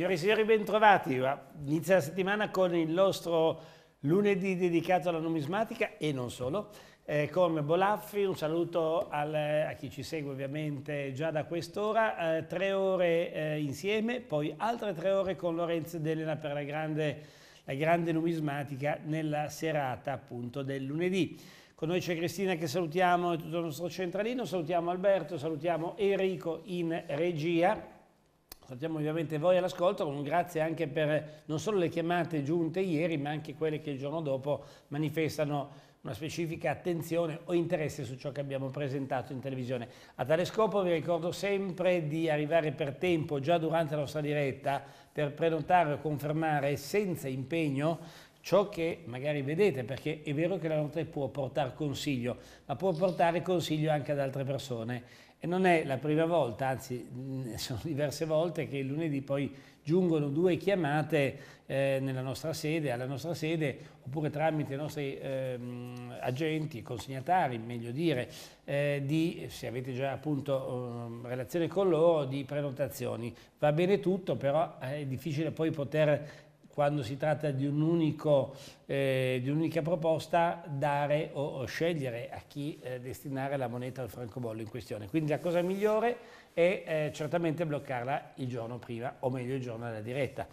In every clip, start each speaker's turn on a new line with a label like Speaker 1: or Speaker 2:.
Speaker 1: Signori e signori, bentrovati. Inizia la settimana con il nostro lunedì dedicato alla numismatica e non solo. Eh, con Bolaffi, un saluto al, a chi ci segue ovviamente già da quest'ora, eh, tre ore eh, insieme, poi altre tre ore con Lorenzo ed Elena per la grande, la grande numismatica nella serata appunto del lunedì. Con noi c'è Cristina che salutiamo e tutto il nostro centralino, salutiamo Alberto, salutiamo Enrico in regia salutiamo ovviamente voi all'ascolto, un grazie anche per eh, non solo le chiamate giunte ieri, ma anche quelle che il giorno dopo manifestano una specifica attenzione o interesse su ciò che abbiamo presentato in televisione. A tale scopo vi ricordo sempre di arrivare per tempo, già durante la nostra diretta, per prenotare o confermare senza impegno ciò che magari vedete, perché è vero che la notte può portare consiglio, ma può portare consiglio anche ad altre persone e non è la prima volta, anzi sono diverse volte che il lunedì poi giungono due chiamate eh, nella nostra sede, alla nostra sede, oppure tramite i nostri ehm, agenti, consegnatari, meglio dire, eh, di, se avete già appunto eh, relazione con loro, di prenotazioni. Va bene tutto, però eh, è difficile poi poter quando si tratta di eh, un'unica eh, un proposta, dare o, o, scegliere a chi eh, destinare la moneta al francobollo in questione. Quindi la cosa migliore è eh, certamente bloccarla il giorno prima, o meglio il giorno della diretta.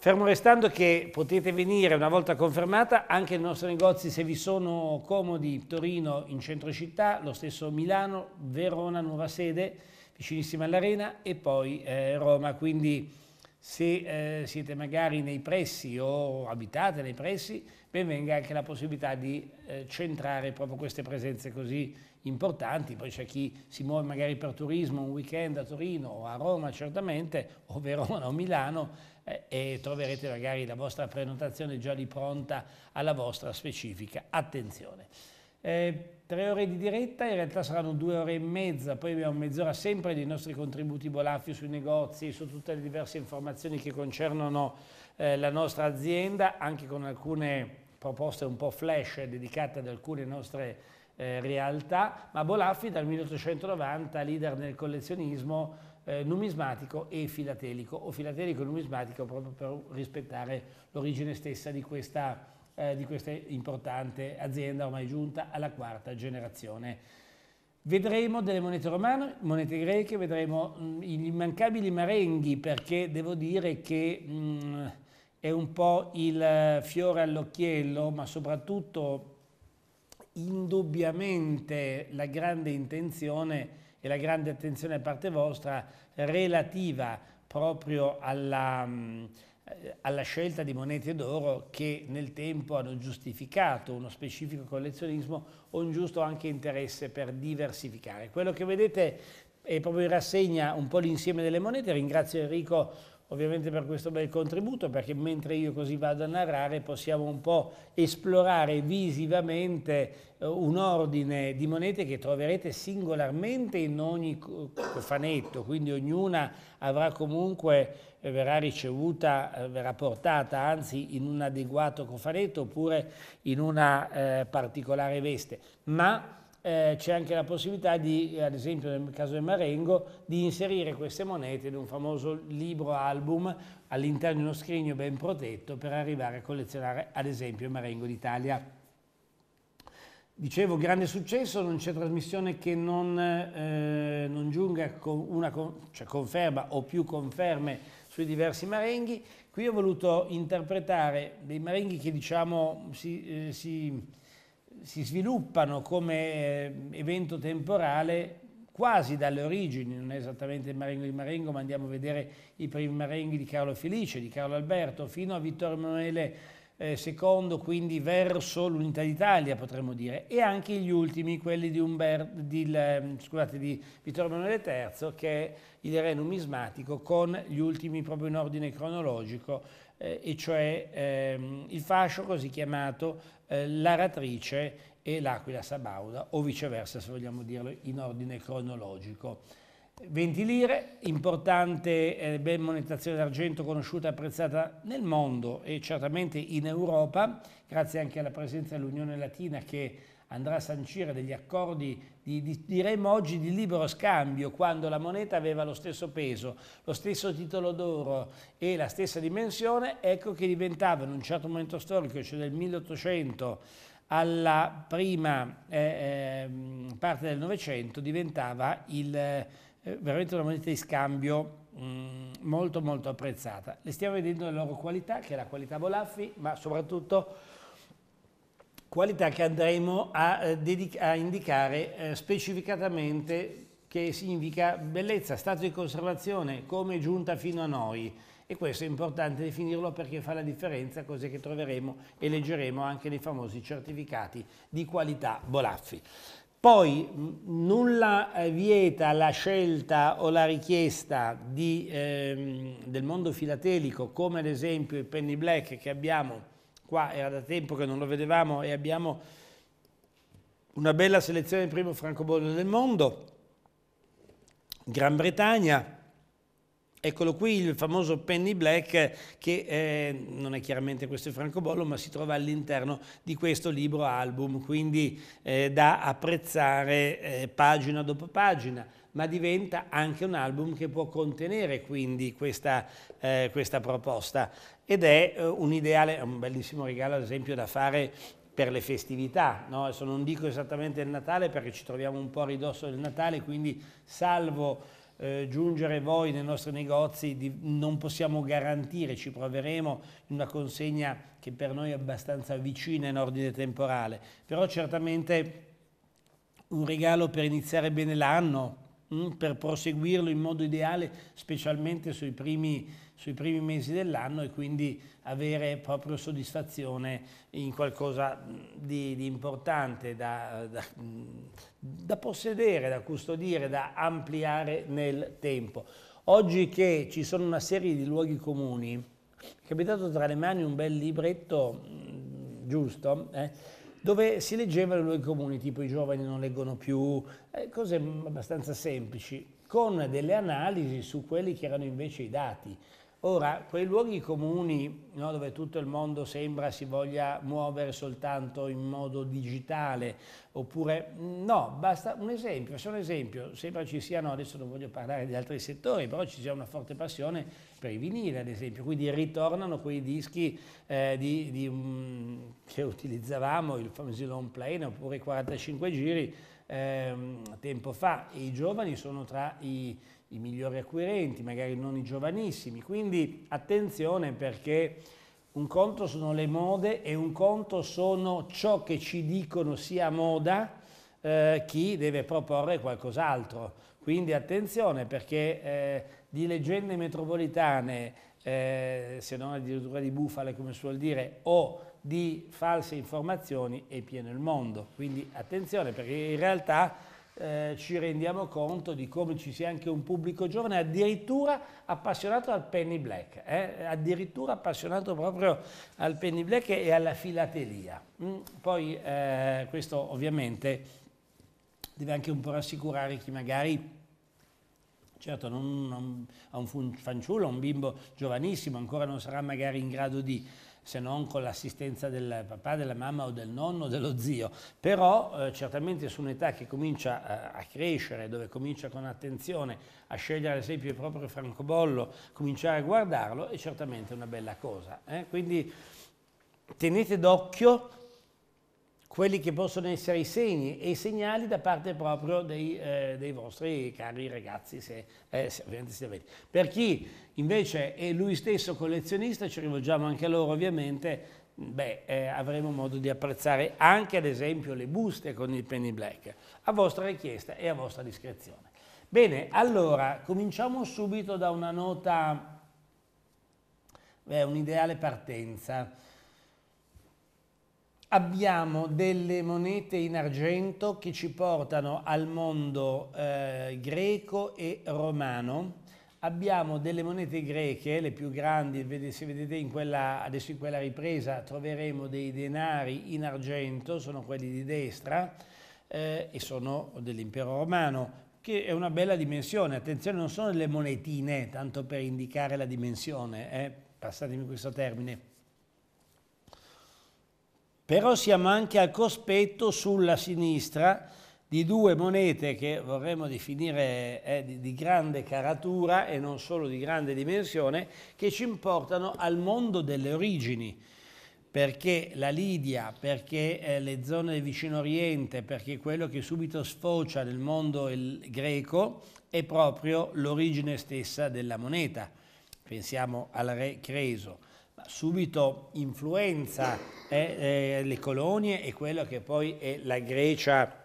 Speaker 1: Fermo restando che potete venire una volta confermata anche nei nostri negozi se vi sono comodi, Torino in centro città, lo stesso Milano, Verona nuova sede, vicinissima all'Arena e poi eh, Roma, quindi se eh, siete magari nei pressi o abitate nei pressi, ben venga anche la possibilità di eh, centrare proprio queste presenze così importanti. Poi c'è chi si muove magari per turismo un weekend a Torino o a Roma certamente, o Verona o Milano, eh, e troverete magari la vostra prenotazione già lì pronta alla vostra specifica attenzione. Eh, Tre ore di diretta, in realtà saranno due ore e mezza, poi abbiamo mezz'ora sempre dei nostri contributi bolaffi sui negozi, su tutte le diverse informazioni che concernono eh, la nostra azienda, anche con alcune proposte un po' flash dedicate ad alcune nostre eh, realtà, ma Bolaffi dal 1890 leader nel collezionismo eh, numismatico e filatelico, o filatelico e numismatico proprio per rispettare l'origine stessa di questa eh, di questa importante azienda ormai giunta alla quarta generazione. Vedremo delle monete romane, monete greche, vedremo mh, mm, gli immancabili marenghi perché devo dire che mh, mm, è un po' il fiore all'occhiello, ma soprattutto indubbiamente la grande intenzione e la grande attenzione da parte vostra relativa proprio alla, mm, eh, alla scelta di monete d'oro che nel tempo hanno giustificato uno specifico collezionismo o un giusto anche interesse per diversificare. Quello che vedete è proprio in rassegna un po' l'insieme delle monete, ringrazio Enrico ovviamente per questo bel contributo perché mentre io così vado a narrare possiamo un po' esplorare visivamente un ordine di monete che troverete singolarmente in ogni cofanetto, quindi ognuna avrà comunque, eh, verrà ricevuta, eh, verrà portata anzi in un adeguato cofanetto oppure in una eh, particolare veste, ma eh, c'è anche la possibilità di, ad esempio nel caso del Marengo, di inserire queste monete in un famoso libro album all'interno di uno scrigno ben protetto per arrivare a collezionare ad esempio il Marengo d'Italia. Dicevo, grande successo, non c'è trasmissione che non, eh, non giunga con una con, cioè conferma o più conferme sui diversi marenghi. Qui ho voluto interpretare dei marenghi che diciamo si, eh, si, si sviluppano come eh, evento temporale quasi dalle origini, non è esattamente il Marengo di Marengo, ma andiamo a vedere i primi marenghi di Carlo Felice, di Carlo Alberto, fino a Vittorio Emanuele eh, secondo quindi verso l'unità d'Italia potremmo dire, e anche gli ultimi, quelli di, Umber, di, ehm, scusate, di Vittorio Emanuele III, che è il re numismatico, con gli ultimi proprio in ordine cronologico, eh, e cioè ehm, il fascio così chiamato eh, l'aratrice e l'aquila sabauda, o viceversa se vogliamo dirlo in ordine cronologico. 20 lire, importante eh, ben monetazione d'argento conosciuta e apprezzata nel mondo e certamente in Europa, grazie anche alla presenza dell'Unione Latina che andrà a sancire degli accordi di, di, diremmo oggi di libero scambio quando la moneta aveva lo stesso peso, lo stesso titolo d'oro e la stessa dimensione, ecco che diventava in un certo momento storico, cioè del 1800 alla prima eh, eh, parte del Novecento, diventava il eh, veramente una moneta di scambio mm, molto molto apprezzata. Le stiamo vedendo la loro qualità, che è la qualità Bolaffi, ma soprattutto qualità che andremo a, eh, a indicare eh, specificatamente che significa bellezza, stato di conservazione, come è giunta fino a noi. E questo è importante definirlo perché fa la differenza, cose che troveremo e leggeremo anche nei famosi certificati di qualità Bolaffi. Poi nulla eh, vieta la scelta o la richiesta di, ehm, del mondo filatelico, come ad esempio il Penny Black che abbiamo, qua era da tempo che non lo vedevamo e abbiamo una bella selezione di primo francobollo del mondo, Gran Bretagna, Eccolo qui il famoso Penny Black che eh, non è chiaramente questo il francobollo ma si trova all'interno di questo libro album, quindi eh, da apprezzare eh, pagina dopo pagina ma diventa anche un album che può contenere quindi questa, eh, questa proposta ed è eh, un ideale, un bellissimo regalo ad esempio da fare per le festività, no? adesso non dico esattamente il Natale perché ci troviamo un po' a ridosso del Natale, quindi salvo eh, giungere voi nei nostri negozi di, non possiamo garantire, ci proveremo in una consegna che per noi è abbastanza vicina in ordine temporale, però certamente un regalo per iniziare bene l'anno, mm, per proseguirlo in modo ideale, specialmente sui primi, sui primi mesi dell'anno e quindi avere proprio soddisfazione in qualcosa mm, di, di importante da, da mm, da possedere, da custodire, da ampliare nel tempo. Oggi che ci sono una serie di luoghi comuni, è capitato tra le mani un bel libretto, mm, giusto, eh, dove si leggevano i luoghi comuni, tipo i giovani non leggono più, eh, cose abbastanza semplici, con delle analisi su quelli che erano invece i dati. Ora, quei luoghi comuni no, dove tutto il mondo sembra si voglia muovere soltanto in modo digitale, oppure no, basta un esempio, se un esempio, sembra ci siano, adesso non voglio parlare di altri settori, però ci sia una forte passione per i vinili ad esempio, quindi ritornano quei dischi eh, di, di, um, che utilizzavamo, il famoso long plane oppure i 45 giri eh, tempo fa, e i giovani sono tra i i migliori acquirenti, magari non i giovanissimi. Quindi attenzione perché un conto sono le mode e un conto sono ciò che ci dicono sia moda eh, chi deve proporre qualcos'altro. Quindi attenzione perché eh, di leggende metropolitane, eh, se non addirittura di bufale come si vuol dire, o di false informazioni è pieno il mondo. Quindi attenzione perché in realtà eh, ci rendiamo conto di come ci sia anche un pubblico giovane, addirittura appassionato al penny black, eh? addirittura appassionato proprio al penny black e alla filatelia. Mm, poi eh, questo ovviamente deve anche un po' rassicurare chi magari... Certo, non, non, a un fanciullo, un bimbo giovanissimo, ancora non sarà magari in grado di se non con l'assistenza del papà, della mamma o del nonno o dello zio, però eh, certamente su un'età che comincia eh, a crescere, dove comincia con attenzione a scegliere ad esempio il proprio francobollo, cominciare a guardarlo è certamente una bella cosa. Eh? Quindi tenete d'occhio quelli che possono essere i segni e i segnali da parte proprio dei, eh, dei vostri cari ragazzi, se, eh, se ovviamente siete avete. Per chi invece è lui stesso collezionista, ci rivolgiamo anche a loro ovviamente, beh, eh, avremo modo di apprezzare anche ad esempio le buste con il penny black, a vostra richiesta e a vostra discrezione. Bene, allora cominciamo subito da una nota, beh, un'ideale partenza abbiamo delle monete in argento che ci portano al mondo eh, greco e romano. Abbiamo delle monete greche, le più grandi, se vedete in quella, adesso in quella ripresa troveremo dei denari in argento, sono quelli di destra eh, e sono dell'impero romano, che è una bella dimensione. Attenzione, non sono delle monetine, tanto per indicare la dimensione, eh, passatemi questo termine però siamo anche al cospetto sulla sinistra di due monete che vorremmo definire eh, di, di, grande caratura e non solo di grande dimensione, che ci importano al mondo delle origini, perché la Lidia, perché eh, le zone del vicino oriente, perché quello che subito sfocia nel mondo greco è proprio l'origine stessa della moneta. Pensiamo al re Creso subito influenza eh, eh, le colonie e quella che poi è la Grecia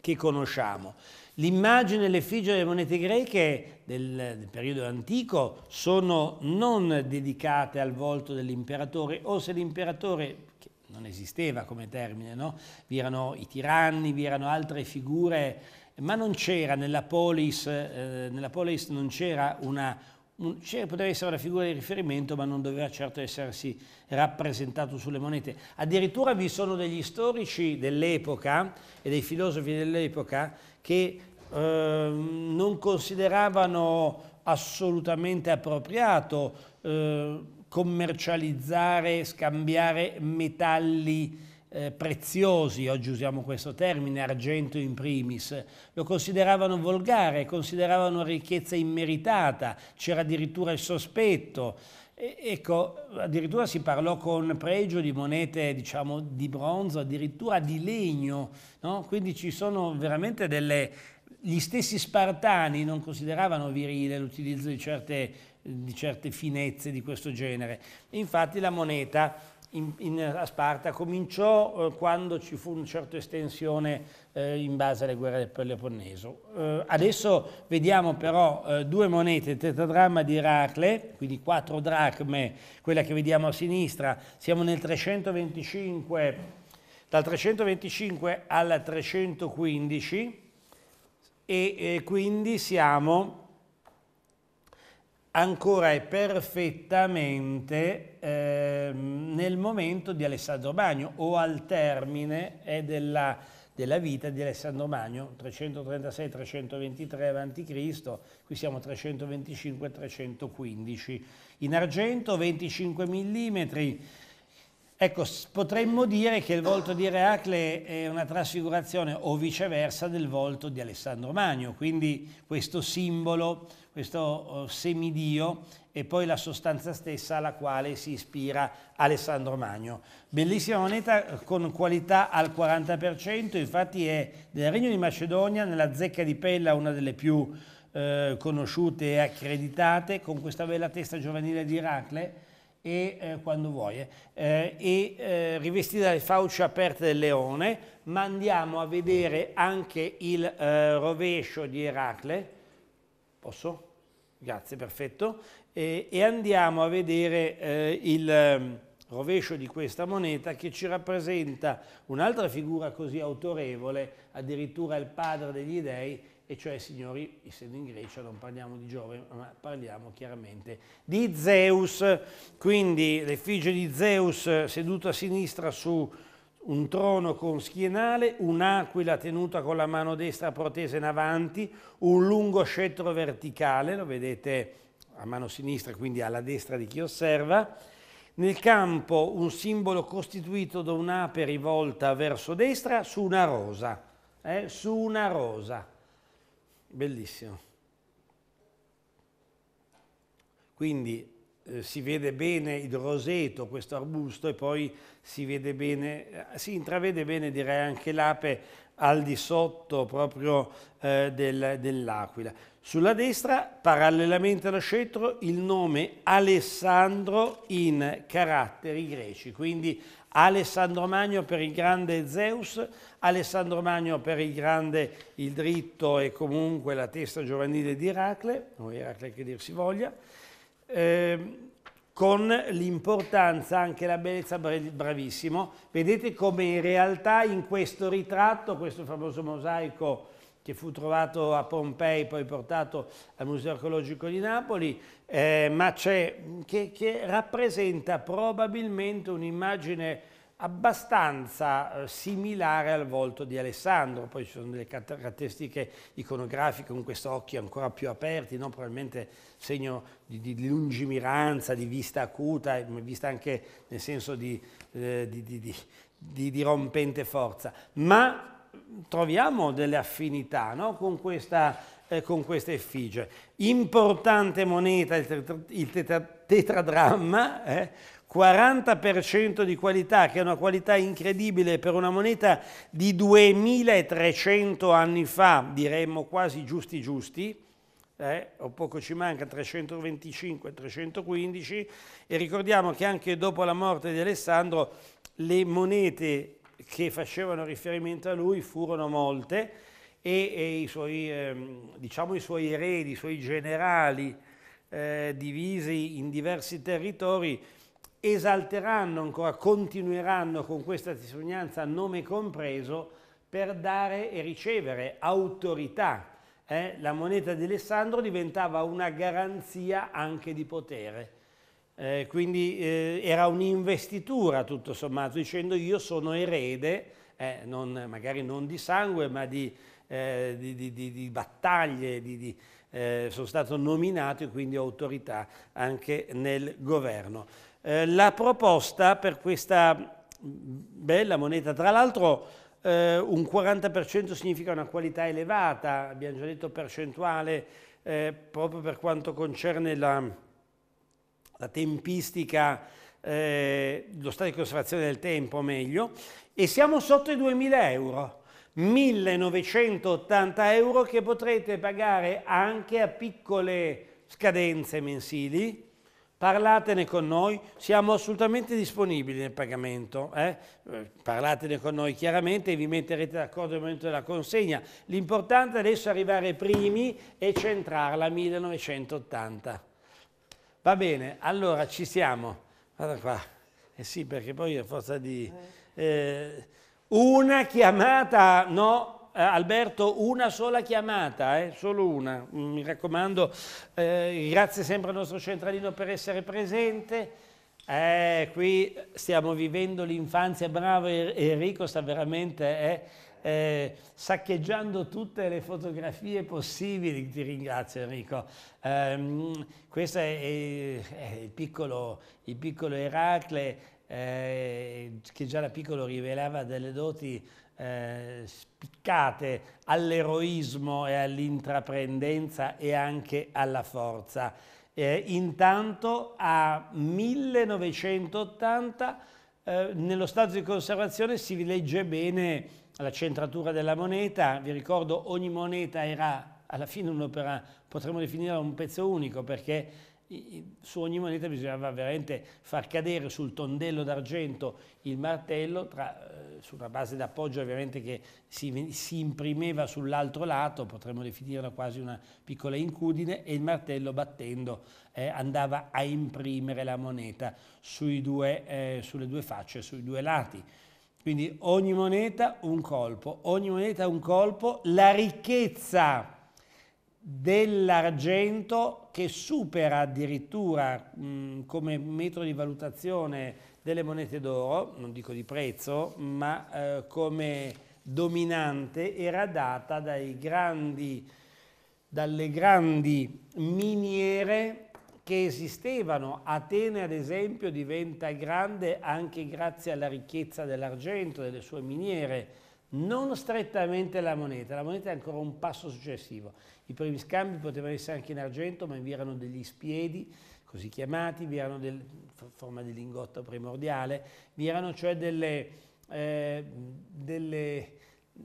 Speaker 1: che conosciamo. L'immagine e l'effigie delle monete greche del, del, periodo antico sono non dedicate al volto dell'imperatore o se l'imperatore, che non esisteva come termine, no? vi erano i tiranni, vi erano altre figure, ma non c'era nella polis, eh, nella polis non c'era una, Scherer mm, cioè, poteva essere una figura di riferimento ma non doveva certo essersi rappresentato sulle monete. Addirittura vi sono degli storici dell'epoca e dei filosofi dell'epoca che eh, non consideravano assolutamente appropriato eh, commercializzare, scambiare metalli eh, preziosi, oggi usiamo questo termine, argento in primis, lo consideravano volgare, consideravano ricchezza immeritata, c'era addirittura il sospetto. E, ecco, addirittura si parlò con pregio di monete, diciamo, di bronzo, addirittura di legno, no? quindi ci sono veramente delle, gli stessi spartani non consideravano virile l'utilizzo di certe, di certe finezze di questo genere. Infatti la moneta in, in, eh, a Sparta cominciò eh, quando ci fu una certa estensione eh, in base alle guerre del Peloponneso. Eh, adesso vediamo però eh, due monete, il tetradramma di Eracle, quindi quattro dracme, quella che vediamo a sinistra, siamo nel 325, dal 325 al 315 e eh, quindi siamo ancora e perfettamente eh, nel momento di Alessandro Magno o al termine è eh, della, della vita di Alessandro Magno, 336-323 a.C., qui siamo 325-315. In argento 25 mm, Ecco, potremmo dire che il volto di Eracle è una trasfigurazione o viceversa del volto di Alessandro Magno, quindi questo simbolo, questo oh, semidio e poi la sostanza stessa alla quale si ispira Alessandro Magno. Bellissima moneta con qualità al 40%, infatti è del Regno di Macedonia, nella zecca di Pella, una delle più eh, conosciute e accreditate, con questa bella testa giovanile di Eracle e eh, quando vuoi, eh. eh, e eh, rivestita dalle fauci aperte del leone, ma andiamo a vedere anche il eh, rovescio di Eracle, posso? Grazie, perfetto, e, e andiamo a vedere eh, il ehm, rovescio di questa moneta che ci rappresenta un'altra figura così autorevole, addirittura il padre degli dei, e cioè signori, essendo in Grecia non parliamo di Giove, ma parliamo chiaramente di Zeus, quindi l'effigie di Zeus seduto a sinistra su un trono con schienale, un'aquila tenuta con la mano destra protesa in avanti, un lungo scettro verticale, lo vedete a mano sinistra, quindi alla destra di chi osserva, nel campo un simbolo costituito da un'ape rivolta verso destra su una rosa, eh, su una rosa. Bellissimo. Quindi eh, si vede bene il roseto, questo arbusto, e poi si vede bene, eh, si intravede bene direi anche l'ape al di sotto proprio eh, del, dell'aquila. Sulla destra, parallelamente allo scettro, il nome Alessandro in caratteri greci, quindi Alessandro Magno per il grande Zeus, Alessandro Magno per il grande il dritto e comunque la testa giovanile di Eracle, o Eracle che dir si voglia, eh, con l'importanza, anche la bellezza, bravissimo. Vedete come in realtà in questo ritratto, questo famoso mosaico che fu trovato a Pompei, poi portato al Museo Archeologico di Napoli, eh, ma che, che, rappresenta probabilmente un'immagine abbastanza eh, similare al volto di Alessandro, poi ci sono delle caratteristiche iconografiche con questi occhi ancora più aperti, no? probabilmente segno di, di, lungimiranza, di vista acuta, eh, vista anche nel senso di, eh, di, di rompente forza, ma troviamo delle affinità no? con, questa, eh, con, questa, effigie. Importante moneta il, tetra, il tetra, tetradramma, eh? 40% di qualità, che è una qualità incredibile per una moneta di 2300 anni fa, diremmo quasi giusti giusti, eh, o poco ci manca, 325 315, e ricordiamo che anche dopo la morte di Alessandro le monete che facevano riferimento a lui furono molte e, e i, suoi, ehm, diciamo, i suoi eredi, i suoi generali eh, divisi in diversi territori esalteranno ancora, continueranno con questa testimonianza nome compreso per dare e ricevere autorità. Eh? La moneta di Alessandro diventava una garanzia anche di potere eh, quindi eh, era un'investitura tutto sommato, dicendo io sono erede, eh, non, magari non di sangue, ma di, eh, di, di, di battaglie, eh, sono stato nominato e quindi ho autorità anche nel governo. la proposta per questa bella moneta, tra l'altro un 40% significa una qualità elevata, abbiamo già detto percentuale, proprio per quanto concerne la la tempistica, eh, lo stato di conservazione del tempo meglio, e siamo sotto i 2000 euro. 1980 euro che potrete pagare anche a piccole scadenze mensili, parlatene con noi, siamo assolutamente disponibili nel pagamento, eh? eh parlatene con noi chiaramente e vi metterete d'accordo nel momento della consegna. L'importante adesso è arrivare primi e centrarla 1980. Va bene, allora ci siamo. Guarda qua. Eh sì, perché poi a forza di... Eh. eh, una chiamata, no, eh, Alberto, una sola chiamata, eh, solo una. Mm, mi raccomando, eh, grazie sempre al nostro centralino per essere presente. Eh, qui stiamo vivendo l'infanzia, bravo er-, Enrico, sta veramente eh, saccheggiando tutte le fotografie possibili. Ti ringrazio Enrico. Um, questo è, è, è il, piccolo, il, piccolo, Eracle eh, che già da piccolo rivelava delle doti eh, spiccate all'eroismo e all'intraprendenza e anche alla forza. Eh, intanto a 1980 eh, nello stato di conservazione si legge bene alla centratura della moneta, vi ricordo ogni moneta era alla fine un'opera, potremmo definirla un pezzo unico perché su ogni moneta bisognava veramente far cadere sul tondello d'argento il martello tra, eh, su una base d'appoggio ovviamente che si, si imprimeva sull'altro lato, potremmo definirla quasi una piccola incudine, e il martello battendo eh, andava a imprimere la moneta due, eh, sulle due facce, sui due lati. Quindi ogni moneta un colpo, ogni moneta un colpo, la ricchezza dell'argento che supera addirittura mh, mm, come metro di valutazione delle monete d'oro, non dico di prezzo, ma eh, come dominante era data grandi, dalle grandi miniere che esistevano. Atene, ad esempio, diventa grande anche grazie alla ricchezza dell'argento, delle sue miniere, non strettamente la moneta. La moneta è ancora un passo successivo. I primi scambi potevano essere anche in argento, ma vi erano degli spiedi, così chiamati, vi erano del, forma di lingotto primordiale, vi erano cioè delle, eh, delle,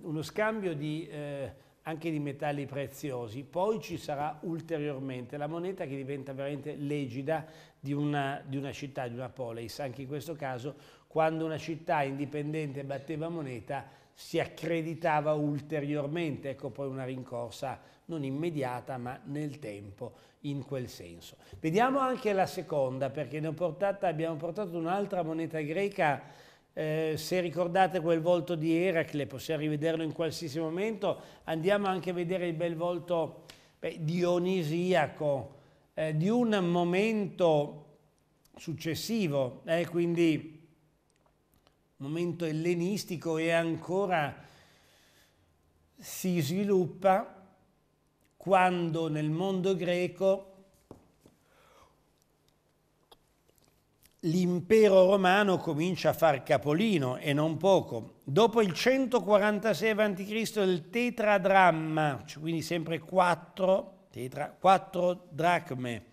Speaker 1: uno scambio di... Eh, anche di metalli preziosi, poi ci sarà ulteriormente la moneta che diventa veramente legida di una, di una città, di una polis. Anche in questo caso, quando una città indipendente batteva moneta, si accreditava ulteriormente, ecco poi una rincorsa non immediata ma nel tempo in quel senso. Vediamo anche la seconda perché abbiamo portato un'altra moneta greca eh, se ricordate quel volto di Eracle, possiamo rivederlo in qualsiasi momento, andiamo anche a vedere il bel volto beh, dionisiaco eh, di un momento successivo, eh, quindi momento ellenistico e ancora si sviluppa quando nel mondo greco l'impero romano comincia a far capolino e non poco. Dopo il 146 a.C. il tetradramma, cioè quindi sempre quattro, tetra, 4 dracme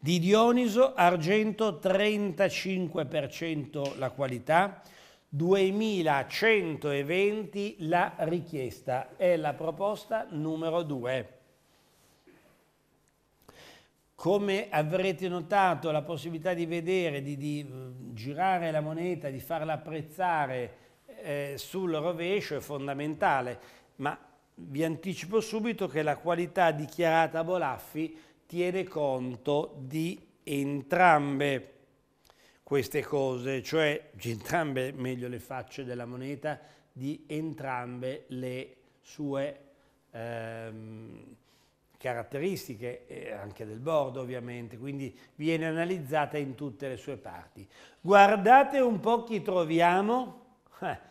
Speaker 1: di Dioniso, argento 35% la qualità, 2120 la richiesta, è la proposta numero 2. Come avrete notato la possibilità di vedere, di, di eh, girare la moneta, di farla apprezzare eh, sul rovescio è fondamentale, ma vi anticipo subito che la qualità dichiarata a Bolaffi tiene conto di entrambe queste cose, cioè di entrambe, meglio le facce della moneta, di entrambe le sue ehm, caratteristiche eh, anche del bordo ovviamente, quindi viene analizzata in tutte le sue parti. Guardate un po' chi troviamo.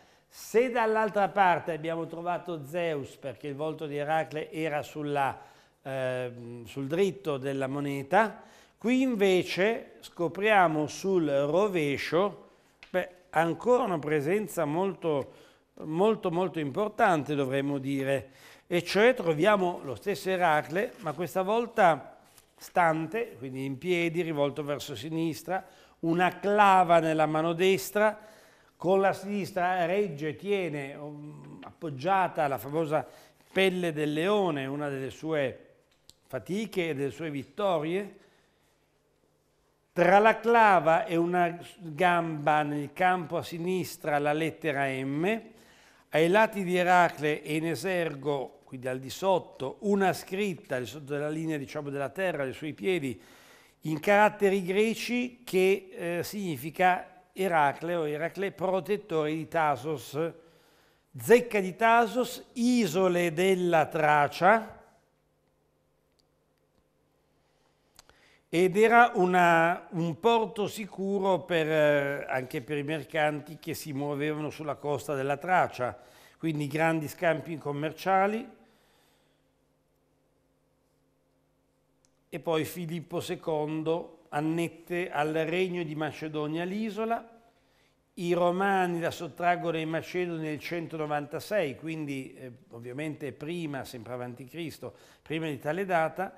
Speaker 1: Eh, se dall'altra parte abbiamo trovato Zeus perché il volto di Eracle era sulla, eh, sul dritto della moneta, qui invece scopriamo sul rovescio beh, ancora una presenza molto, molto, molto importante dovremmo dire. E cioè troviamo lo stesso Eracle, ma questa volta stante, quindi in piedi, rivolto verso sinistra, una clava nella mano destra, con la sinistra regge e tiene um, appoggiata la famosa pelle del leone, una delle sue fatiche e delle sue vittorie, tra la clava e una gamba nel campo a sinistra la lettera M, ai lati di Eracle e in esergo quindi al di sotto, una scritta al di sotto della linea diciamo, della terra, dei suoi piedi, in caratteri greci che eh, significa Eracle o Eracle, protettore di Tasos, zecca di Tasos, isole della Tracia, ed era una, un porto sicuro per, eh, anche per i mercanti che si muovevano sulla costa della Tracia, quindi grandi scampi commerciali, e poi Filippo II annette al regno di Macedonia l'isola, i romani la sottraggono ai Macedoni nel 196, quindi eh, ovviamente prima, sempre avanti Cristo, prima di tale data,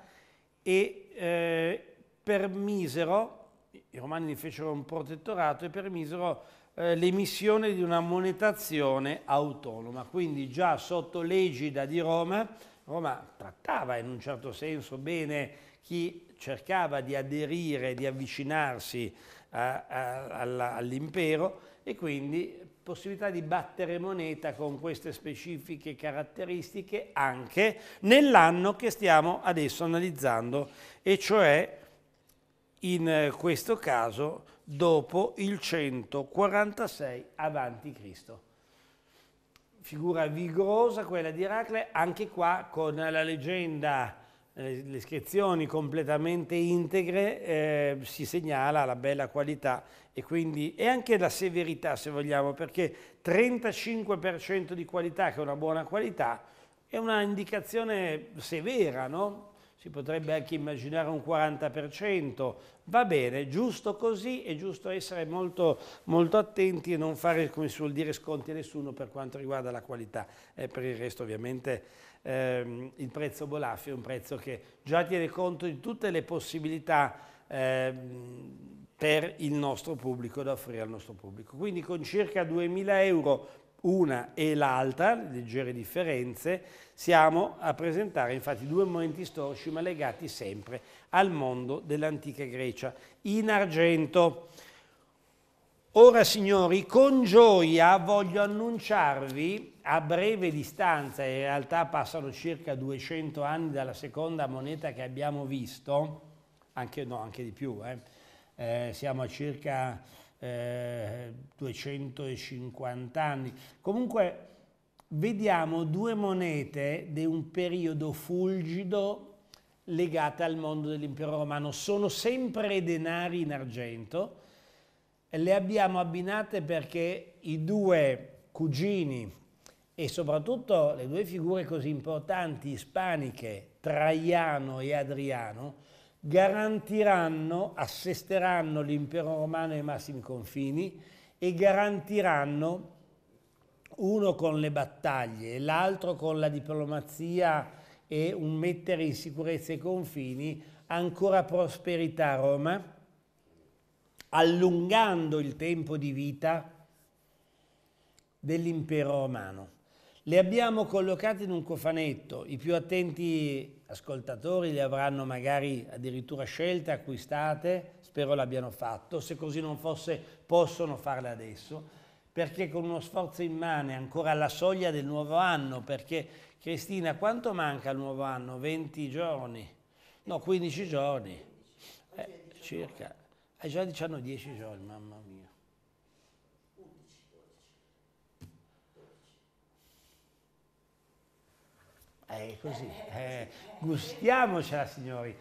Speaker 1: e eh, permisero, i romani ne fecero un protettorato e permisero eh, l'emissione di una monetazione autonoma, quindi già sotto l'egida di Roma, Roma trattava in un certo senso bene chi cercava di aderire, di avvicinarsi all'impero e quindi possibilità di battere moneta con queste specifiche caratteristiche anche nell'anno che stiamo adesso analizzando e cioè in eh, questo caso dopo il 146 avanti Cristo. Figura vigorosa quella di Eracle, anche qua con la leggenda eh, le iscrizioni completamente integre eh, si segnala la bella qualità e quindi e anche la severità se vogliamo perché 35% di qualità che è una buona qualità è una indicazione severa no? si potrebbe anche immaginare un 40%, va bene, giusto così, è giusto essere molto, molto attenti e non fare, come si vuol dire, sconti a nessuno per quanto riguarda la qualità. E eh, per il resto ovviamente ehm, il prezzo Bolaffi è un prezzo che già tiene conto di tutte le possibilità ehm, per il nostro pubblico, da offrire al nostro pubblico. Quindi con circa 2.000 euro una e l'altra, leggere differenze, siamo a presentare infatti due momenti storici ma legati sempre al mondo dell'antica Grecia in argento. Ora signori, con gioia voglio annunciarvi, a breve distanza, in realtà passano circa 200 anni dalla seconda moneta che abbiamo visto, anche, no, anche di più, eh. Eh, siamo a circa eh, 250 anni. Comunque vediamo due monete di un periodo fulgido legate al mondo dell'impero romano. Sono sempre denari in argento, le abbiamo abbinate perché i due cugini e soprattutto le due figure così importanti ispaniche, Traiano e Adriano, garantiranno, assesteranno l'impero romano ai massimi confini e garantiranno uno con le battaglie e l'altro con la diplomazia e un mettere in sicurezza i confini, ancora prosperità a Roma, allungando il tempo di vita dell'impero romano. Le abbiamo collocate in un cofanetto, i più attenti ascoltatori le avranno magari addirittura scelte, acquistate, spero l'abbiano fatto, se così non fosse possono farle adesso, perché con uno sforzo immane, ancora alla soglia del nuovo anno, perché Cristina quanto manca al nuovo anno? 20 giorni? No, 15 giorni, eh, circa eh, già hanno 10 giorni, mamma mia. 11, 12, È così. Eh, eh, eh, eh. gustiamocela, signori.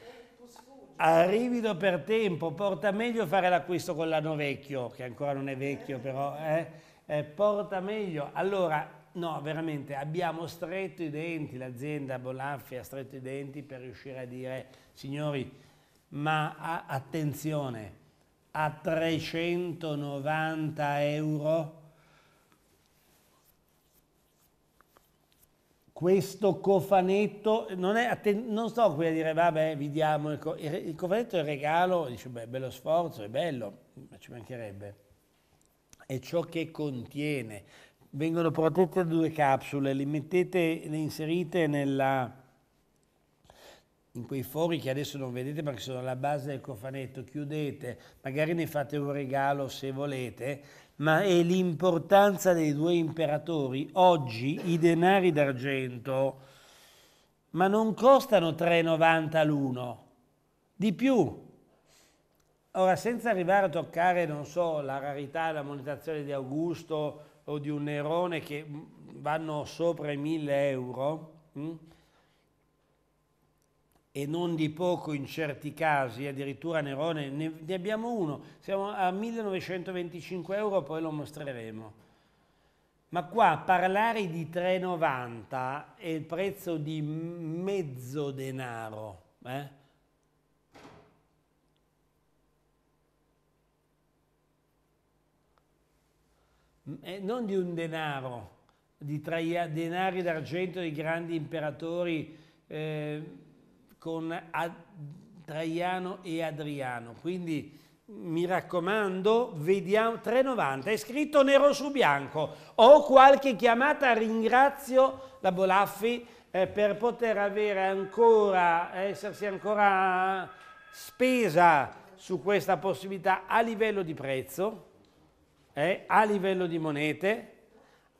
Speaker 1: Arrivido per tempo, porta meglio fare l'acquisto con l'anno vecchio, che ancora non è vecchio però, eh? Eh, porta meglio. Allora, no, veramente, abbiamo stretto i denti, l'azienda Bolaffi ha stretto i denti per riuscire a dire, signori, ma attenzione, a 390 euro. Questo cofanetto, non, è, non sto qui a dire vabbè vi diamo, il, co il cofanetto il regalo, dice beh bello sforzo, è bello, ma ci mancherebbe. È ciò che contiene. Vengono protette due capsule, le mettete, le inserite nella in quei fori che adesso non vedete perché sono alla base del cofanetto, chiudete, magari ne fate un regalo se volete, ma è l'importanza dei due imperatori. Oggi i denari d'argento, ma non costano 3,90 l'uno, di più. Ora, senza arrivare a toccare, non so, la rarità la monetazione di Augusto o di un Nerone che vanno sopra i 1000 euro, mh? Mm, e non di poco in certi casi, addirittura Nerone, ne, ne abbiamo uno, siamo a 1925 euro, poi lo mostreremo. Ma qua parlare di 3,90 è il prezzo di mezzo denaro. Eh? E eh, non di un denaro, di tra denari d'argento dei grandi imperatori eh, con Traiano e Adriano. Quindi mi raccomando, vediamo 3,90, è scritto nero su bianco. Ho qualche chiamata, ringrazio la Bolaffi eh, per poter avere ancora, essersi ancora spesa su questa possibilità a livello di prezzo, eh, a livello di monete,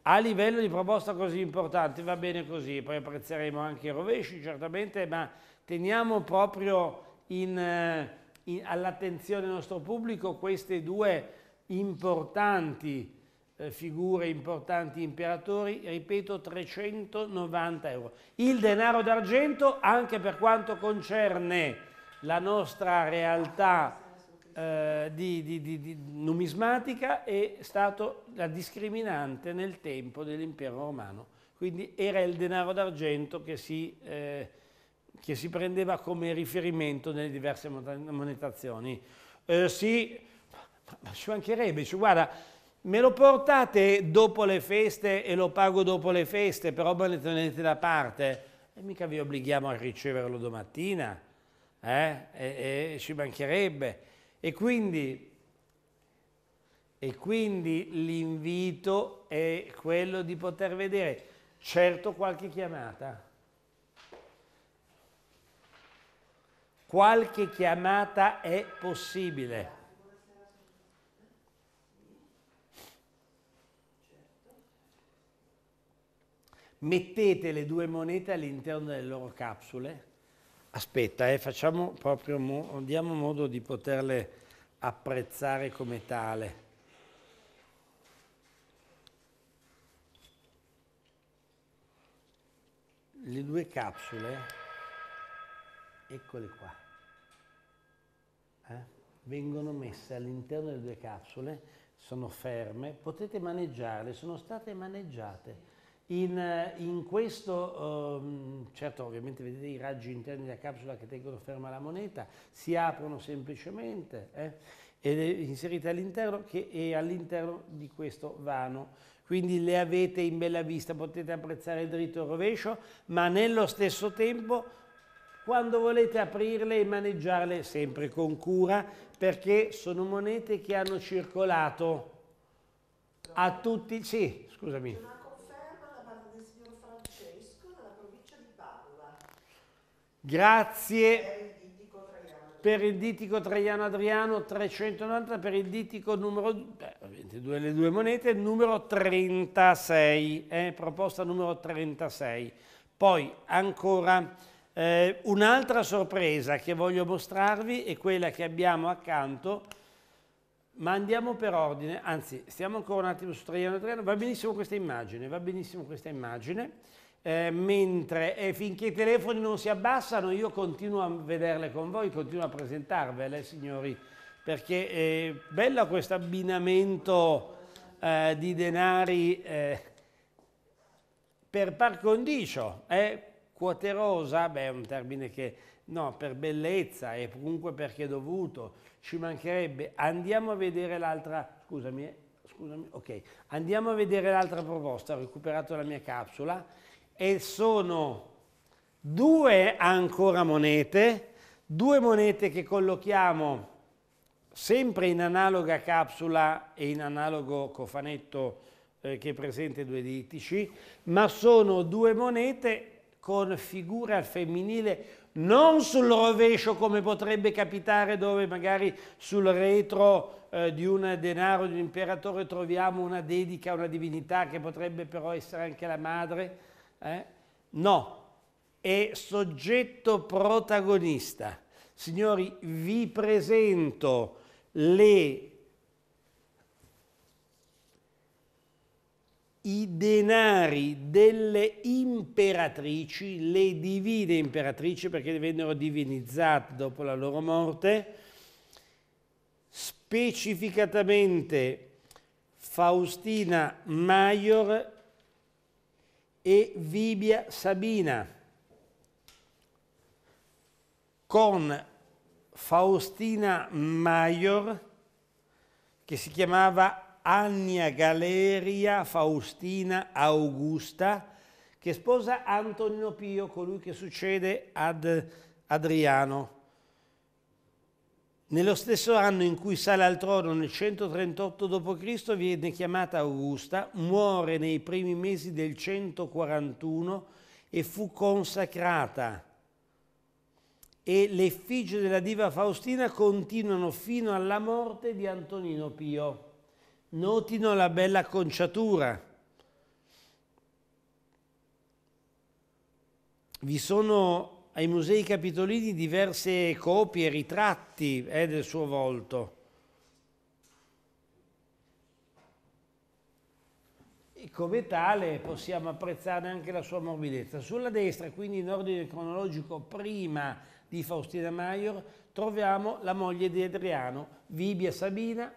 Speaker 1: a livello di proposta così importante, va bene così, poi apprezzeremo anche i rovesci certamente, ma Teniamo proprio eh, all'attenzione del nostro pubblico queste due importanti eh, figure, importanti imperatori, ripeto 390 euro. Il denaro d'argento anche per quanto concerne la nostra realtà eh, di, di, di, di, numismatica è stato la discriminante nel tempo dell'impero romano. Quindi era il denaro d'argento che si eh, che si prendeva come riferimento nelle diverse monetazioni. Eh, sì, ci mancherebbe, ci guarda, me lo portate dopo le feste e lo pago dopo le feste, però me lo tenete da parte. E mica vi obblighiamo a riceverlo domattina, eh? e, e, ci mancherebbe. E quindi, e quindi l'invito è quello di poter vedere certo qualche chiamata Qualche chiamata è possibile. Mettete le due monete all'interno delle loro capsule. Aspetta, eh, facciamo proprio, mo diamo modo di poterle apprezzare come tale. le due capsule, eccole qua vengono messe all'interno delle due capsule, sono ferme, potete maneggiarle, sono state maneggiate. In, eh, in questo, um, certo ovviamente vedete i raggi interni della capsula che tengono ferma la moneta, si aprono semplicemente eh, ed è inserita all'interno che è all'interno di questo vano. Quindi le avete in bella vista, potete apprezzare il dritto e il rovescio, ma nello stesso tempo quando volete aprirle e maneggiarle sempre con cura perché sono monete che hanno circolato a tutti... Sì, scusami. una conferma da parte del signor Francesco nella provincia di Padova. Grazie per il ditico Traiano Adriano 390, per il ditico numero beh, due, le due monete, numero 36, eh, proposta numero 36. Poi ancora eh, un'altra sorpresa che voglio mostrarvi è quella che abbiamo accanto, ma andiamo per ordine, anzi stiamo ancora un attimo su Traiano Traiano, va benissimo questa immagine, va benissimo questa immagine, eh, mentre eh, finché i telefoni non si abbassano io continuo a vederle con voi, continuo a presentarvele signori, perché è eh, bello questo abbinamento eh, di denari eh, per par condicio, eh, Quoterosa, beh, è un termine che no, per bellezza e comunque perché dovuto, ci mancherebbe. Andiamo a vedere l'altra, scusami, eh, scusami, ok, andiamo a vedere l'altra proposta, ho recuperato la mia capsula e sono due ancora monete, due monete che collochiamo sempre in analoga capsula e in analogo cofanetto eh, che è presente due dittici, ma sono due monete con figure al femminile non sul rovescio come potrebbe capitare dove magari sul retro eh, di un denaro di un imperatore troviamo una dedica a una divinità che potrebbe però essere anche la madre. Eh? No, è soggetto protagonista. Signori, vi presento le i denari delle imperatrici, le divine imperatrici perché vennero divinizzate dopo la loro morte, specificatamente Faustina Maior e Vibia Sabina, con Faustina Maior che si chiamava Annia Galeria Faustina Augusta, che sposa Antonino Pio, colui che succede ad Adriano. Nello stesso anno in cui sale al trono, nel 138 d.C., viene chiamata Augusta, muore nei primi mesi del 141 e fu consacrata. E le effigie della diva Faustina continuano fino alla morte di Antonino Pio. Notino la bella conciatura. Vi sono ai musei capitolini diverse copie, ritratti eh, del suo volto. E come tale possiamo apprezzare anche la sua morbidezza. Sulla destra, quindi in ordine cronologico prima di Faustina Maior, troviamo la moglie di Adriano, Vibia Sabina,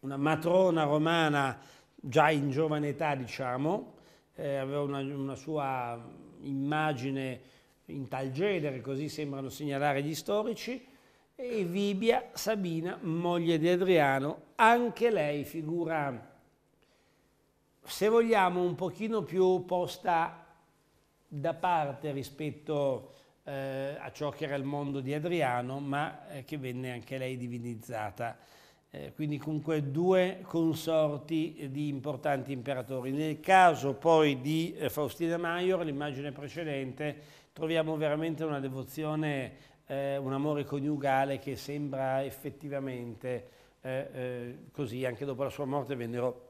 Speaker 1: una matrona romana già in giovane età, diciamo, eh, aveva una, una, sua immagine in tal genere, così sembrano segnalare gli storici, e Vibia Sabina, moglie di Adriano, anche lei figura, se vogliamo, un pochino più posta da parte rispetto eh, a ciò che era il mondo di Adriano, ma eh, che venne anche lei divinizzata eh, quindi comunque due consorti di importanti imperatori. Nel caso poi di eh, Faustina Maior, l'immagine precedente, troviamo veramente una devozione, eh, un amore coniugale che sembra effettivamente eh, così, anche dopo la sua morte vennero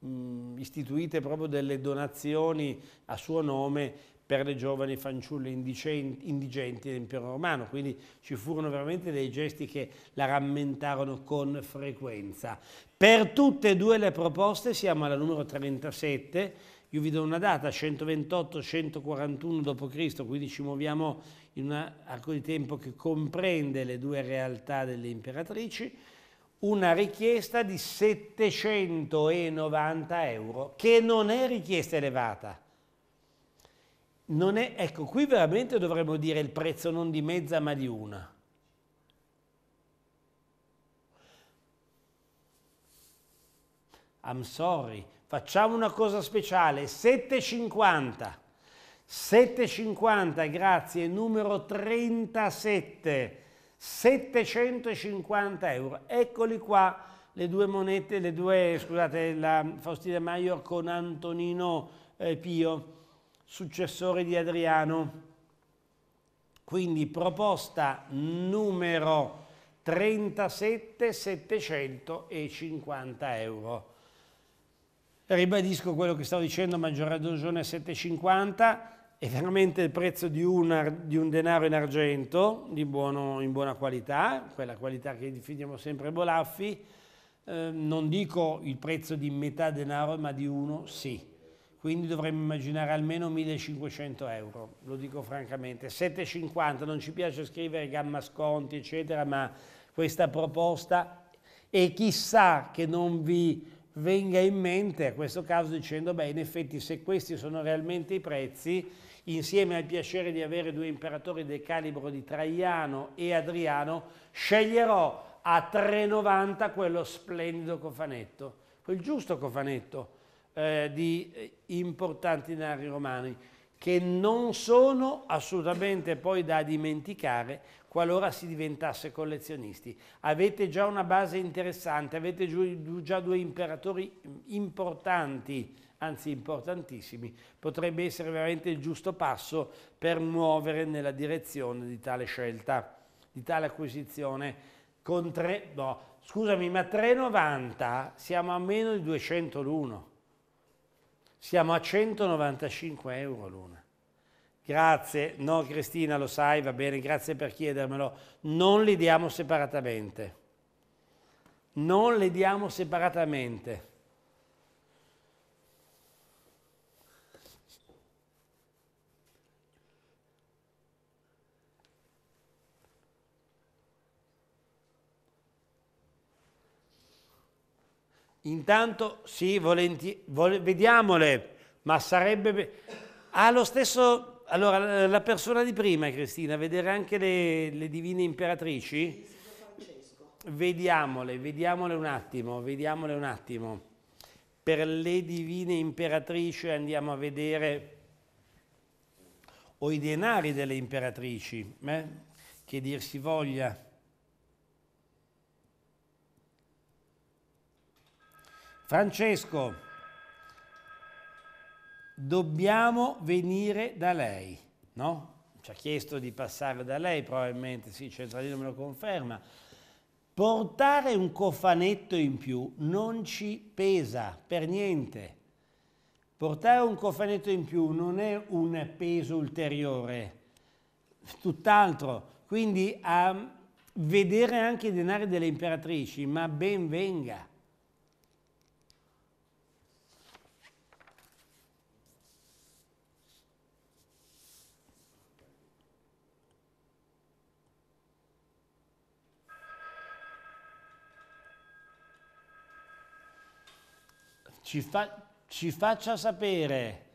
Speaker 1: mh, mm, istituite proprio delle donazioni a suo nome per le giovani fanciulle indigenti, indigenti dell'impero romano, quindi ci furono veramente dei gesti che la rammentarono con frequenza. Per tutte e due le proposte siamo alla numero 37, io vi do una data, 128-141 d.C., quindi ci muoviamo in un arco di tempo che comprende le due realtà delle imperatrici, una richiesta di 790 euro, che non è richiesta elevata, non è, ecco, qui veramente dovremmo dire il prezzo non di mezza ma di una. I'm sorry, facciamo una cosa speciale, 7,50. 7,50, grazie, numero 37, 750 euro. Eccoli qua le due monete, le due, scusate, la Faustina Maior con Antonino eh, Pio successore di Adriano. Quindi proposta numero 37 750 euro. Ribadisco quello che stavo dicendo, maggior ragione 750 è veramente il prezzo di un, di un denaro in argento, buono, in buona qualità, quella qualità che definiamo sempre Bolaffi, eh, non dico il prezzo di metà denaro, ma di uno sì quindi dovremmo immaginare almeno 1500 euro, lo dico francamente. 7,50, non ci piace scrivere gamma sconti, eccetera, ma questa proposta e chissà che non vi venga in mente a questo caso dicendo beh in effetti se questi sono realmente i prezzi insieme al piacere di avere due imperatori del calibro di Traiano e Adriano sceglierò a 3,90 quello splendido cofanetto quel giusto cofanetto eh, di eh, importanti denari romani che non sono assolutamente poi da dimenticare qualora si diventasse collezionisti. Avete già una base interessante, avete già due imperatori importanti, anzi importantissimi, potrebbe essere veramente il giusto passo per muovere nella direzione di tale scelta, di tale acquisizione. Con Tre, no, scusami, ma 3,90 siamo a meno di 201. Siamo a 195 euro l'una. Grazie, no Cristina lo sai, va bene, grazie per chiedermelo. Non li diamo separatamente. Non li diamo separatamente. Intanto sì, volenti, vol, vediamole, ma sarebbe... Ha lo stesso... Allora, la persona di prima, Cristina, vedere anche le, le divine imperatrici? Francesco. Vediamole, vediamole un attimo, vediamole un attimo. Per le divine imperatrici andiamo a vedere o i denari delle imperatrici, eh? che dir si voglia Francesco, dobbiamo venire da lei, no? Ci ha chiesto di passare da lei, probabilmente, sì, il centralino me lo conferma. Portare un cofanetto in più non ci pesa per niente. Portare un cofanetto in più non è un peso ulteriore, tutt'altro. Quindi a vedere anche i denari delle imperatrici, ma ben venga. ci, fa, ci faccia sapere.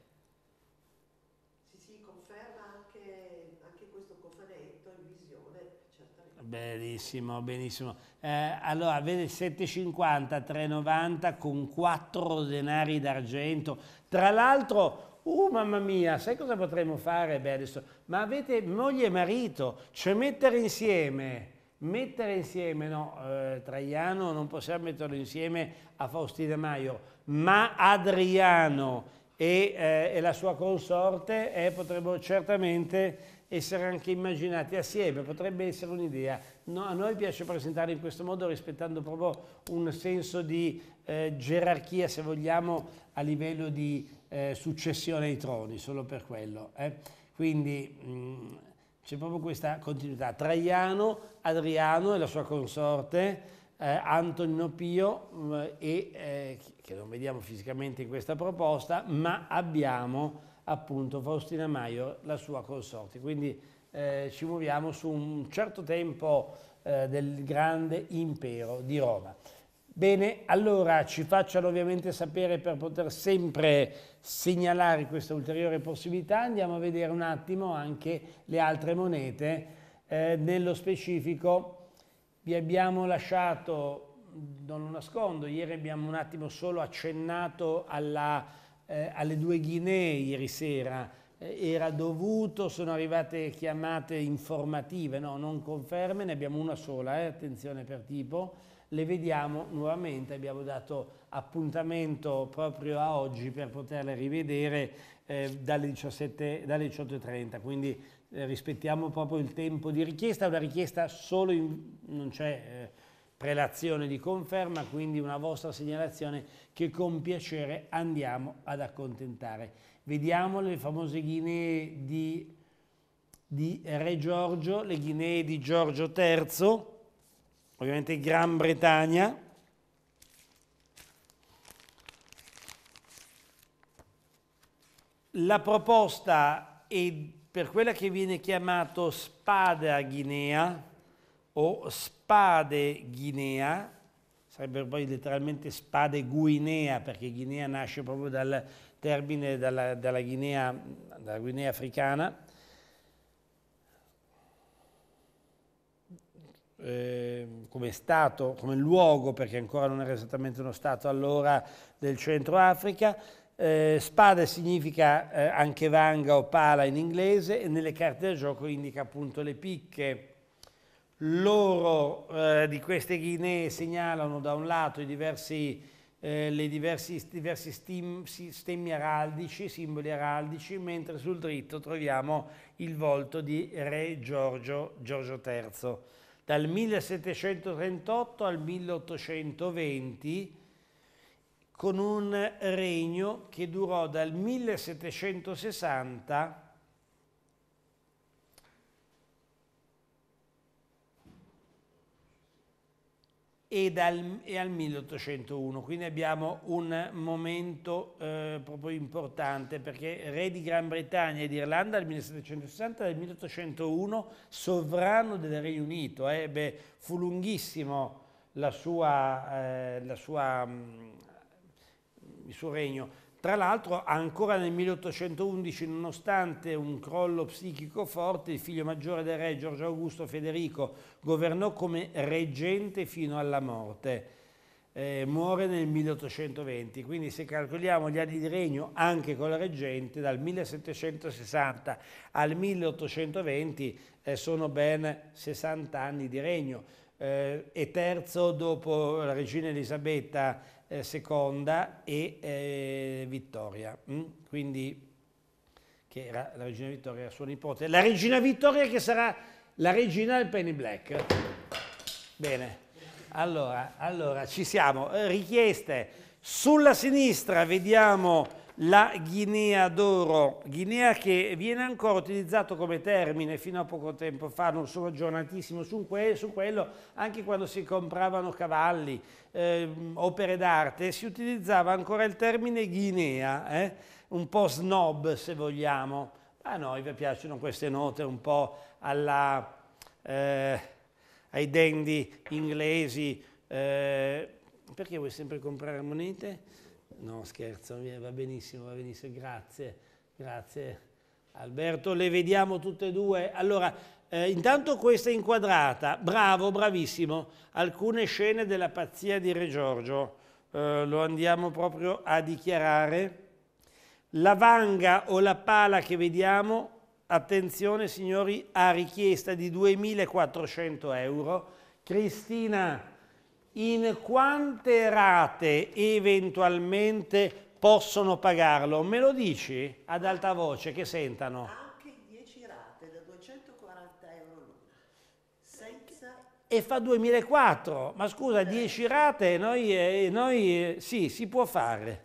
Speaker 1: Sì, sì, conferma anche, anche questo cofanetto in visione, certamente. Benissimo, benissimo. Eh, allora, vede 750, 390 con 4 denari d'argento. Tra l'altro, Uh, mamma mia, sai cosa potremmo fare? Beh, adesso, ma avete moglie e marito, cioè mettere insieme mettere insieme, no, eh, Traiano non possiamo metterlo insieme a Faustina Maio, ma Adriano e, eh, e la sua consorte eh, potrebbero certamente essere anche immaginati assieme, potrebbe essere un'idea. No, a noi piace presentare in questo modo rispettando proprio un senso di eh, gerarchia, se vogliamo, a livello di eh, successione ai troni, solo per quello. Eh. Quindi mh, mm, c'è proprio questa continuità. Traiano, Adriano e la sua consorte, eh, Antonino Pio, mh, mm, e, eh, che non vediamo fisicamente in questa proposta, ma abbiamo appunto Faustina Maior, la sua consorte. Quindi eh, ci muoviamo su un certo tempo eh, del grande impero di Roma. Bene, allora ci facciano ovviamente sapere per poter sempre segnalare questa ulteriore possibilità. Andiamo a vedere un attimo anche le altre monete. Eh, nello specifico vi abbiamo lasciato, non lo nascondo, ieri abbiamo un attimo solo accennato alla, eh, alle due Guinee ieri sera, eh, era dovuto, sono arrivate chiamate informative, no, non conferme, ne abbiamo una sola, eh, attenzione per tipo le vediamo nuovamente, abbiamo dato appuntamento proprio a oggi per poterle rivedere eh, dalle, 17, dalle 18.30, quindi eh, rispettiamo proprio il tempo di richiesta, una richiesta solo in, non c'è eh, prelazione di conferma, quindi una vostra segnalazione che con piacere andiamo ad accontentare. Vediamo le famose ghinee di, di Re Giorgio, le ghinee di Giorgio III, ovviamente Gran Bretagna, la proposta è per quella che viene chiamato spada Guinea o spade Guinea, sarebbero poi letteralmente spade Guinea, perché Guinea nasce proprio dal termine dalla, dalla, Guinea, dalla Guinea africana, Ehm, come Stato, come luogo, perché ancora non era esattamente uno Stato allora del Centro Africa. Eh, spada significa eh, anche vanga o pala in inglese e nelle carte da gioco indica appunto le picche. L'oro eh, di queste Guinee segnalano da un lato i diversi, eh, le diversi, diversi stim, stemmi araldici, simboli araldici, mentre sul dritto troviamo il volto di Re Giorgio, Giorgio III dal 1738 al 1820 con un regno che durò dal 1760 e, dal, e al 1801, quindi abbiamo un momento eh, proprio importante perché re di Gran Bretagna e d'Irlanda dal 1760 al 1801 sovrano del Regno Unito, eh, beh, fu lunghissimo la sua, eh, la sua, mh, mm, il suo regno. Tra l'altro ancora nel 1811, nonostante un crollo psichico forte, il figlio maggiore del re Giorgio Augusto Federico governò come reggente fino alla morte. Eh, muore nel 1820, quindi se calcoliamo gli anni di regno anche con la reggente, dal 1760 al 1820 eh, sono ben 60 anni di regno. Eh, e terzo dopo la regina Elisabetta eh, seconda e eh, Vittoria, mm? quindi che era la regina Vittoria, era sua nipote, la regina Vittoria che sarà la regina del Penny Black. Bene, allora, allora ci siamo, eh, richieste. Sulla sinistra vediamo la Guinea d'oro, Guinea che viene ancora utilizzato come termine fino a poco tempo fa, non sono aggiornatissimo su, que su quello, anche quando si compravano cavalli, eh, opere d'arte, si utilizzava ancora il termine Guinea, eh? un po' snob se vogliamo. A noi vi piacciono queste note un po' alla, eh, ai dandy inglesi, eh, perché vuoi sempre comprare monete? No, scherzo, va benissimo, va benissimo, grazie, grazie. Alberto, le vediamo tutte e due. Allora, eh, intanto questa inquadrata, bravo, bravissimo, alcune scene della pazzia di Re Giorgio, eh, lo andiamo proprio a dichiarare. La vanga o la pala che vediamo, attenzione signori, a richiesta di 2.400 euro. Cristina in quante rate eventualmente possono pagarlo? Me lo dici ad alta voce che sentano? Anche 10 rate da 240 euro l'una. Senza... E fa 2004, ma scusa, 10 rate, noi, eh, noi eh, sì, si può fare.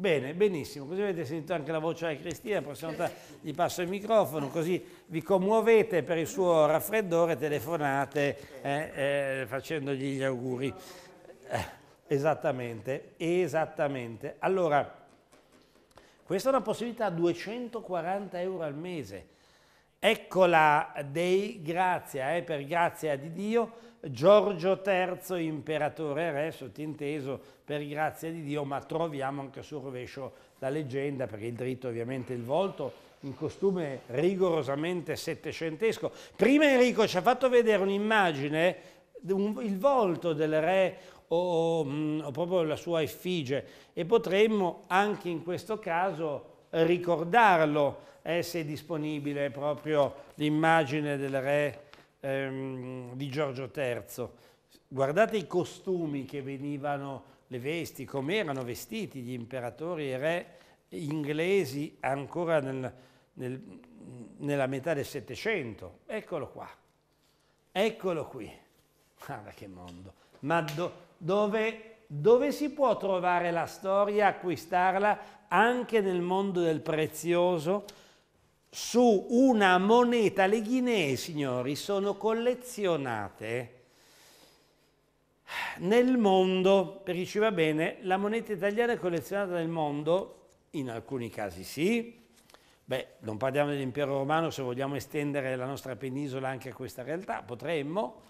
Speaker 1: Bene, benissimo, così avete sentito anche la voce di Cristina, la prossima volta gli passo il microfono, così vi commuovete per il suo raffreddore, telefonate eh, eh, facendogli gli auguri. Eh, esattamente, esattamente. Allora, questa è una possibilità 240 euro al mese. Eccola dei grazia, eh, per grazia di Dio, Giorgio III, imperatore re, sottinteso per grazia di Dio, ma troviamo anche sul rovescio la leggenda, perché il dritto ovviamente il volto in costume rigorosamente settecentesco. Prima Enrico ci ha fatto vedere un'immagine, un, il volto del re o, o mm, proprio la sua effigie e potremmo anche in questo caso ricordarlo eh, se è disponibile proprio l'immagine del re ehm, di Giorgio III. Guardate i costumi che venivano, le vesti, come erano vestiti gli imperatori e re inglesi ancora nel, nel, nella metà del Settecento. Eccolo qua, eccolo qui. Guarda che mondo. Ma do, dove, dove si può trovare la storia, acquistarla anche nel mondo del prezioso? su una moneta, le Guinee, signori sono collezionate nel mondo, perché ci va bene, la moneta italiana è collezionata nel mondo, in alcuni casi sì, beh non parliamo dell'impero romano se vogliamo estendere la nostra penisola anche a questa realtà, potremmo,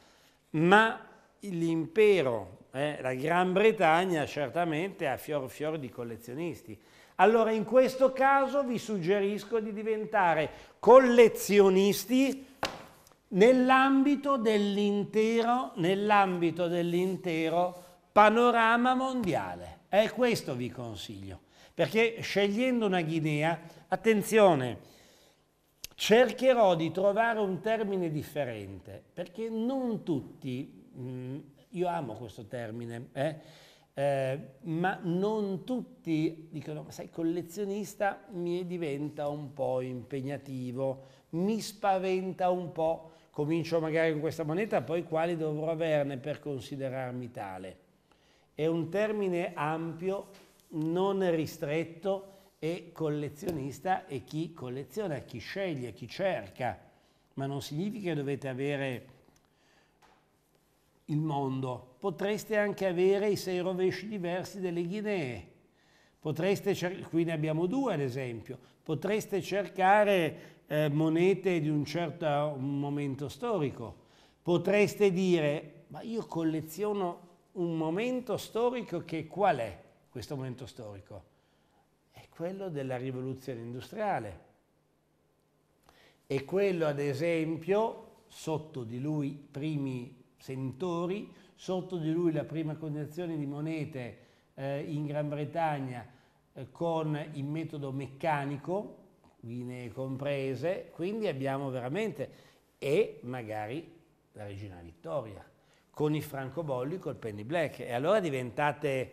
Speaker 1: ma l'impero, eh, la Gran Bretagna certamente ha fior fior di collezionisti allora in questo caso vi suggerisco di diventare collezionisti nell'ambito dell'intero nell dell panorama mondiale. E questo vi consiglio, perché scegliendo una Guinea, attenzione, cercherò di trovare un termine differente, perché non tutti, mh, mm, io amo questo termine, eh, eh, ma non tutti dicono, sai, collezionista mi diventa un po' impegnativo, mi spaventa un po', comincio magari con questa moneta, poi quali dovrò averne per considerarmi tale. È un termine ampio, non ristretto e collezionista è chi colleziona, chi sceglie, chi cerca, ma non significa che dovete avere il mondo, potreste anche avere i sei rovesci diversi delle Guinee. Potreste qui ne abbiamo due ad esempio, potreste cercare eh, monete di un certo momento storico, potreste dire ma io colleziono un momento storico che qual è questo momento storico? È quello della rivoluzione industriale, è quello ad esempio sotto di lui primi sentori sotto di lui la prima coniazione di monete eh, in Gran Bretagna eh, con il metodo meccanico, linee comprese, quindi abbiamo veramente, e magari la regina Vittoria, con i francobolli col penny black. E allora diventate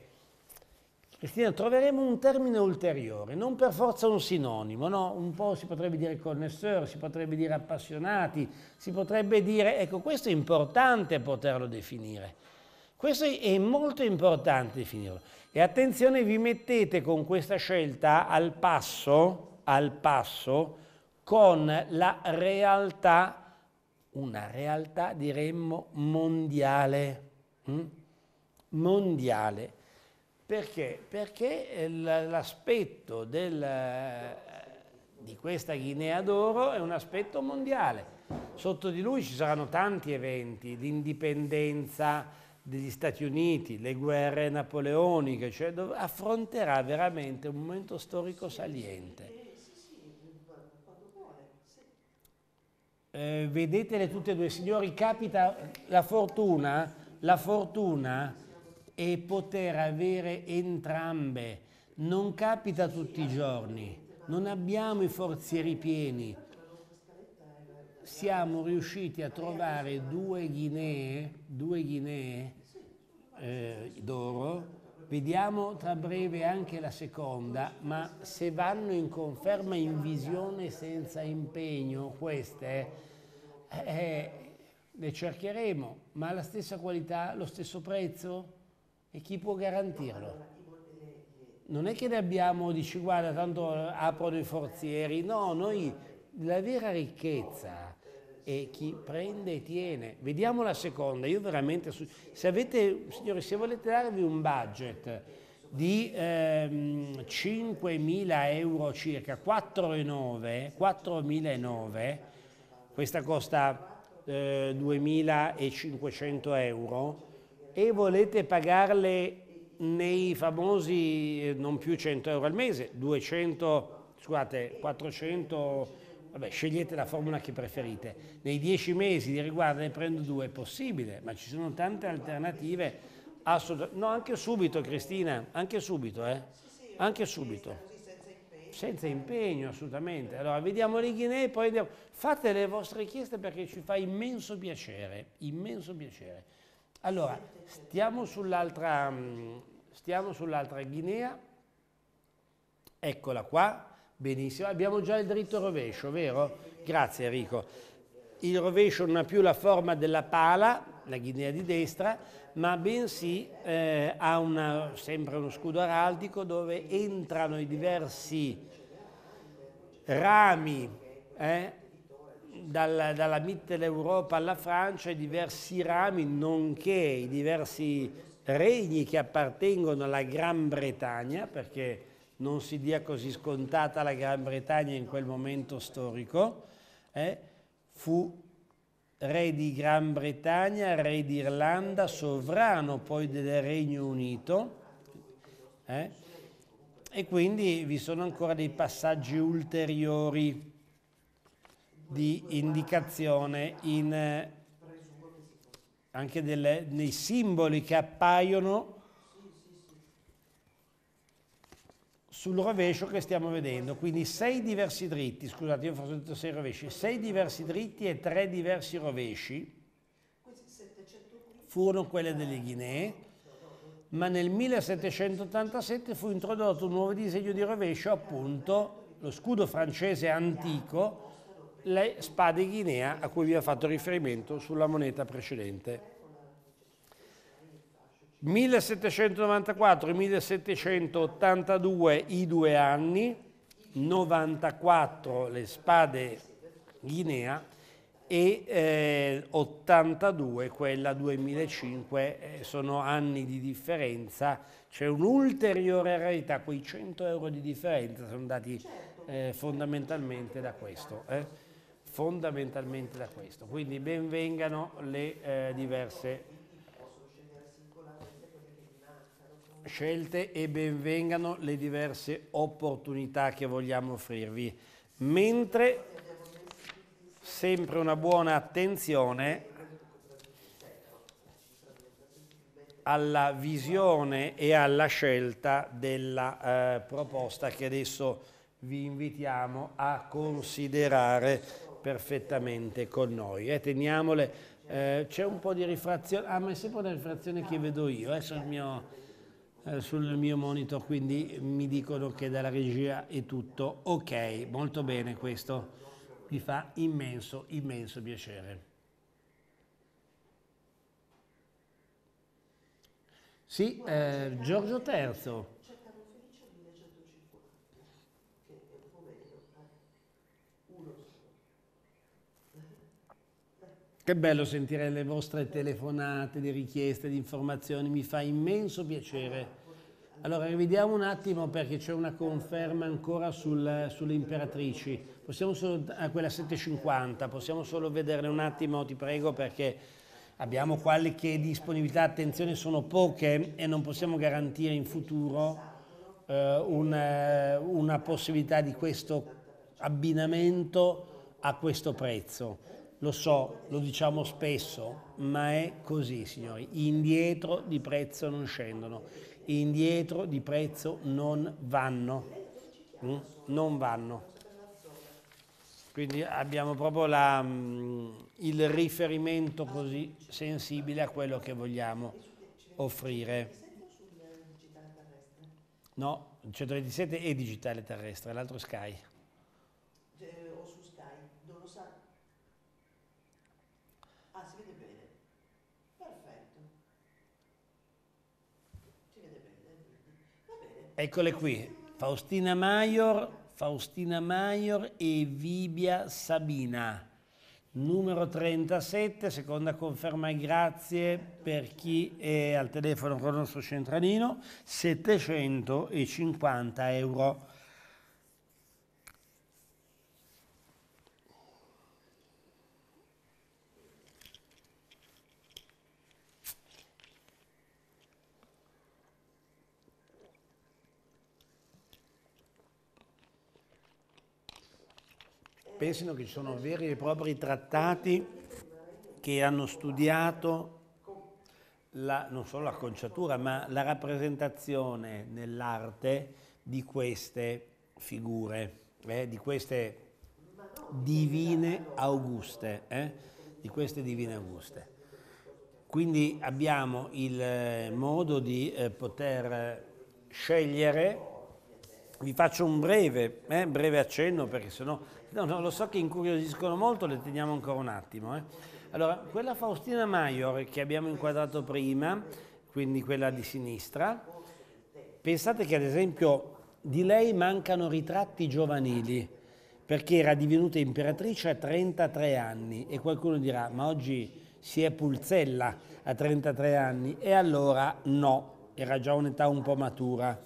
Speaker 1: Cristina, troveremo un termine ulteriore, non per forza un sinonimo, no? un po' si potrebbe dire connessore, si potrebbe dire appassionati, si potrebbe dire, ecco questo è importante poterlo definire, questo è molto importante definirlo. E attenzione, vi mettete con questa scelta al passo, al passo con la realtà, una realtà diremmo mondiale, mm? mondiale perché? Perché eh, l'aspetto eh, di questa Guinea d'Oro è un aspetto mondiale. Sotto di lui ci saranno tanti eventi, l'indipendenza degli Stati Uniti, le guerre napoleoniche, cioè affronterà veramente un momento storico saliente. Eh, vedetele tutte e due, signori, capita la fortuna, la fortuna e poter avere entrambe. Non capita tutti i giorni, non abbiamo i forzieri pieni. Siamo riusciti a trovare due Guinee, due Guinee eh, d'oro, vediamo tra breve anche la seconda, ma se vanno in conferma in visione senza impegno queste, eh, eh le cercheremo, ma la stessa qualità, lo stesso prezzo? E chi può garantirlo? Non è che ne abbiamo, dici guarda, tanto aprono i forzieri. No, noi la vera ricchezza è chi prende e tiene. Vediamo la seconda. Io veramente, se avete, signori, se volete darvi un budget di ehm, 5.000 euro circa, 4.900, questa costa eh, 2.500 euro, e volete pagarle nei famosi eh, non più 100 euro al mese, 200, scusate, 400, vabbè, scegliete la formula che preferite. Nei 10 mesi di riguardo ne prendo due, è possibile, ma ci sono tante alternative. Assolutamente. No, anche subito Cristina, anche subito, eh? Anche subito. Senza impegno, assolutamente. Allora, vediamo le Guinee, poi andiamo. Fate le vostre richieste perché ci fa immenso piacere, immenso piacere. Allora, stiamo sull'altra mm, sull Guinea, eccola qua, benissimo, abbiamo già il dritto rovescio, vero? Grazie Enrico. Il rovescio non ha più la forma della pala, la Guinea di destra, ma bensì eh, ha una, sempre uno scudo araldico dove entrano i diversi rami eh, dal, dalla Mitteleuropa alla Francia i diversi rami, nonché i diversi regni che appartengono alla Gran Bretagna, perché non si dia così scontata la Gran Bretagna in quel momento storico, eh, fu re di Gran Bretagna, re d'Irlanda, sovrano poi del Regno Unito. Eh, e quindi vi sono ancora dei passaggi ulteriori di indicazione in, eh, anche delle, nei simboli che appaiono sul rovescio che stiamo vedendo, quindi sei diversi dritti, scusate io ho detto sei rovesci, sei diversi dritti e tre diversi rovesci furono quelle delle Guinee, ma nel 1787 fu introdotto un nuovo disegno di rovescio, appunto lo scudo francese antico, le spade Guinea a cui vi ho fatto riferimento sulla moneta precedente. 1794 1782 i due anni, 94 le spade Guinea e eh, 82 quella 2005 eh, sono anni di differenza c'è un'ulteriore rarità quei 100 euro di differenza sono dati eh, fondamentalmente da questo eh fondamentalmente da questo. Quindi benvengano le eh, diverse scelte e benvengano le diverse opportunità che vogliamo offrirvi. Mentre sempre una buona attenzione alla visione e alla scelta della eh, proposta che adesso vi invitiamo a considerare perfettamente con noi. Eh, teniamole, eh, c'è un po' di rifrazione, ah ma è sempre una rifrazione che vedo io, eh, sul, mio, eh, sul mio monitor, quindi mi dicono che dalla regia è tutto ok, molto bene questo, mi fa immenso, immenso piacere. Sì, eh, Giorgio III. Che bello sentire le vostre telefonate, le richieste di informazioni, mi fa immenso piacere. Allora, rivediamo un attimo perché c'è una conferma ancora sul, sulle imperatrici. Possiamo solo, a ah, quella 750, possiamo solo vederle un attimo, ti prego, perché abbiamo qualche disponibilità, attenzione, sono poche e non possiamo garantire in futuro eh, una, eh, una possibilità di questo abbinamento a questo prezzo. Lo so, lo diciamo spesso, ma è così, signori. Indietro di prezzo non scendono, indietro di prezzo non vanno. Mm? Non vanno. Quindi abbiamo proprio la, mm, il riferimento così sensibile a quello che vogliamo offrire. No, 127 è digitale terrestre, l'altro Sky. Eccole qui, Faustina Maior, Faustina Maior e Vibia Sabina. Numero 37, seconda conferma, e grazie per chi è al telefono con il nostro centralino, 750 euro. pensino che ci sono veri e propri trattati che hanno studiato la, non solo l'acconciatura, ma la rappresentazione nell'arte di queste figure, eh, di queste divine auguste, eh, di queste divine auguste. Quindi abbiamo il eh, modo di eh, poter scegliere vi faccio un breve, eh, breve accenno perché sennò no, no, lo so che incuriosiscono molto, le teniamo ancora un attimo. Eh. Allora, quella Faustina Maior che abbiamo inquadrato prima, quindi quella di sinistra, pensate che ad esempio di lei mancano ritratti giovanili perché era divenuta imperatrice a 33 anni e qualcuno dirà ma oggi si è pulzella a 33 anni e allora no, era già un'età un po' matura.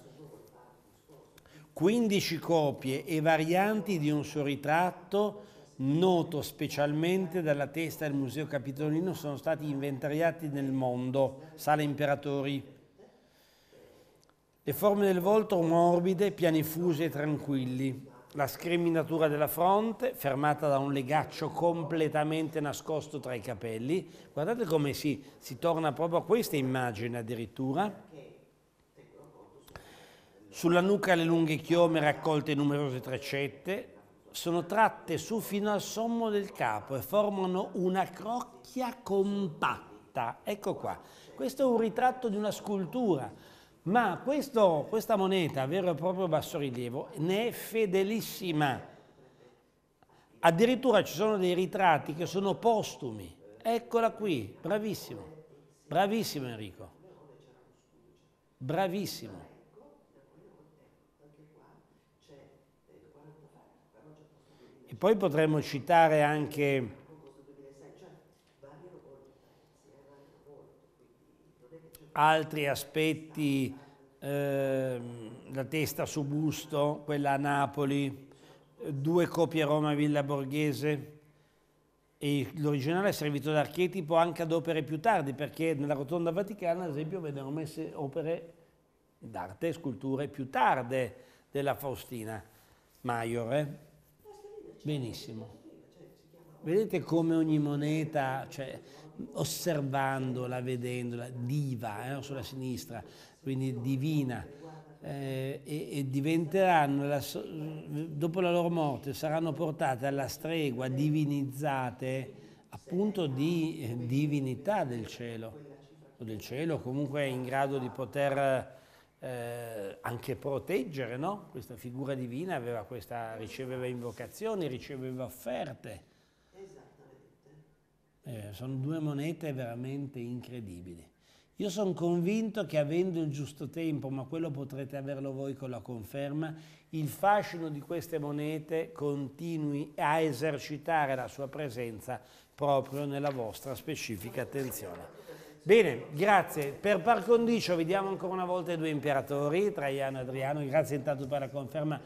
Speaker 1: 15 copie e varianti di un suo ritratto noto specialmente dalla testa del Museo Capitolino sono stati inventariati nel mondo, sale imperatori. Le forme del volto morbide, pianifuse e tranquilli, la scriminatura della fronte fermata da un legaccio completamente nascosto tra i capelli. Guardate come si, si torna proprio a questa immagine addirittura sulla nuca le lunghe chiome raccolte in numerose trecette sono tratte su fino al sommo del capo e formano una crocchia compatta. Ecco qua, questo è un ritratto di una scultura, ma questo, questa moneta, vero e proprio bassorilievo, ne è fedelissima. Addirittura ci sono dei ritratti che sono postumi. Eccola qui, bravissimo, bravissimo Enrico, bravissimo. E poi potremmo citare anche... altri aspetti, eh, la testa su busto, quella a Napoli, due copie Roma-Villa Borghese, e l'originale è servito d'archetipo anche ad opere più tardi, perché nella Rotonda Vaticana, ad esempio, vennero messe opere d'arte, sculture più tarde della Faustina Maior. Eh? Benissimo. Vedete come ogni moneta, cioè, osservandola, vedendola, diva, eh, sulla sinistra, quindi divina, eh, e, e, diventeranno, la, dopo la loro morte, saranno portate alla stregua, divinizzate, appunto di eh, divinità del cielo, o del cielo comunque in grado di poter eh, anche proteggere, no? Questa figura divina aveva questa, riceveva invocazioni, riceveva offerte. Eh, sono due monete veramente incredibili. Io sono convinto che avendo il giusto tempo, ma quello potrete averlo voi con la conferma, il fascino di queste monete continui a esercitare la sua presenza proprio nella vostra specifica attenzione. Bene, grazie. Per par condicio vediamo ancora una volta i due imperatori, Traiano e Adriano. Grazie intanto per la conferma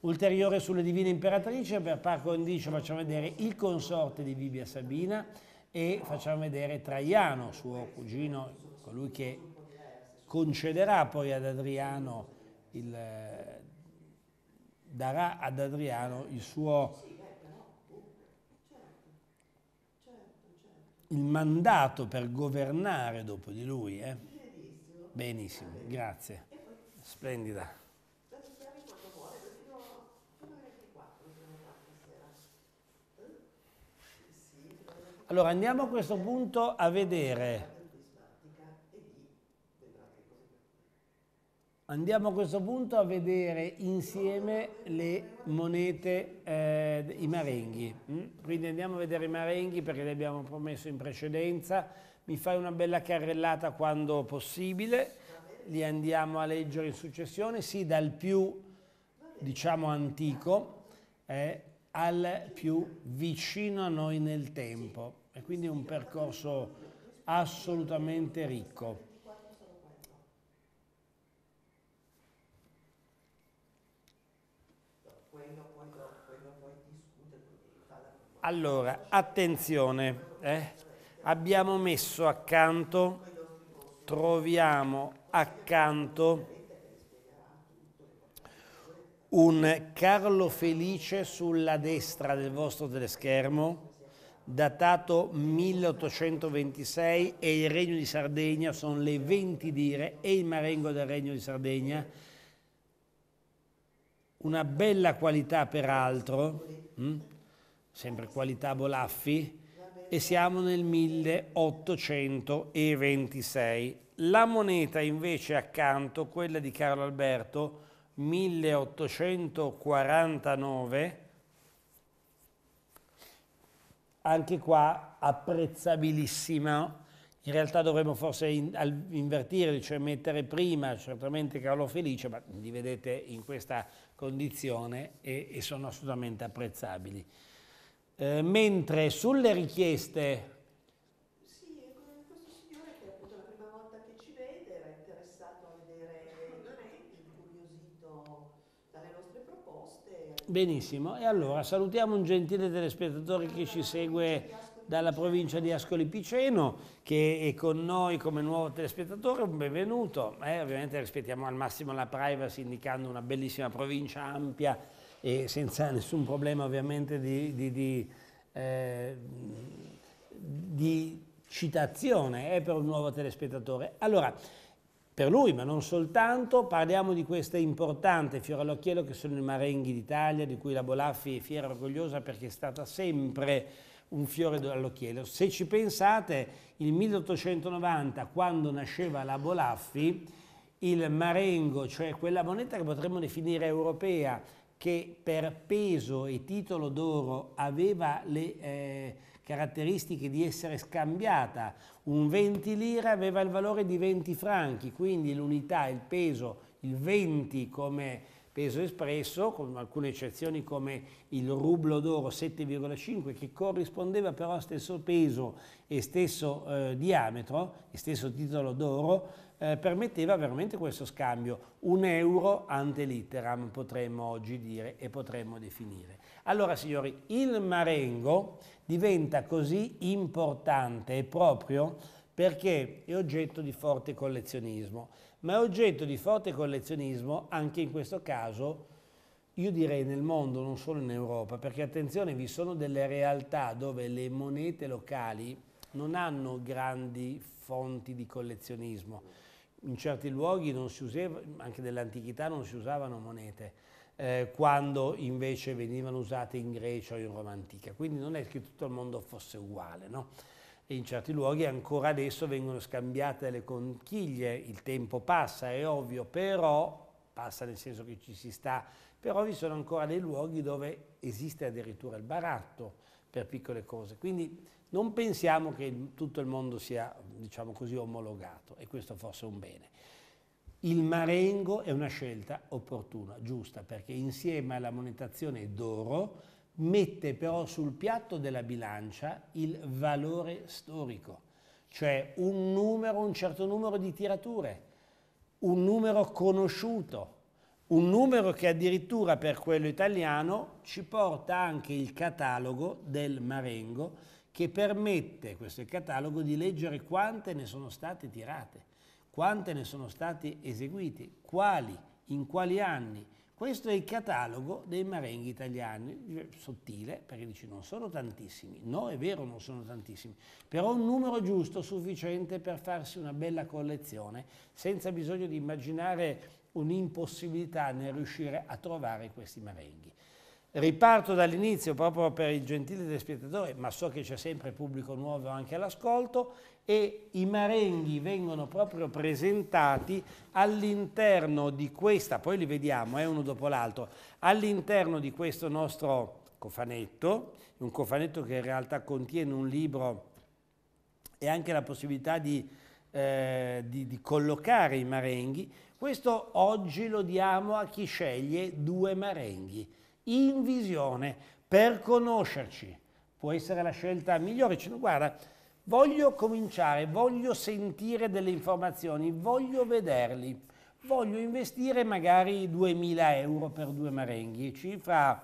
Speaker 1: ulteriore sulle divine imperatrici. Per par condicio facciamo vedere il consorte di Bibia Sabina e facciamo vedere Traiano, suo cugino, colui che concederà poi ad Adriano il, darà ad Adriano il suo il mandato per governare dopo di lui. Eh? Benissimo. Benissimo, grazie. Splendida. Allora andiamo a questo punto a vedere Andiamo a questo punto a vedere insieme le monete, eh, i marenghi. Mm? Quindi andiamo a vedere i marenghi perché li abbiamo promesso in precedenza. Mi fai una bella carrellata quando possibile. Li andiamo a leggere in successione, sì, dal più, diciamo, antico eh, al più vicino a noi nel tempo. E quindi un percorso assolutamente ricco. Allora, attenzione, eh? abbiamo messo accanto, troviamo accanto
Speaker 2: un
Speaker 1: Carlo Felice sulla destra del vostro teleschermo, datato 1826 e il Regno di Sardegna, sono le 20 dire, e il Marengo del Regno di Sardegna, una bella qualità peraltro, hm? sempre qualità Bolaffi, e siamo nel 1826. La moneta invece accanto, quella di Carlo Alberto, 1849, anche qua apprezzabilissima. In realtà dovremmo forse in, al, invertire, cioè mettere prima certamente Carlo Felice, ma li vedete in questa condizione e, e sono assolutamente apprezzabili. Eh, mentre sulle richieste... Benissimo, e allora salutiamo un gentile telespettatore che ci segue dalla provincia di Ascoli Piceno che è con noi come nuovo telespettatore, un benvenuto. Eh, ovviamente rispettiamo al massimo la privacy indicando una bellissima provincia ampia e senza nessun problema ovviamente di, di, di, eh, di citazione eh, per un nuovo telespettatore. Allora, per lui, ma non soltanto, parliamo di questa importante fiore all'occhiello che sono i marenghi d'Italia, di cui la Bolaffi è fiera e orgogliosa perché è stata sempre un fiore all'occhiello. Se ci pensate, il 1890, quando nasceva la Bolaffi, il marengo, cioè quella moneta che potremmo definire europea, che per peso e titolo d'oro aveva le eh, caratteristiche di essere scambiata, un 20 lire aveva il valore di 20 franchi, quindi l'unità, il peso, il 20 come peso espresso, con alcune eccezioni come il rublo d'oro 7,5 che corrispondeva però a stesso peso e stesso eh, diametro e stesso titolo d'oro, eh, permetteva veramente questo scambio, un euro ante litteram potremmo oggi dire e potremmo definire. Allora signori, il Marengo diventa così importante proprio perché è oggetto di forte collezionismo, ma è oggetto di forte collezionismo anche in questo caso io direi nel mondo, non solo in Europa, perché attenzione, vi sono delle realtà dove le monete locali non hanno grandi fonti di collezionismo in certi luoghi non si usava, anche nell'antichità non si usavano monete, eh, quando invece venivano usate in Grecia o in Roma antica. Quindi non è che tutto il mondo fosse uguale, no? E in certi luoghi ancora adesso vengono scambiate le conchiglie, il tempo passa, è ovvio, però passa nel senso che ci si sta, però vi sono ancora dei luoghi dove esiste addirittura il baratto per piccole cose. Quindi non pensiamo che tutto il mondo sia, diciamo così, omologato e questo fosse un bene. Il Marengo è una scelta opportuna, giusta, perché insieme alla monetazione d'oro mette però sul piatto della bilancia il valore storico, cioè un numero, un certo numero di tirature, un numero conosciuto, un numero che addirittura per quello italiano ci porta anche il catalogo del Marengo, che permette, questo è il catalogo, di leggere quante ne sono state tirate, quante ne sono state eseguite, quali, in quali anni. Questo è il catalogo dei marenghi italiani, eh, sottile, perché dice non sono tantissimi, no è vero non sono tantissimi, però un numero giusto, sufficiente per farsi una bella collezione, senza bisogno di immaginare un'impossibilità nel riuscire a trovare questi marenghi. Riparto dall'inizio proprio per il gentile telespettatore, ma so che c'è sempre pubblico nuovo anche all'ascolto, e i marenghi vengono proprio presentati all'interno di questa, poi li vediamo, eh, uno dopo l'altro, all'interno di questo nostro cofanetto, un cofanetto che in realtà contiene un libro e anche la possibilità di, eh, di, di collocare i marenghi, questo oggi lo diamo a chi sceglie due marenghi in visione per conoscerci. Può essere la scelta migliore. Cioè, guarda, voglio cominciare, voglio sentire delle informazioni, voglio vederli, voglio investire magari 2.000 euro per due marenghi, cifra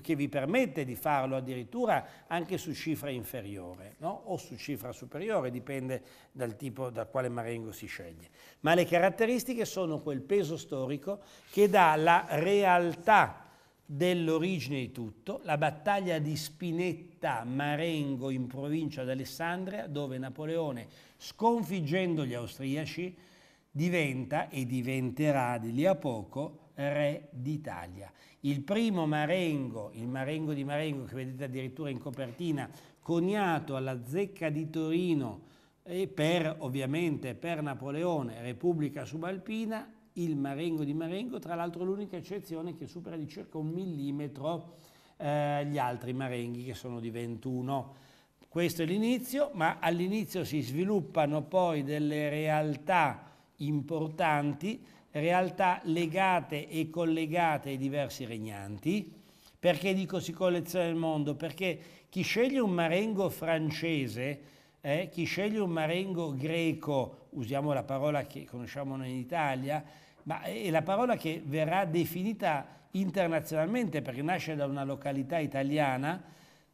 Speaker 1: che vi permette di farlo addirittura anche su cifra inferiore no? o su cifra superiore, dipende dal tipo da quale marengo si sceglie. Ma le caratteristiche sono quel peso storico che dà la realtà dell'origine di tutto, la battaglia di Spinetta Marengo in provincia d'Alessandria, dove Napoleone, sconfiggendo gli austriaci, diventa e diventerà di lì a poco re d'Italia. Il primo Marengo, il Marengo di Marengo che vedete addirittura in copertina, coniato alla zecca di Torino e per, ovviamente per Napoleone, Repubblica Subalpina, il Marengo di Marengo, tra l'altro l'unica eccezione che supera di circa un millimetro eh, gli altri marenghi che sono di 21. Questo è l'inizio, ma all'inizio si sviluppano poi delle realtà importanti realtà legate e collegate ai diversi regnanti. Perché dico si colleziona il mondo? Perché chi sceglie un marengo francese, eh, chi sceglie un marengo greco, usiamo la parola che conosciamo noi in Italia, ma è la parola che verrà definita internazionalmente perché nasce da una località italiana,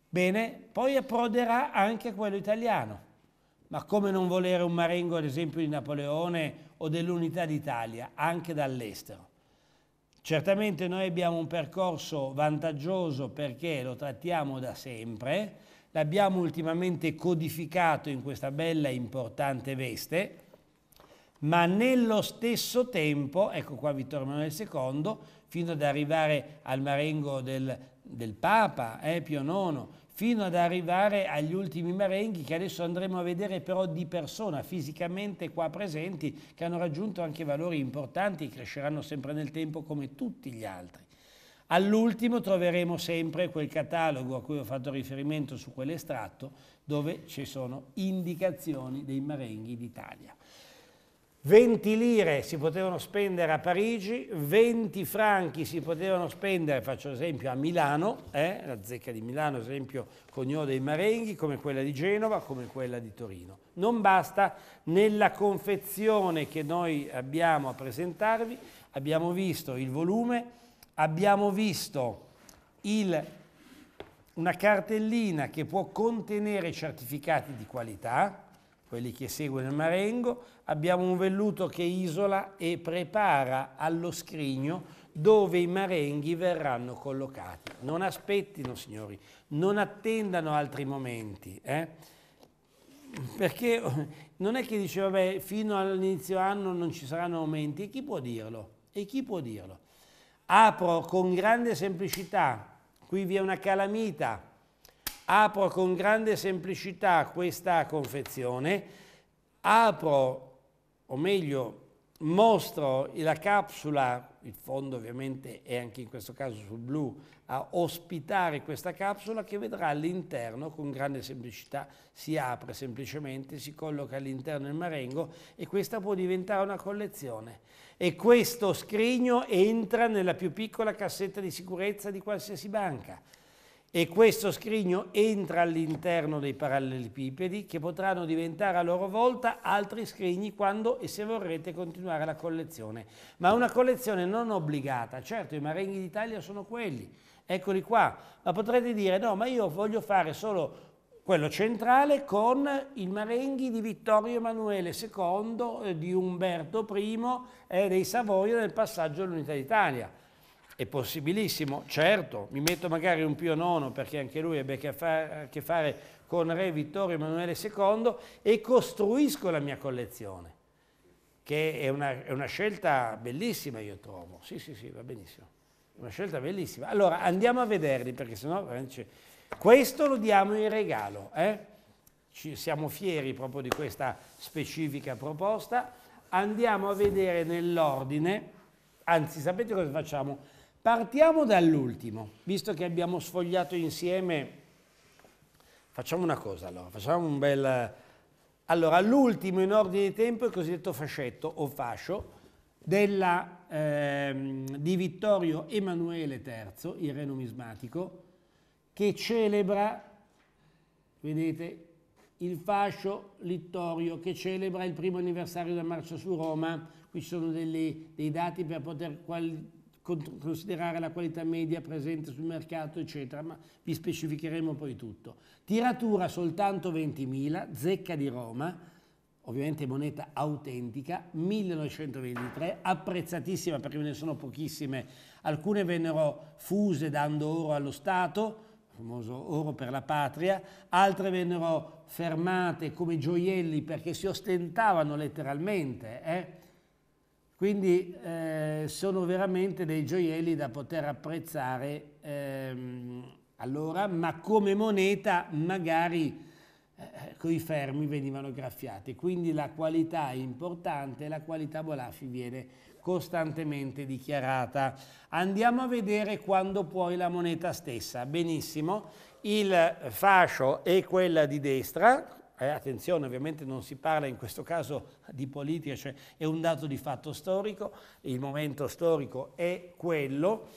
Speaker 1: bene, poi approderà anche quello italiano ma come non volere un marengo ad esempio di Napoleone o dell'unità d'Italia, anche dall'estero. Certamente noi abbiamo un percorso vantaggioso perché lo trattiamo da sempre, l'abbiamo ultimamente codificato in questa bella e importante veste, ma nello stesso tempo, ecco qua Vittorio Emanuele II, fino ad arrivare al marengo del, del Papa eh, Pio IX, fino ad arrivare agli ultimi marenghi che adesso andremo a vedere però di persona, fisicamente qua presenti, che hanno raggiunto anche valori importanti e cresceranno sempre nel tempo come tutti gli altri. All'ultimo troveremo sempre quel catalogo a cui ho fatto riferimento su quell'estratto dove ci sono indicazioni dei marenghi d'Italia. 20 lire si potevano spendere a Parigi, 20 franchi si potevano spendere, faccio esempio, a Milano, eh, la zecca di Milano, esempio, cognò dei Marenghi, come quella di Genova, come quella di Torino. Non basta, nella confezione che noi abbiamo a presentarvi abbiamo visto il volume, abbiamo visto il, una cartellina che può contenere certificati di qualità, quelli che seguono il Marengo, abbiamo un velluto che isola e prepara allo scrigno dove i marenghi verranno collocati. Non aspettino, signori, non attendano altri momenti. Eh? Perché non è che dice, vabbè, fino all'inizio anno non ci saranno aumenti. E chi può dirlo? E chi può dirlo? Apro con grande semplicità. Qui vi è una calamita apro con grande semplicità questa confezione, apro, o meglio, mostro la capsula, il fondo ovviamente è anche in questo caso sul blu, a ospitare questa capsula che vedrà all'interno con grande semplicità, si apre semplicemente, si colloca all'interno il marengo e questa può diventare una collezione. E questo scrigno entra nella più piccola cassetta di sicurezza di qualsiasi banca e questo scrigno entra all'interno dei parallelepipedi che potranno diventare a loro volta altri scrigni quando e se vorrete continuare la collezione. Ma una collezione non obbligata, certo i marenghi d'Italia sono quelli, eccoli qua, ma potrete dire no ma io voglio fare solo quello centrale con i marenghi di Vittorio Emanuele II, eh, di Umberto I e eh, dei Savoia nel passaggio all'Unità d'Italia è possibilissimo, certo, mi metto magari un Pio IX perché anche lui ebbe a che fare con Re Vittorio Emanuele II e costruisco la mia collezione, che è una, è una scelta bellissima io trovo. Sì, sì, sì, va benissimo. È una scelta bellissima. Allora andiamo a vederli perché sennò... Questo lo diamo in regalo, eh? Ci, siamo fieri proprio di questa specifica proposta. Andiamo a vedere nell'ordine, anzi sapete cosa facciamo? Partiamo dall'ultimo, visto che abbiamo sfogliato insieme, facciamo una cosa allora, facciamo un bel... Allora, l'ultimo in ordine di tempo è il cosiddetto fascetto o fascio della, ehm, di Vittorio Emanuele III, il re numismatico, che celebra, vedete, il fascio littorio che celebra il primo anniversario della marcia su Roma. Qui ci sono delle, dei dati per poter qual, considerare la qualità media presente sul mercato, eccetera, ma vi specificheremo poi tutto. Tiratura soltanto 20.000, zecca di Roma, ovviamente moneta autentica, 1923, apprezzatissima perché ve ne sono pochissime, alcune vennero fuse dando oro allo Stato, famoso oro per la patria, altre vennero fermate come gioielli perché si ostentavano letteralmente, eh? Quindi eh, sono veramente dei gioielli da poter apprezzare ehm, allora, ma come moneta magari eh, coi fermi venivano graffiati. Quindi la qualità è importante, la qualità Bolafi viene costantemente dichiarata. Andiamo a vedere quando puoi la moneta stessa. Benissimo, il fascio è quella di destra, e eh, attenzione ovviamente non si parla in questo caso di politica, cioè è un dato di fatto storico, il momento storico è quello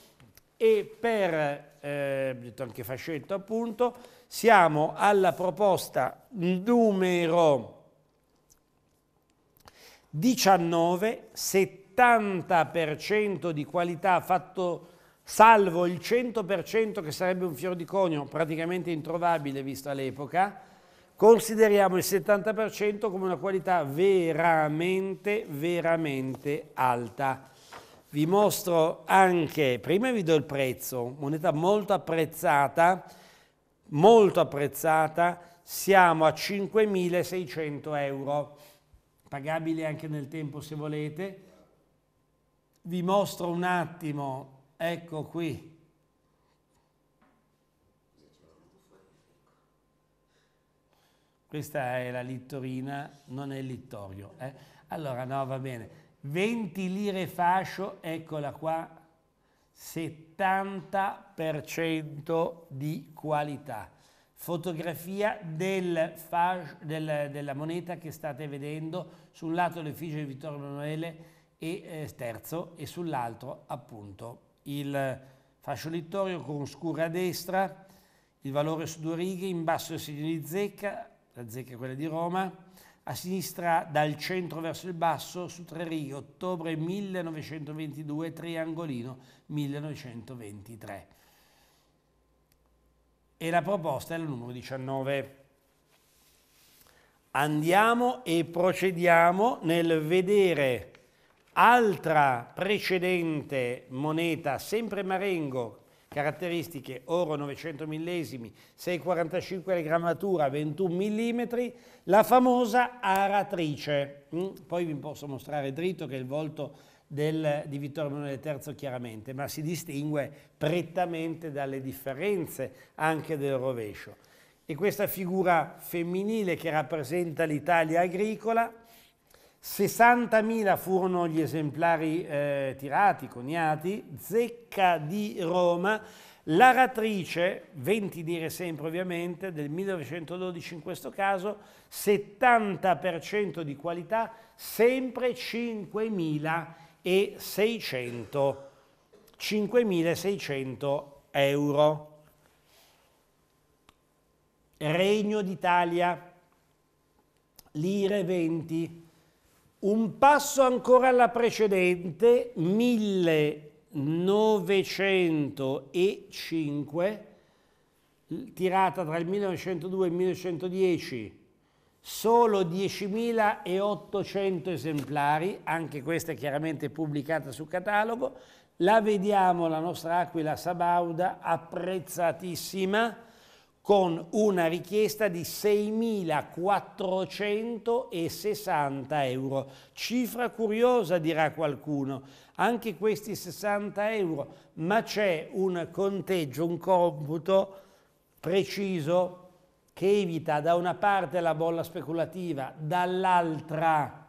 Speaker 1: e per, eh, ho detto anche fascetto appunto, siamo alla proposta numero 19, 70% di qualità fatto salvo il 100% che sarebbe un fior di conio praticamente introvabile visto all'epoca, Consideriamo il 70% come una qualità veramente, veramente alta. Vi mostro anche, prima vi do il prezzo, moneta molto apprezzata, molto apprezzata, siamo a 5.600 euro, pagabile anche nel tempo se volete. Vi mostro un attimo, ecco qui, Questa è la littorina, non è il littorio. Eh? Allora, no, va bene. 20 lire fascio, eccola qua, 70% di qualità. Fotografia del fascio, del, della moneta che state vedendo sul lato l'effigie di Vittorio Emanuele e eh, Sterzo e sull'altro appunto il fascio littorio con scura a destra, il valore su due righe, in basso si di zecca, anziché quella di Roma, a sinistra dal centro verso il basso su Tre righe, ottobre 1922, triangolino 1923. E la proposta è la numero 19. Andiamo e procediamo nel vedere altra precedente moneta, sempre Marengo, caratteristiche oro 900 millesimi, 6,45 di grammatura, 21 mm, la famosa aratrice. Mm? Poi vi posso mostrare dritto che è il volto del, di Vittorio Emanuele III chiaramente, ma si distingue prettamente dalle differenze anche del rovescio. E questa figura femminile che rappresenta l'Italia agricola, 60.000 furono gli esemplari eh, tirati, coniati, zecca di Roma, l'aratrice, 20 dire sempre ovviamente, del 1912 in questo caso, 70% di qualità, sempre 5.600, 5.600 euro. Regno d'Italia, lire 20, un passo ancora alla precedente, 1905, tirata tra il 1902 e il 1910, solo 10.800 esemplari, anche questa è chiaramente pubblicata su catalogo, la vediamo la nostra Aquila Sabauda, apprezzatissima, con una richiesta di 6.460 euro. Cifra curiosa dirà qualcuno, anche questi 60 euro, ma c'è un conteggio, un computo preciso che evita da una parte la bolla speculativa, dall'altra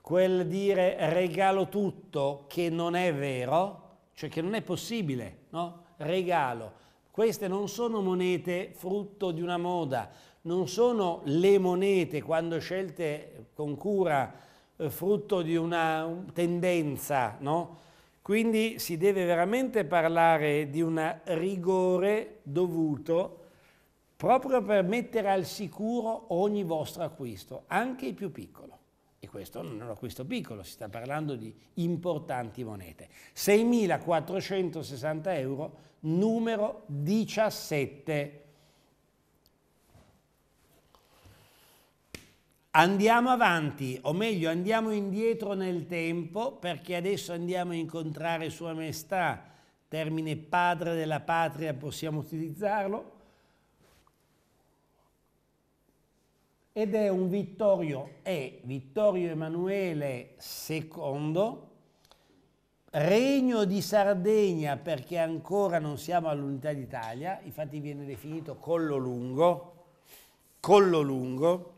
Speaker 1: quel dire regalo tutto che non è vero, cioè che non è possibile, no? Regalo queste non sono monete frutto di una moda, non sono le monete quando scelte con cura eh, frutto di una tendenza, no? Quindi si deve veramente parlare di un rigore dovuto proprio per mettere al sicuro ogni vostro acquisto, anche il più piccolo. E questo non è un acquisto piccolo, si sta parlando di importanti monete. 6.460 euro, numero 17. Andiamo avanti, o meglio andiamo indietro nel tempo, perché adesso andiamo a incontrare Sua Maestà, termine padre della patria, possiamo utilizzarlo, ed è un Vittorio E, Vittorio Emanuele II, regno di Sardegna perché ancora non siamo all'unità d'Italia, infatti viene definito collo lungo, collo lungo,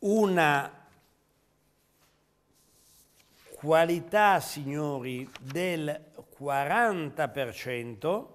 Speaker 1: una qualità, signori, del 40%,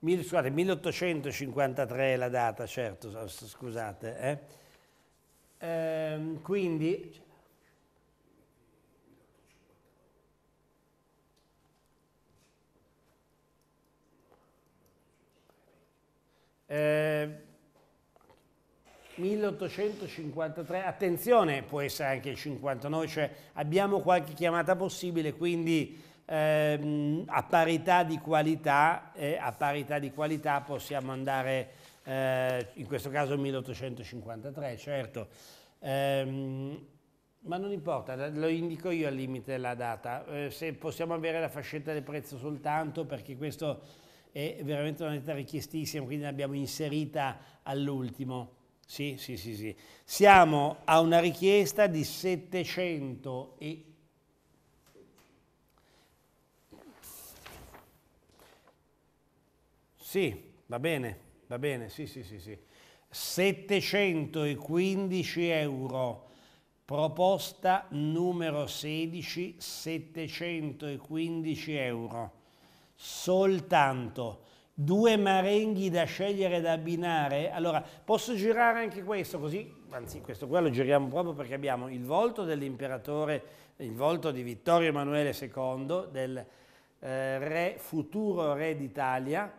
Speaker 1: scusate, 1853 è la data, certo, scusate. Eh? Ehm, quindi... Eh, 1853, attenzione, può essere anche il 59, cioè abbiamo qualche chiamata possibile, quindi ehm, a, parità qualità, eh, a, parità di qualità, possiamo andare, eh, in questo caso 1853, certo, ehm, ma non importa, lo indico io al limite la data, eh, se possiamo avere la fascetta del prezzo soltanto perché questo è veramente una data richiestissima, quindi l'abbiamo inserita all'ultimo. Sì, sì, sì, sì. Siamo a una richiesta di 700 e Sì, va bene, va bene, sì, sì, sì, sì. 715 euro. Proposta numero 16, 715 euro. Soltanto due marenghi da scegliere da abbinare. Allora, posso girare anche questo così? Anzi, questo qua lo giriamo proprio perché abbiamo il volto dell'imperatore, il volto di Vittorio Emanuele II, del eh, re, futuro re d'Italia,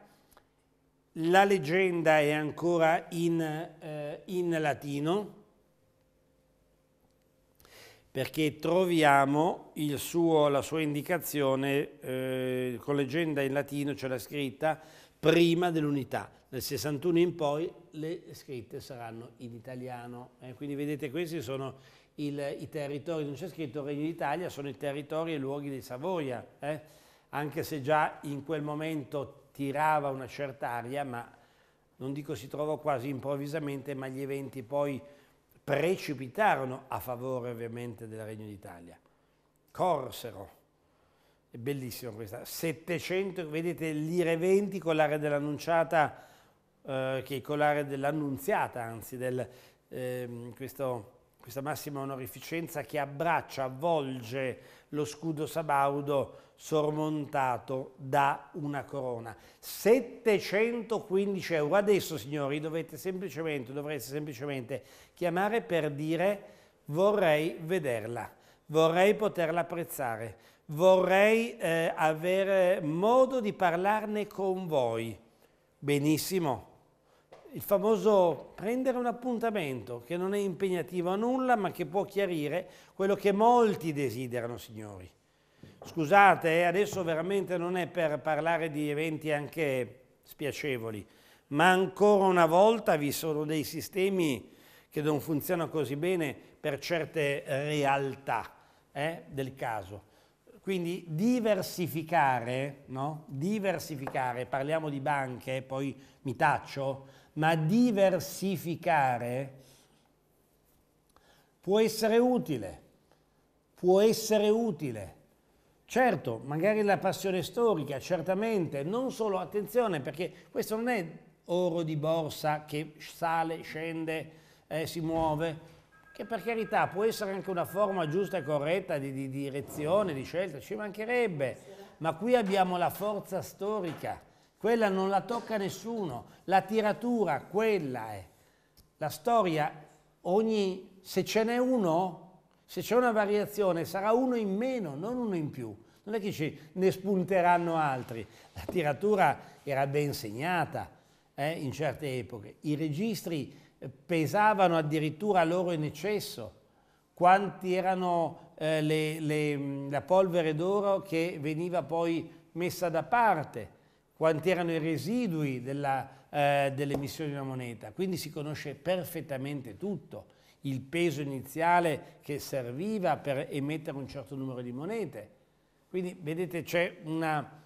Speaker 1: la leggenda è ancora in, eh, in latino perché troviamo suo, la sua indicazione eh, con leggenda in latino, c'è la scritta prima dell'unità. Nel 61 in poi le scritte saranno in italiano. Eh? Quindi vedete questi sono il, i territori, non c'è scritto Regno d'Italia, sono i territori e i luoghi di Savoia, eh? anche se già in quel momento tirava una certa aria, ma non dico si trovò quasi improvvisamente, ma gli eventi poi precipitarono a favore ovviamente del Regno d'Italia. Corsero, è bellissima questa, 700, vedete l'ire 20 con l'area dell'annunciata, eh, che con l'area dell'annunziata, anzi, del, eh, questo, questa massima onorificenza che abbraccia, avvolge, lo scudo sabaudo sormontato da una corona. 715 euro. Adesso, signori, dovete semplicemente, dovreste semplicemente chiamare per dire vorrei vederla, vorrei poterla apprezzare, vorrei eh, avere modo di parlarne con voi. Benissimo il famoso prendere un appuntamento che non è impegnativo a nulla ma che può chiarire quello che molti desiderano, signori. Scusate, eh, adesso veramente non è per parlare di eventi anche spiacevoli, ma ancora una volta vi sono dei sistemi che non funzionano così bene per certe realtà eh, del caso. Quindi diversificare, no? diversificare, parliamo di banche, poi mi taccio, ma diversificare può essere utile, può essere utile. Certo, magari la passione storica, certamente, non solo, attenzione, perché questo non è oro di borsa che sale, scende, eh, si muove, che per carità può essere anche una forma giusta e corretta di, di direzione, di scelta, ci mancherebbe, ma qui abbiamo la forza storica quella non la tocca nessuno, la tiratura, quella è. La storia, ogni, se ce n'è uno, se c'è una variazione, sarà uno in meno, non uno in più. Non è che ci ne spunteranno altri. La tiratura era ben segnata eh, in certe epoche. I registri eh, pesavano addirittura loro in eccesso. Quanti erano eh, le, le, la polvere d'oro che veniva poi messa da parte quanti erano i residui eh, dell'emissione di una moneta, quindi si conosce perfettamente tutto, il peso iniziale che serviva per emettere un certo numero di monete. Quindi vedete c'è una...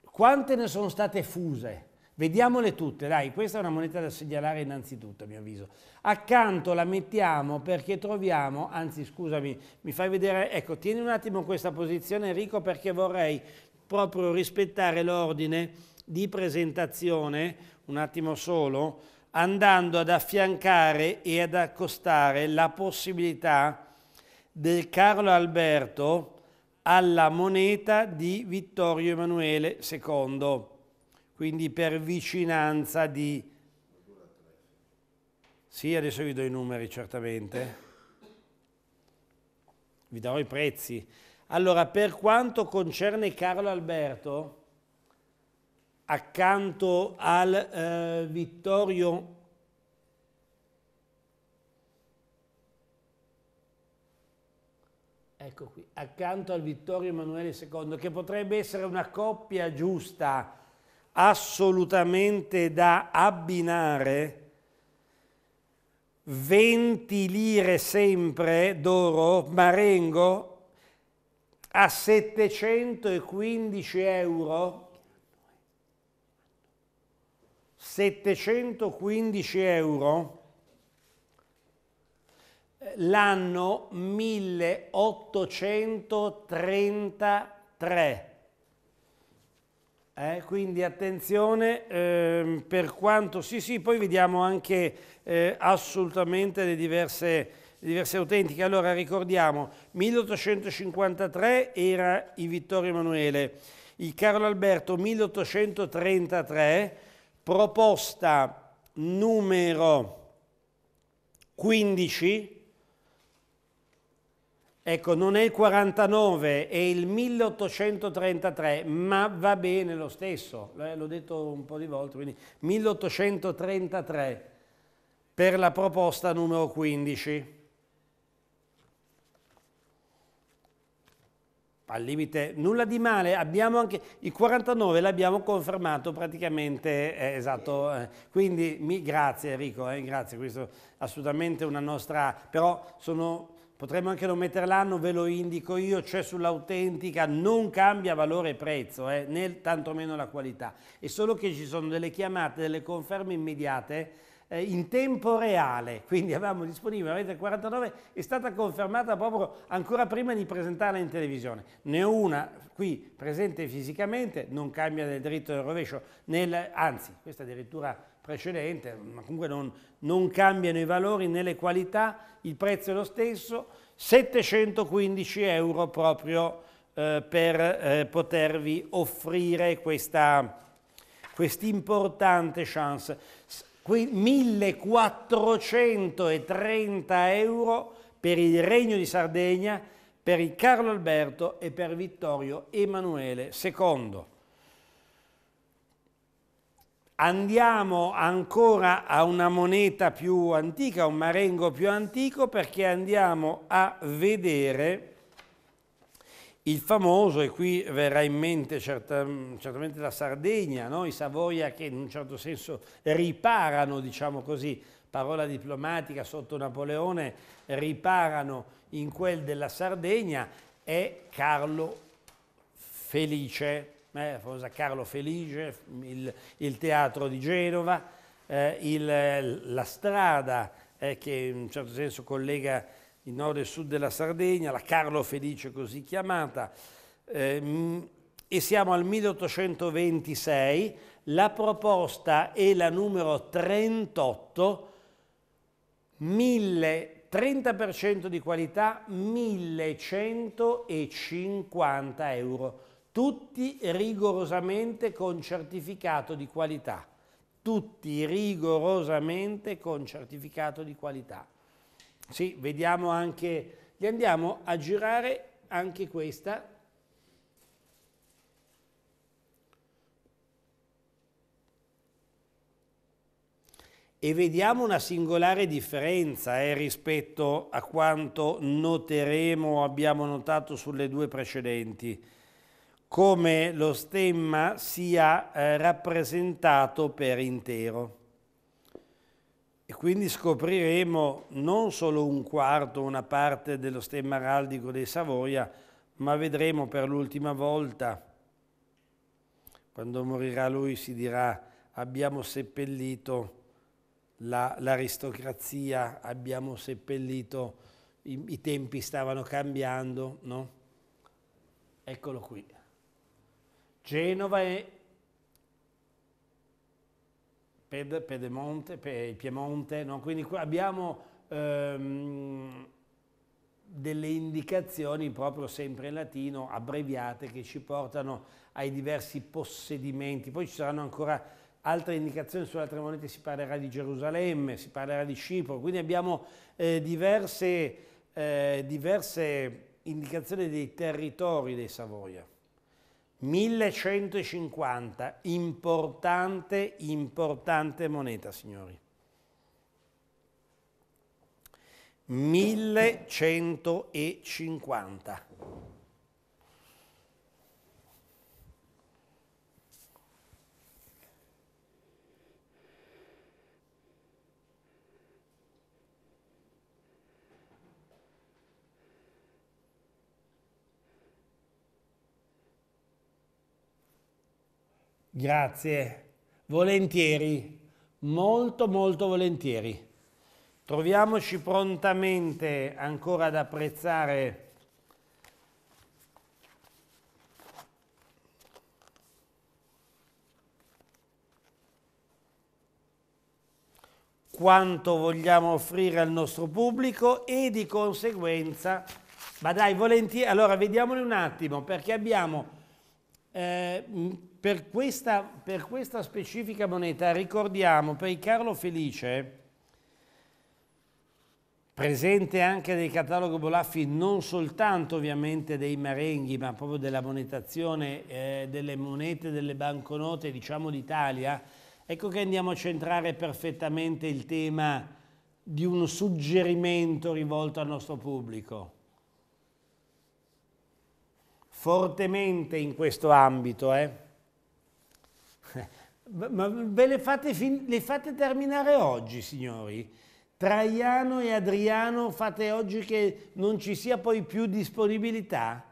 Speaker 1: Quante ne sono state fuse? Vediamole tutte, dai, questa è una moneta da segnalare innanzitutto a mio avviso. Accanto la mettiamo perché troviamo, anzi scusami, mi fai vedere, ecco, tieni un attimo questa posizione Enrico perché vorrei proprio rispettare l'ordine di presentazione, un attimo solo, andando ad affiancare e ad accostare la possibilità del Carlo Alberto alla moneta di Vittorio Emanuele II, quindi per vicinanza di... Sì, adesso vi do i numeri certamente, vi darò i prezzi. Allora, per quanto concerne Carlo Alberto, accanto al eh, Vittorio ecco qui, accanto al Vittorio Emanuele II, che potrebbe essere una coppia giusta, assolutamente da abbinare, 20 lire sempre d'oro, Marengo, a 715 euro 715 euro l'anno 1833. Eh, quindi attenzione eh, per quanto... Sì, sì, poi vediamo anche eh, assolutamente le diverse diverse autentiche. Allora ricordiamo, 1853 era il Vittorio Emanuele, il Carlo Alberto 1833, proposta numero 15, Ecco, non è il 49, è il 1833, ma va bene lo stesso, eh, l'ho detto un po' di volte, quindi 1833 per la proposta numero 15. al limite nulla di male, abbiamo anche il 49 l'abbiamo confermato praticamente eh, esatto, eh. quindi mi, grazie Enrico, eh, grazie, questo è assolutamente una nostra, però sono, potremmo anche non mettere l'anno, ve lo indico io, cioè sull'autentica non cambia valore e prezzo, eh, né tantomeno la qualità, è solo che ci sono delle chiamate, delle conferme immediate eh, in tempo reale, quindi avevamo disponibile la rete 49, è stata confermata proprio ancora prima di presentarla in televisione. Ne ho una qui presente fisicamente, non cambia nel dritto del rovescio, nel, anzi, questa addirittura precedente, ma comunque non, non cambiano i valori né le qualità, il prezzo è lo stesso, 715 euro proprio eh, per eh, potervi offrire questa quest'importante chance. 1.430 euro per il Regno di Sardegna, per Carlo Alberto e per Vittorio Emanuele II. Andiamo ancora a una moneta più antica, un marengo più antico, perché andiamo a vedere il famoso, e qui verrà in mente certam, certamente la Sardegna, no? i Savoia che in un certo senso riparano, diciamo così, parola diplomatica sotto Napoleone, riparano in quel della Sardegna, è Carlo Felice, eh, Carlo Felice, il, il, teatro di Genova, eh, il, la strada eh, che in un certo senso collega in nord e sud della Sardegna, la Carlo Felice così chiamata, ehm, e siamo al 1826, la proposta è la numero 38, 30% di qualità, 1150 euro, tutti rigorosamente con certificato di qualità, tutti rigorosamente con certificato di qualità. Sì, vediamo anche, li andiamo a girare anche questa. E vediamo una singolare differenza eh, rispetto a quanto noteremo o abbiamo notato sulle due precedenti, come lo stemma sia eh, rappresentato per intero. E quindi scopriremo non solo un quarto, una parte dello stemma araldico dei Savoia, ma vedremo per l'ultima volta, quando morirà lui si dirà abbiamo seppellito l'aristocrazia, abbiamo seppellito, i, i, tempi stavano cambiando, no? Eccolo qui. Genova è Ped, Pedemonte, Pe, Piemonte, no? quindi abbiamo ehm, delle indicazioni proprio sempre in latino, abbreviate, che ci portano ai diversi possedimenti. Poi ci saranno ancora altre indicazioni sulle altre monete, si parlerà di Gerusalemme, si parlerà di Cipro, quindi abbiamo eh, diverse, eh, diverse indicazioni dei territori dei Savoia. 1150, importante, importante moneta, signori. 1150. Grazie, volentieri, molto molto volentieri. Troviamoci prontamente ancora ad apprezzare quanto vogliamo offrire al nostro pubblico e di conseguenza, ma dai, volentieri, allora vediamoli un attimo perché abbiamo eh, per questa, per questa specifica moneta ricordiamo per il Carlo Felice, presente anche nel catalogo Bolaffi non soltanto ovviamente dei marenghi ma proprio della monetazione eh, delle monete, delle banconote diciamo d'Italia, ecco che andiamo a centrare perfettamente il tema di un suggerimento rivolto al nostro pubblico. Fortemente in questo ambito, eh? Ma ve le fate, le fate terminare oggi, signori? Traiano e Adriano fate oggi che non ci sia poi più disponibilità?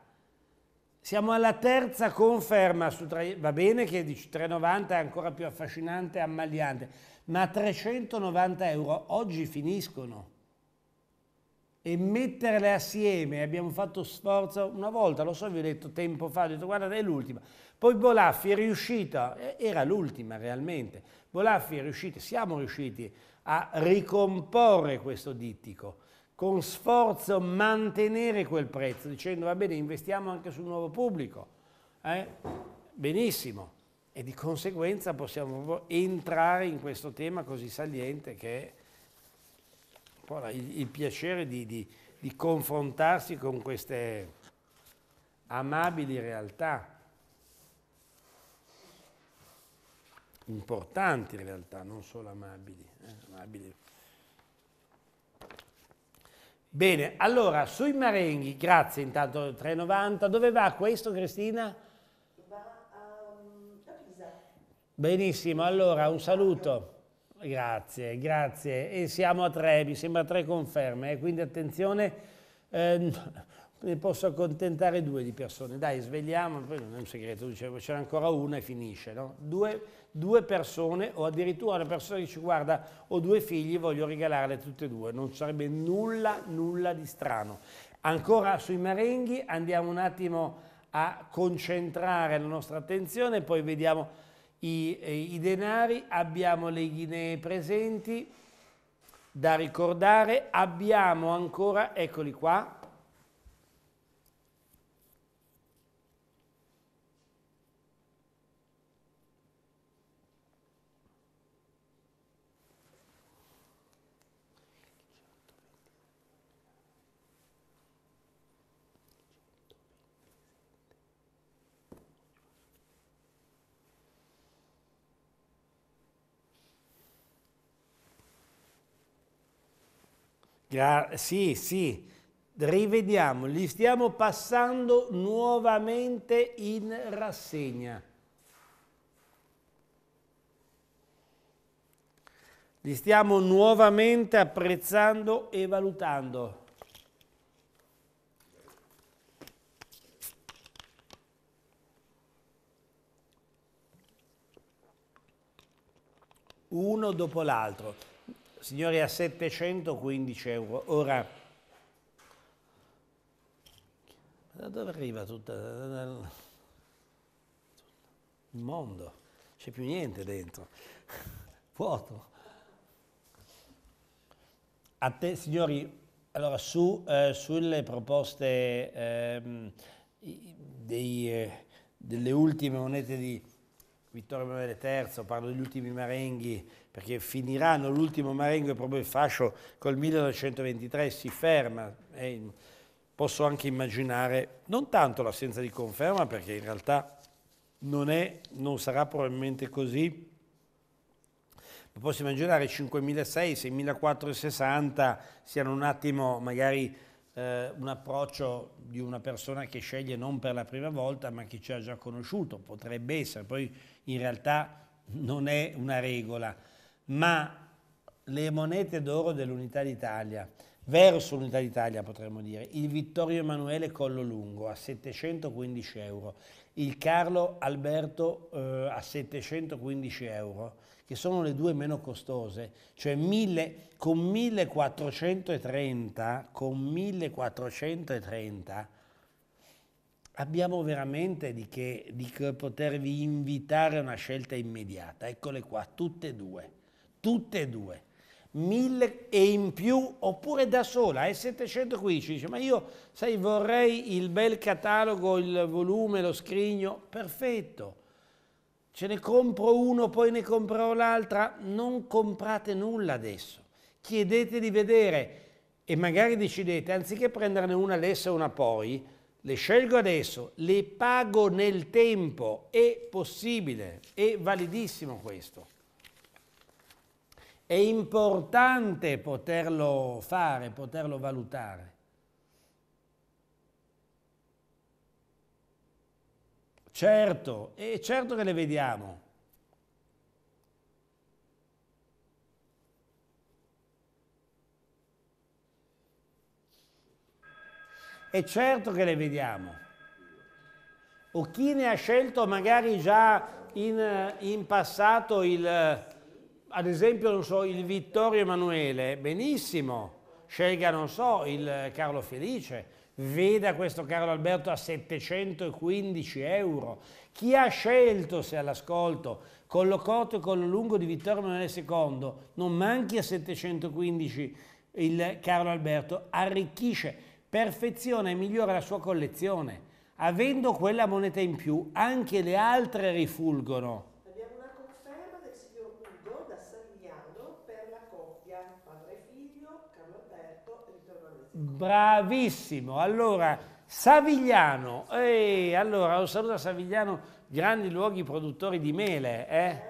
Speaker 1: Siamo alla terza conferma su Traiano, va bene che 390 è ancora più affascinante e ammagliante, ma 390 euro oggi finiscono e metterle assieme, abbiamo fatto sforzo una volta, lo so, vi ho detto tempo fa, ho detto guarda è l'ultima, poi Bolaffi è riuscita, era l'ultima realmente, Bolaffi è riuscita, siamo riusciti a ricomporre questo dittico, con sforzo mantenere quel prezzo, dicendo va bene investiamo anche sul nuovo pubblico, eh? benissimo, e di conseguenza possiamo entrare in questo tema così saliente che è il, il piacere di, di, di confrontarsi con queste amabili realtà, importanti realtà, non solo amabili. Eh, amabili. Bene, allora sui marenghi, grazie intanto 3,90, dove va questo Cristina? Va ehm, a Pisa. Benissimo, allora un saluto. Grazie, grazie. E siamo a tre, mi sembra tre conferme, eh? quindi attenzione, eh, ne posso accontentare due di persone. Dai, svegliamo, poi non è un segreto, dicevo, c'è ancora una e finisce. No? Due, due, persone, o addirittura una persona che ci guarda, ho due figli, voglio regalarle tutte e due. Non sarebbe nulla, nulla di strano. Ancora sui marenghi, andiamo un attimo a concentrare la nostra attenzione, poi vediamo i, eh, i denari, abbiamo le Guinee presenti da ricordare, abbiamo ancora, eccoli qua, Gra sì, sì, rivediamo, li stiamo passando nuovamente in rassegna. Li stiamo nuovamente apprezzando e valutando. Uno dopo l'altro signori a 715 euro. Ora, da dove arriva tutto il mondo? C'è più niente dentro, vuoto. A te, signori, allora su, eh, sulle proposte ehm, eh, dei, delle ultime monete di Vittorio Emanuele III, parlo degli ultimi marenghi, perché finiranno l'ultimo marengo è proprio il fascio col 1923 si ferma. E posso anche immaginare non tanto l'assenza di conferma, perché in realtà non, è, non sarà probabilmente così, ma posso immaginare 5.600, 6.460 siano un attimo magari eh, un approccio di una persona che sceglie non per la prima volta ma che ci ha già conosciuto, potrebbe essere, poi in realtà non è una regola, ma le monete d'oro dell'Unità d'Italia, verso l'Unità d'Italia potremmo dire, il Vittorio Emanuele Collo Lungo a 715 euro, il Carlo Alberto eh, a 715 euro, che sono le due meno costose, cioè 1000, con 1430, con 1430 abbiamo veramente di, che, di potervi invitare a una scelta immediata. Eccole qua, tutte e due, tutte e due. 1000 e in più oppure da sola è 715 dice ma io sai vorrei il bel catalogo il volume lo scrigno perfetto ce ne compro uno, poi ne comprerò l'altra, non comprate nulla adesso. Chiedete di vedere e magari decidete, anziché prenderne una adesso e una poi, le scelgo adesso, le pago nel tempo, è possibile, è validissimo questo. È importante poterlo fare, poterlo valutare. Certo, e certo che le vediamo. È certo che le vediamo. O chi ne ha scelto magari già in, in passato il, ad esempio, non so, il Vittorio Emanuele, benissimo, scelga, non so, il Carlo Felice, veda questo Carlo Alberto a 715 euro. Chi ha scelto, se all'ascolto, con lo corto e con lo lungo di Vittorio Emanuele II, non manchi a 715 il Carlo Alberto, arricchisce, perfeziona e migliora la sua collezione. Avendo quella moneta in più, anche le altre rifulgono Bravissimo. Allora, Savigliano. Ehi, allora, un oh, saluto a Savigliano, grandi luoghi produttori di mele. Eh?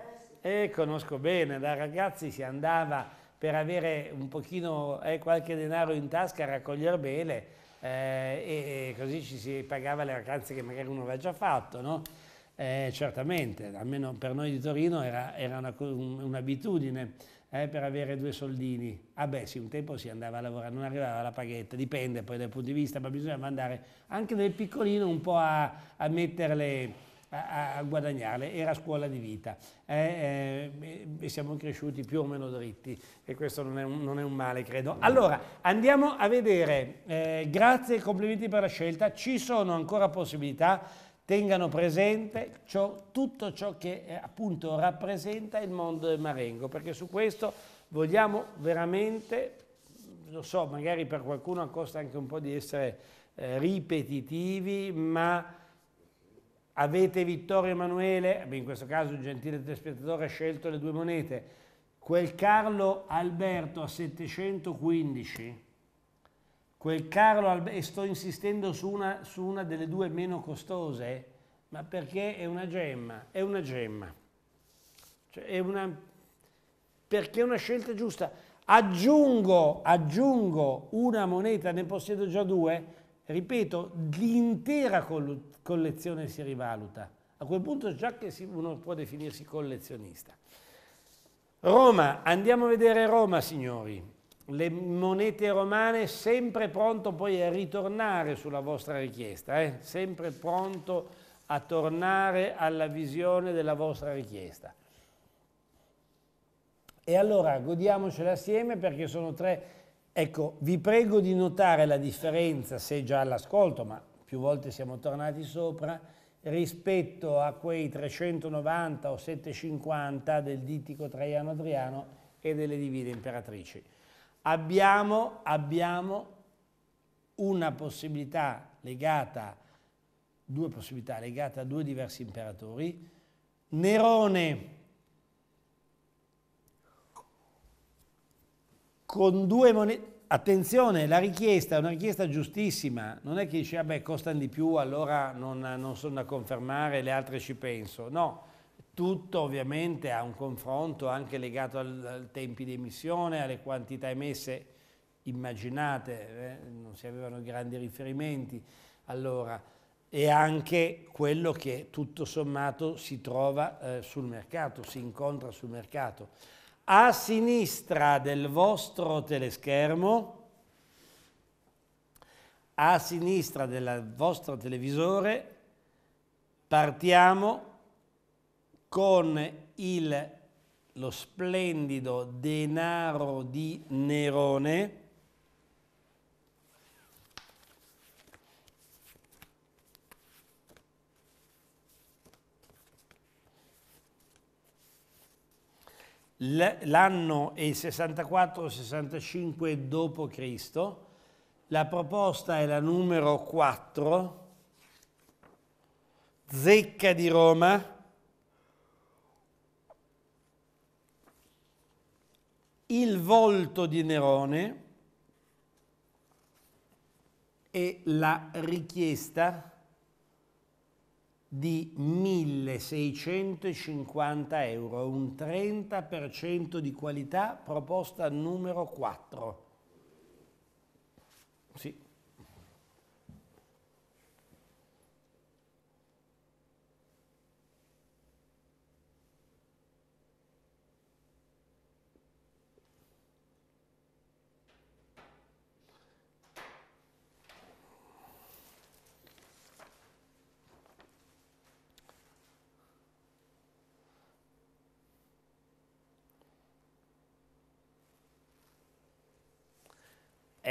Speaker 1: Eh, conosco bene, da ragazzi si andava per avere un pochino, eh, qualche denaro in tasca a raccogliere mele eh, e, e, così ci si pagava le vacanze che magari uno aveva già fatto, no? Eh, certamente, almeno per noi di Torino era, era una, un'abitudine eh, per avere due soldini. Ah beh sì, un tempo si andava a lavorare, non arrivava la paghetta, dipende poi dal punto di vista, ma bisognava andare anche nel piccolino un po' a, a metterle, a, a, guadagnarle, era scuola di vita. Eh, eh, e siamo cresciuti più o meno dritti e questo non è un, non è un male, credo. Allora, andiamo a vedere, eh, grazie e complimenti per la scelta, ci sono ancora possibilità tengano presente ciò, tutto ciò che eh, appunto rappresenta il mondo del Marengo, perché su questo vogliamo veramente, lo so, magari per qualcuno costa anche un po' di essere eh, ripetitivi, ma avete Vittorio Emanuele, in questo caso il gentile telespettatore ha scelto le due monete, quel Carlo Alberto a 715 quel Carlo Alberto, e sto insistendo su una, su una delle due meno costose, ma perché è una gemma, è una gemma. Cioè è una, perché è una scelta giusta. Aggiungo, aggiungo una moneta, ne possiedo già due, ripeto, l'intera collezione si rivaluta. A quel punto già che uno può definirsi collezionista. Roma, andiamo a vedere Roma, signori le monete romane, sempre pronto poi a ritornare sulla vostra richiesta, eh? sempre pronto a tornare alla visione della vostra richiesta. E allora godiamocela assieme perché sono tre... Ecco, vi prego di notare la differenza, se già all'ascolto, ma più volte siamo tornati sopra, rispetto a quei 390 o 750 del dittico Traiano Adriano e delle divine imperatrici abbiamo, abbiamo una possibilità legata, due possibilità legate a due diversi imperatori. Nerone con due monete, attenzione, la richiesta è una richiesta giustissima, non è che dice, vabbè, costano di più, allora non, non sono da confermare, le altre ci penso. No, tutto ovviamente ha un confronto anche legato ai tempi di emissione, alle quantità emesse immaginate, eh, non si avevano grandi riferimenti, allora, e anche quello che tutto sommato si trova eh, sul mercato, si incontra sul mercato. A sinistra del vostro teleschermo, a sinistra del vostro televisore, partiamo con il, lo splendido denaro di Nerone, l'anno è il 64-65 d.C., la proposta è la numero 4, Zecca di Roma, il volto di Nerone e la richiesta di 1650 euro, un 30% di qualità, proposta numero 4. Sì.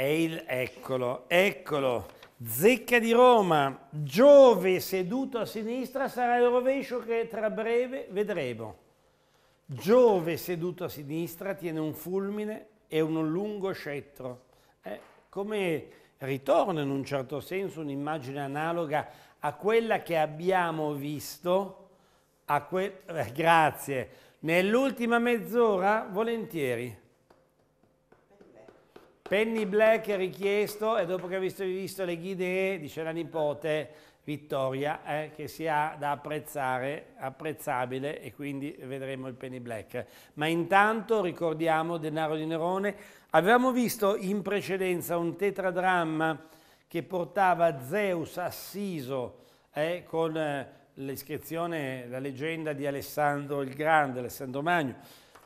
Speaker 1: è il eccolo, eccolo, zecca di Roma, Giove seduto a sinistra sarà il rovescio che tra breve vedremo. Giove seduto a sinistra tiene un fulmine e un lungo scettro. È eh, come ritorna in un certo senso un'immagine analoga a quella che abbiamo visto, que... eh, grazie, nell'ultima mezz'ora volentieri Penny Black richiesto e dopo che ha visto, visto le guide dice la nipote Vittoria eh, che si ha da apprezzare, apprezzabile e quindi vedremo il Penny Black. Ma intanto ricordiamo Denaro di Nerone, avevamo visto in precedenza un tetradramma che portava Zeus assiso eh, con eh, l'iscrizione, la leggenda di Alessandro il Grande, Alessandro Magno.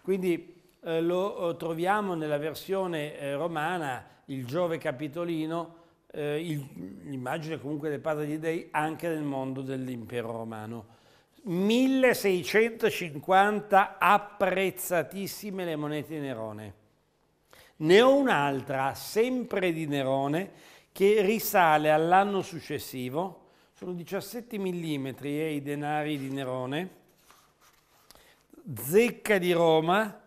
Speaker 1: Quindi eh, lo eh, troviamo nella versione eh, romana, il Giove Capitolino, eh, l'immagine comunque del padre di dei anche nel mondo dell'impero romano. 1650 apprezzatissime le monete di Nerone. Ne ho un'altra, sempre di Nerone, che risale all'anno successivo, sono 17 mm eh, i denari di Nerone, zecca di Roma,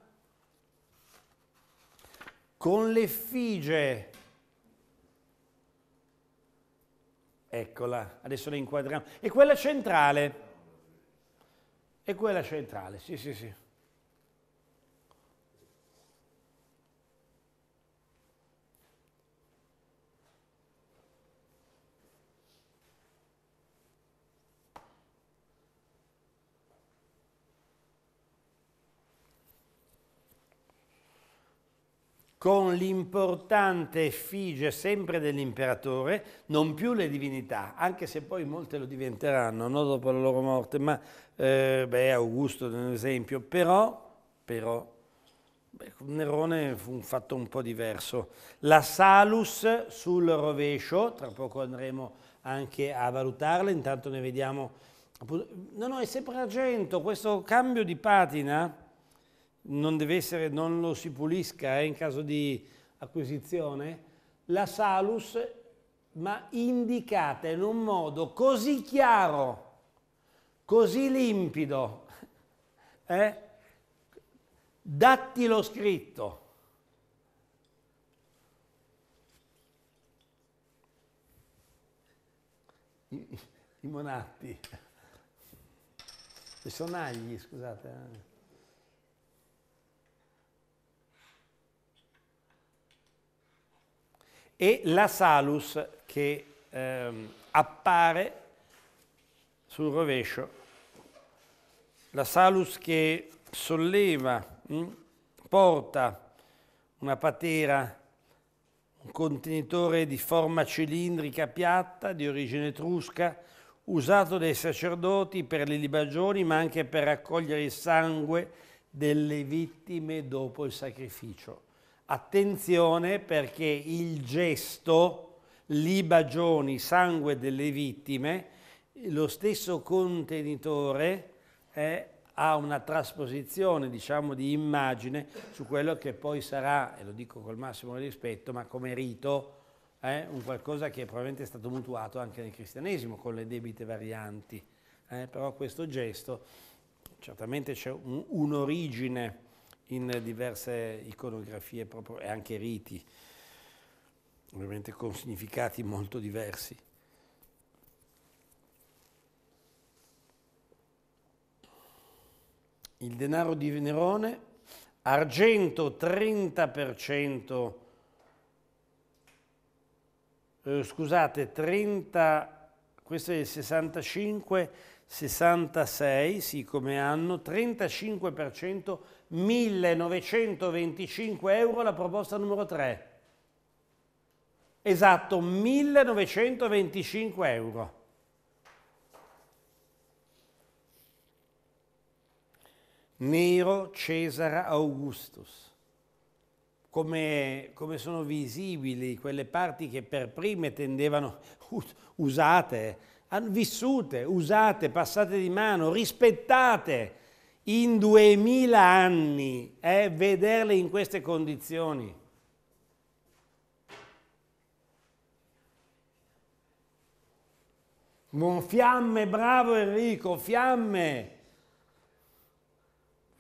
Speaker 1: con l'effigie. Eccola, adesso la inquadriamo. E quella centrale. E quella centrale, sì, sì, sì. con l'importante effigie sempre dell'imperatore, non più le divinità, anche se poi molte lo diventeranno no? dopo la loro morte, ma eh, beh, Augusto è un esempio, però, però beh, Nerone fu un fatto un po' diverso. La Salus sul rovescio, tra poco andremo anche a valutarla, intanto ne vediamo... No, no, è sempre argento, questo cambio di patina non deve essere, non lo si pulisca eh, in caso di acquisizione, la salus ma indicata in un modo così chiaro, così limpido, eh? dattilo scritto. I, i monatti, i sonagli, scusate. Eh. e la Salus che ehm, appare sul rovescio, la Salus che solleva, mh, hm, porta una patera, un contenitore di forma cilindrica piatta di origine etrusca, usato dai sacerdoti per le libagioni ma anche per raccogliere il sangue delle vittime dopo il sacrificio. Attenzione perché il gesto, li bagioni, sangue delle vittime, lo stesso contenitore è, eh, ha una trasposizione, diciamo, di immagine su quello che poi sarà, e lo dico col massimo rispetto, ma come rito, eh, un qualcosa che probabilmente è stato mutuato anche nel cristianesimo con le debite varianti. Eh, però questo gesto certamente c'è un'origine in diverse iconografie proprio, e anche riti, ovviamente con significati molto diversi. Il denaro di Nerone, argento 30%, eh, scusate, 30, questo è il 65, 66, sì come anno, 35% 1925 euro la proposta numero 3. Esatto, 1925 euro. Nero Cesara Augustus. Come, come, sono visibili quelle parti che per prime tendevano usate, eh, vissute, usate, passate di mano, rispettate in duemila anni eh, vederle in queste condizioni. Buon fiamme, bravo Enrico, fiamme!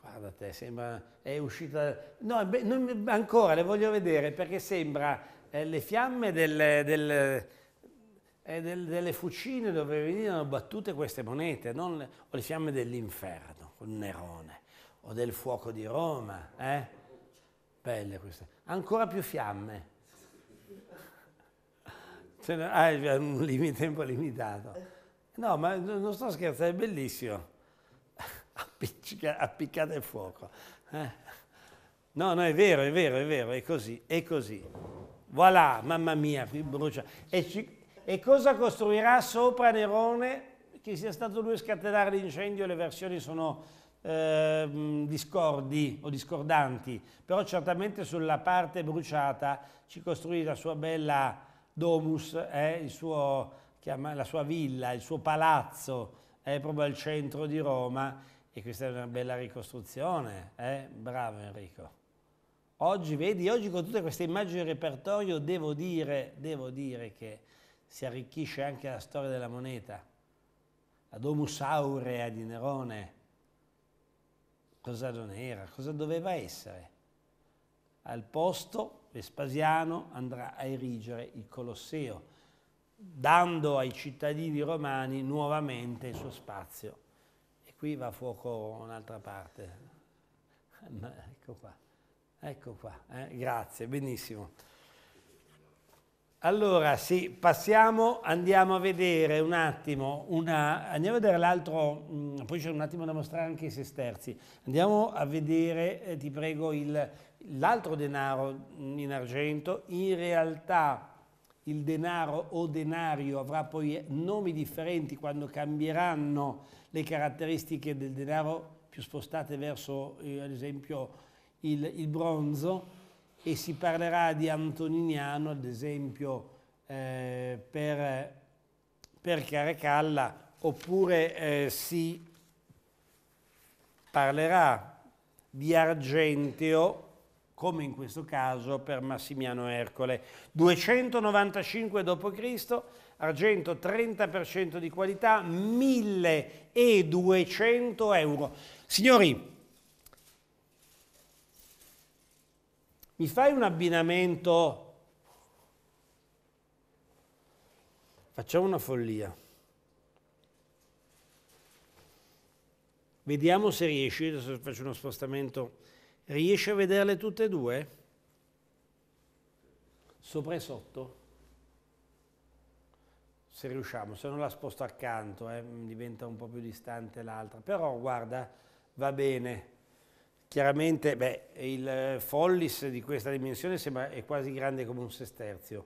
Speaker 1: Guarda te, sembra, è uscita... No, beh, non, ancora, le voglio vedere perché sembra eh, le fiamme del, del eh, del, delle fucine dove venivano battute queste monete, non le, o le fiamme dell'inferno con Nerone, o del fuoco di Roma, eh? Belle queste. Ancora più fiamme. C'è ah, un tempo limitato. No, ma non sto scherzando, è bellissimo. Appiccica, appiccate il fuoco. Eh? No, no, è vero, è vero, è vero, è così, è così. Voilà, mamma mia, qui brucia. E, ci, e cosa costruirà sopra Nerone? che sia stato lui a scatenare l'incendio le versioni sono eh, discordi o discordanti, però certamente sulla parte bruciata ci costruì la sua bella domus, eh, suo, chiama, la sua villa, il suo palazzo, eh, proprio al centro di Roma e questa è una bella ricostruzione, eh, bravo Enrico. Oggi, vedi, oggi con tutte queste immagini del repertorio devo dire, devo dire che si arricchisce anche la storia della moneta la Domus Aurea di Nerone, cosa non era, cosa doveva essere? Al posto Vespasiano andrà a erigere il Colosseo, dando ai cittadini romani nuovamente il suo spazio. E qui va a fuoco un'altra parte. ecco qua, ecco qua, eh? grazie, benissimo. Allora, sì, passiamo, andiamo a vedere un attimo, una, andiamo a vedere l'altro, mm, poi c'è un attimo da mostrare anche i sesterzi. Andiamo a vedere, eh, ti prego, l'altro denaro in argento. In realtà il denaro o denario avrà poi nomi differenti quando cambieranno le caratteristiche del denaro più spostate verso, eh, ad esempio, il, il bronzo e si parlerà di Antoniniano, ad esempio, eh, per, per, Caracalla, oppure eh, si parlerà di Argenteo, come in questo caso per Massimiano Ercole. 295 d.C., argento 30% di qualità, 1200 euro. Signori, mi fai un abbinamento, facciamo una follia. Vediamo se riesci, adesso faccio uno spostamento, riesci a vederle tutte e due? Sopra e sotto? Se riusciamo, se non la sposto accanto, eh, diventa un po' più distante l'altra, però guarda, va bene Chiaramente beh, il eh, Follis di questa dimensione sembra, è quasi grande come un sesterzio,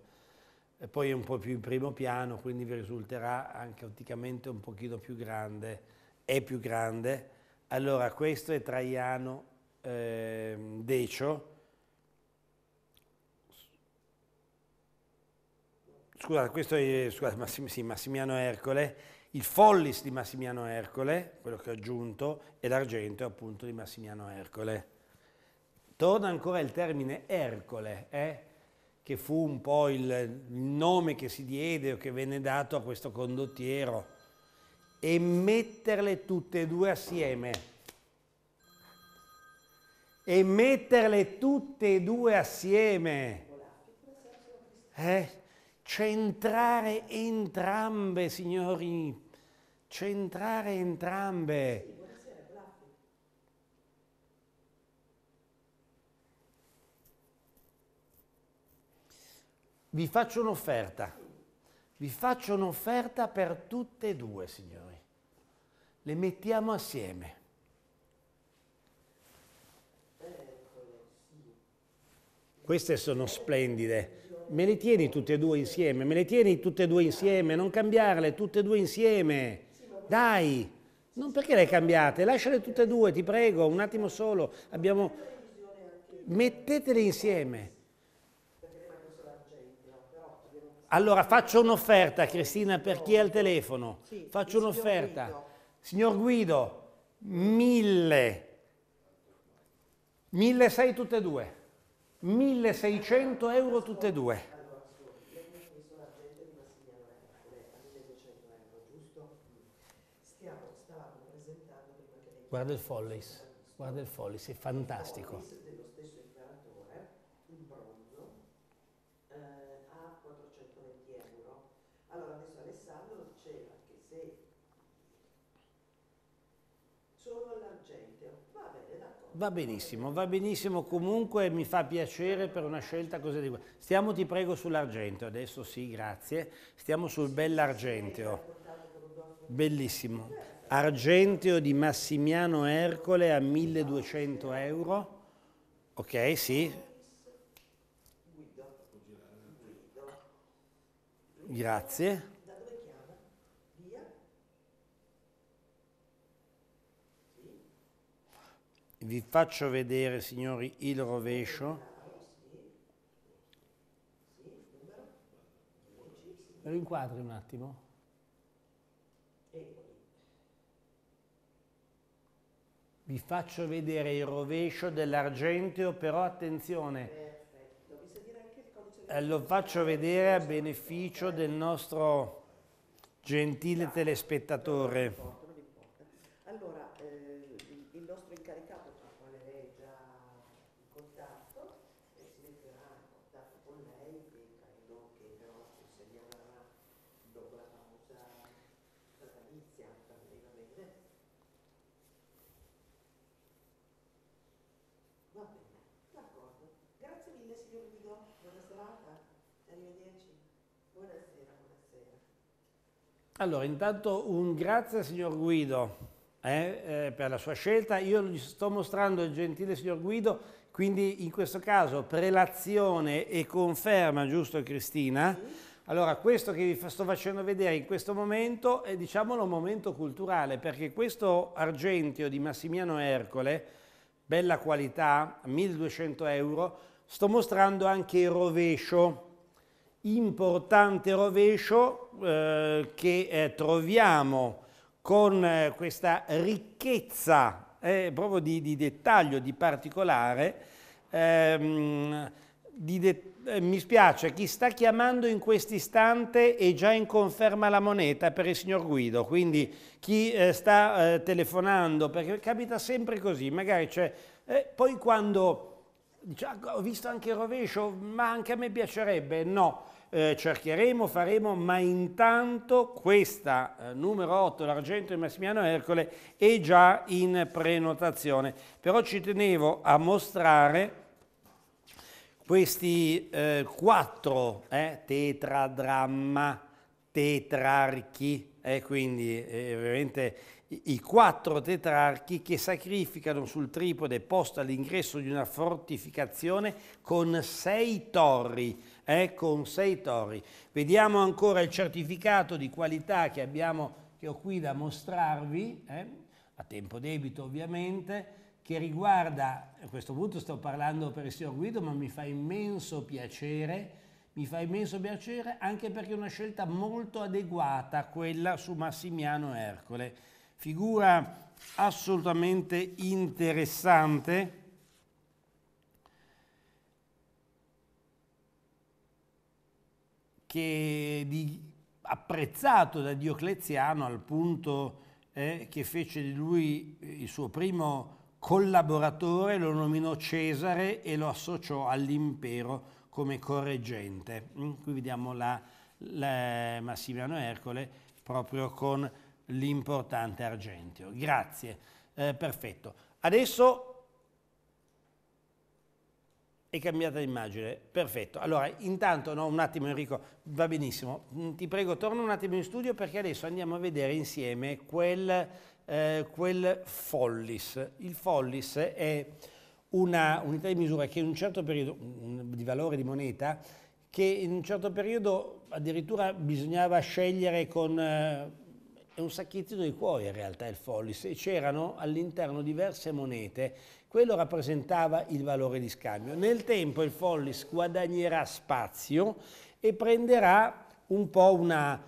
Speaker 1: e poi è un po' più in primo piano, quindi vi risulterà anche otticamente un pochino più grande, è più grande. Allora questo è Traiano eh, Decio, scusate, questo è scusate, Massim sì, Massimiano Ercole, il Follis di Massimiano Ercole, quello che ho aggiunto, e l'argento appunto di Massimiano Ercole. Torna ancora il termine Ercole, eh? che fu un po' il, il nome che si diede o che venne dato a questo condottiero, e metterle tutte e due assieme e metterle tutte e due assieme. Eh? centrare entrambe, signori, centrare entrambe. Vi faccio un'offerta, vi faccio un'offerta per tutte e due, signori. Le mettiamo assieme. Queste sono splendide me le tieni tutte e due insieme, me le tieni tutte e due insieme, non cambiarle tutte e due insieme. Dai, non perché le cambiate, lasciale tutte e due, ti prego, un attimo solo. Abbiamo... Mettetele insieme. Allora faccio un'offerta, Cristina, per chi è al telefono. Faccio un'offerta. Signor Guido, mille. Mille sei tutte e due. 1600 euro tutte e due. Guarda il Follis, guarda il Follis, è fantastico. Va benissimo, va benissimo comunque, mi fa piacere per una scelta così di... Stiamo ti prego sull'argento, adesso sì, grazie. Stiamo sul bell'argenteo. Bellissimo. Argenteo di Massimiano Ercole a 1200 euro. Ok, sì. Grazie. Vi faccio vedere, signori, il rovescio. Rinquadri un attimo. Vi faccio vedere il rovescio dell'argenteo, però attenzione, eh, lo faccio vedere a beneficio del nostro gentile telespettatore. Allora, intanto un grazie al signor Guido eh, eh, per la sua scelta. Io gli sto mostrando il gentile signor Guido, quindi in questo caso prelazione e conferma, giusto Cristina? Allora, questo che vi sto facendo vedere in questo momento è, diciamolo, un momento culturale, perché questo argentio di Massimiano Ercole, bella qualità, 1200 euro, sto mostrando anche il rovescio, importante rovescio eh, che eh, troviamo con eh, questa ricchezza eh, proprio di, di, dettaglio, di particolare, ehm, di de eh, mi spiace, chi sta chiamando in questo istante è già in conferma la moneta per il signor Guido, quindi chi eh, sta telefonando, perché capita sempre così, magari c'è... poi quando dice, ah, ho visto anche il rovescio, ma anche a me piacerebbe. No, eh, cercheremo, faremo, ma intanto questa eh, numero 8, l'argento di Massimiano Ercole, è già in prenotazione. Però ci tenevo a mostrare questi eh, quattro, eh, tetradramma, tetrarchi, eh, quindi eh, ovviamente i quattro tetrarchi che sacrificano sul tripode posto all'ingresso di una fortificazione con sei torri. Eh, con sei torri. Vediamo ancora il certificato di qualità che, abbiamo, che ho qui da mostrarvi, eh, a tempo debito ovviamente, che riguarda, a questo punto sto parlando per il signor Guido, ma mi fa immenso piacere, mi fa immenso piacere anche perché è una scelta molto adeguata quella su Massimiano Ercole figura assolutamente interessante. che di, apprezzato da Diocleziano al punto eh, che fece di lui eh, il suo primo collaboratore, lo nominò Cesare e lo associò all'impero come correggente. Mm, qui vediamo la, la Massimiliano Ercole proprio con l'importante argenteo. Grazie, eh, perfetto. Adesso è cambiata l'immagine, perfetto. Allora, intanto, no, un attimo Enrico, va benissimo. Mm, ti prego, torna un attimo in studio perché adesso andiamo a vedere insieme quel, eh, quel Follis. Il Follis è una unità di misura che in un certo periodo, di valore di moneta, che in un certo periodo addirittura bisognava scegliere con... Eh, è un sacchettino di cuoio in realtà il follis e c'erano all'interno diverse monete. Quello rappresentava il valore di scambio. Nel tempo il follis guadagnerà spazio e prenderà un po' una,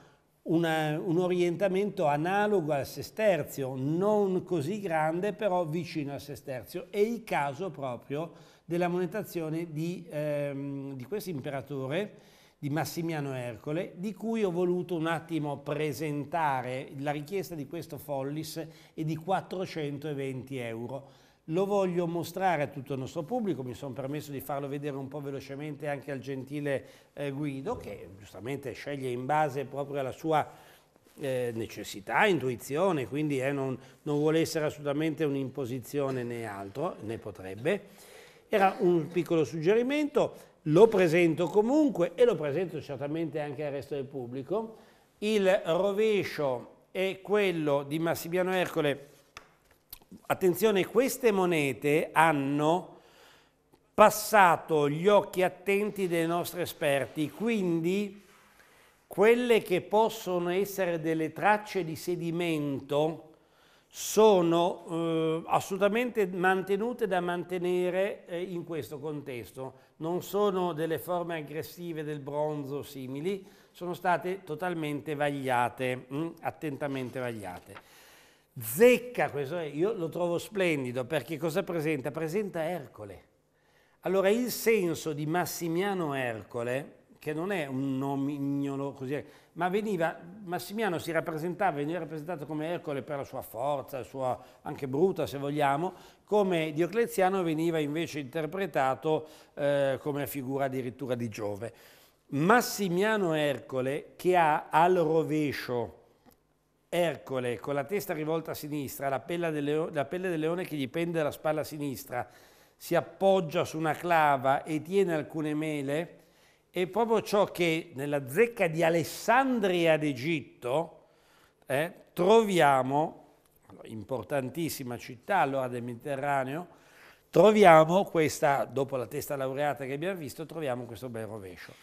Speaker 1: una, un orientamento analogo al sesterzio, non così grande però vicino al sesterzio. È il caso proprio della monetazione di, ehm, di questo imperatore di Massimiano Ercole, di cui ho voluto un attimo presentare la richiesta di questo Follis è di 420 euro. Lo voglio mostrare a tutto il nostro pubblico, mi sono permesso di farlo vedere un po' velocemente anche al gentile eh, Guido, che giustamente sceglie in base proprio alla sua eh, necessità, intuizione, quindi eh, non, non vuole essere assolutamente un'imposizione né altro, né potrebbe. Era un piccolo suggerimento lo presento comunque e lo presento certamente anche al resto del pubblico. Il rovescio è quello di Massimiliano Ercole. Attenzione, queste monete hanno passato gli occhi attenti dei nostri esperti, quindi quelle che possono essere delle tracce di sedimento sono eh, assolutamente mantenute da mantenere eh, in questo contesto non sono delle forme aggressive del bronzo simili, sono state totalmente vagliate, mh? Mm, attentamente vagliate. Zecca, questo è, eh, io lo trovo splendido perché cosa presenta? Presenta Ercole. Allora il senso di Massimiano Ercole, che non è un nomignolo così, ma veniva, Massimiano si rappresentava, veniva rappresentato come Ercole per la sua forza, la sua, anche bruta se vogliamo, come Diocleziano veniva invece interpretato eh, come figura addirittura di Giove. Massimiano Ercole che ha al rovescio Ercole con la testa rivolta a sinistra, la pelle del leone, la pelle del leone che gli pende dalla spalla sinistra, si appoggia su una clava e tiene alcune mele, è proprio ciò che nella zecca di Alessandria d'Egitto eh, troviamo, importantissima città allora del Mediterraneo, troviamo questa, dopo la testa laureata che abbiamo visto, troviamo questo bel rovescio.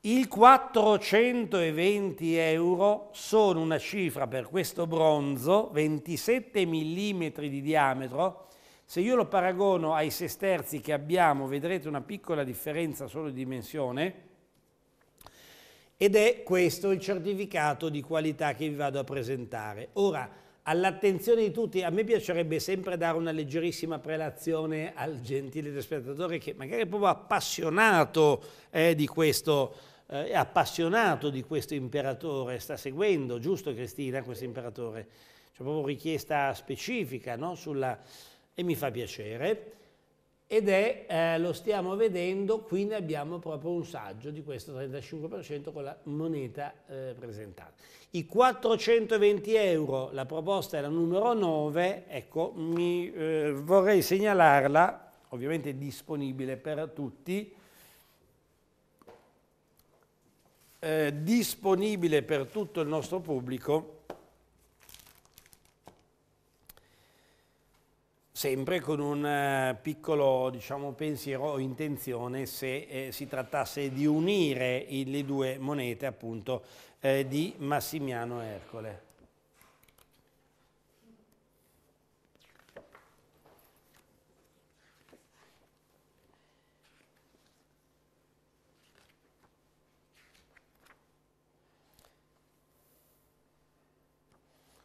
Speaker 1: I 420 euro sono una cifra per questo bronzo, 27 mm di diametro, se io lo paragono ai sesterzi che abbiamo, vedrete una piccola differenza solo di dimensione, ed è questo il certificato di qualità che vi vado a presentare. Ora, all'attenzione di tutti, a me piacerebbe sempre dare una leggerissima prelazione al gentile spettatore che magari è proprio appassionato, eh, di, questo, eh, appassionato di questo imperatore, sta seguendo, giusto Cristina, questo imperatore? C'è proprio richiesta specifica no? sulla e mi fa piacere ed è, eh, lo stiamo vedendo, qui ne abbiamo proprio un saggio di questo 35% con la moneta eh, presentata. I 420 euro, la proposta è la numero 9, ecco, mi, eh, vorrei segnalarla, ovviamente disponibile per tutti, eh, disponibile per tutto il nostro pubblico, sempre con un eh, piccolo diciamo, pensiero o intenzione se eh, si trattasse di unire le due monete appunto, eh, di Massimiano Ercole.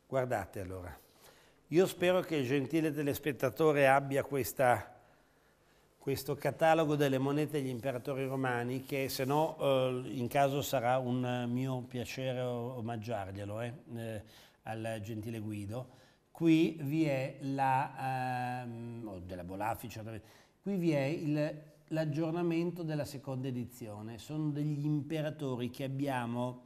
Speaker 1: Guardate allora. Io spero che il gentile telespettatore abbia questa, questo catalogo delle monete degli imperatori romani, che se no eh, in caso sarà un mio piacere omaggiarglielo eh, eh, al gentile Guido. Qui vi è la, oh, della Bolaficia, cioè qui vi è il, l'aggiornamento della seconda edizione. Sono degli imperatori che abbiamo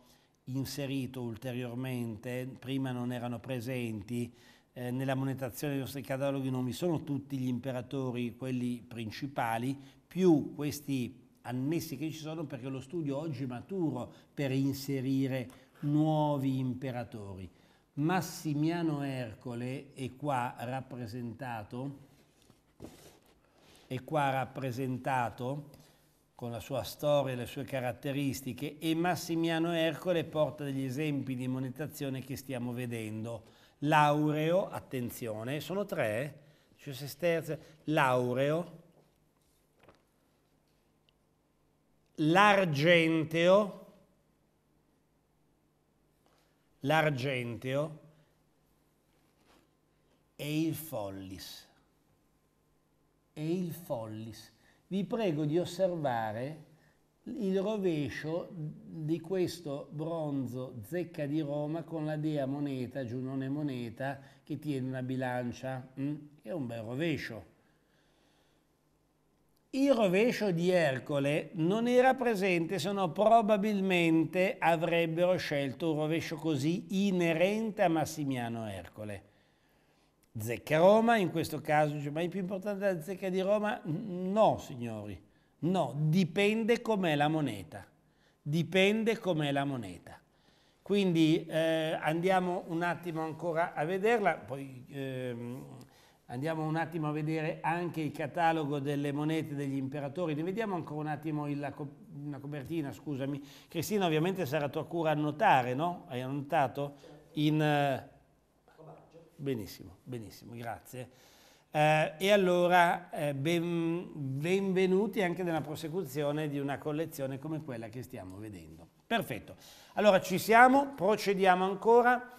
Speaker 1: inserito ulteriormente, prima non erano presenti, eh, nella monetazione dei nostri cataloghi non vi sono tutti gli imperatori, quelli principali, più questi annessi che ci sono perché lo studio oggi è maturo per inserire nuovi imperatori. Massimiano Ercole è qua rappresentato, è qua rappresentato con la sua storia e le sue caratteristiche e Massimiano Ercole porta degli esempi di monetazione che stiamo vedendo. Laureo, attenzione, sono tre, cioè sesterze, laureo, l'argenteo, l'argenteo e il follis. E il follis. Vi prego di osservare il rovescio di questo bronzo zecca di Roma con la dea moneta, Giunone moneta, che tiene una bilancia. Mm? È un bel rovescio. Il rovescio di Ercole non era presente, se no probabilmente avrebbero scelto un rovescio così inerente a Massimiano Ercole. Zecca Roma, in questo caso, dice, ma è più importante la zecca di Roma? No, signori. No, dipende com'è la moneta. Dipende com'è la moneta. Quindi eh, andiamo un attimo ancora a vederla, poi ehm, andiamo un attimo a vedere anche il catalogo delle monete degli imperatori. Ne vediamo ancora un attimo il, co una copertina, scusami. Cristina ovviamente sarà tua cura annotare, no? Hai annotato? In... Eh, benissimo, benissimo, grazie. Eh, e allora eh, ben, benvenuti anche nella prosecuzione di una collezione come quella che stiamo vedendo. Perfetto, allora ci siamo, procediamo ancora,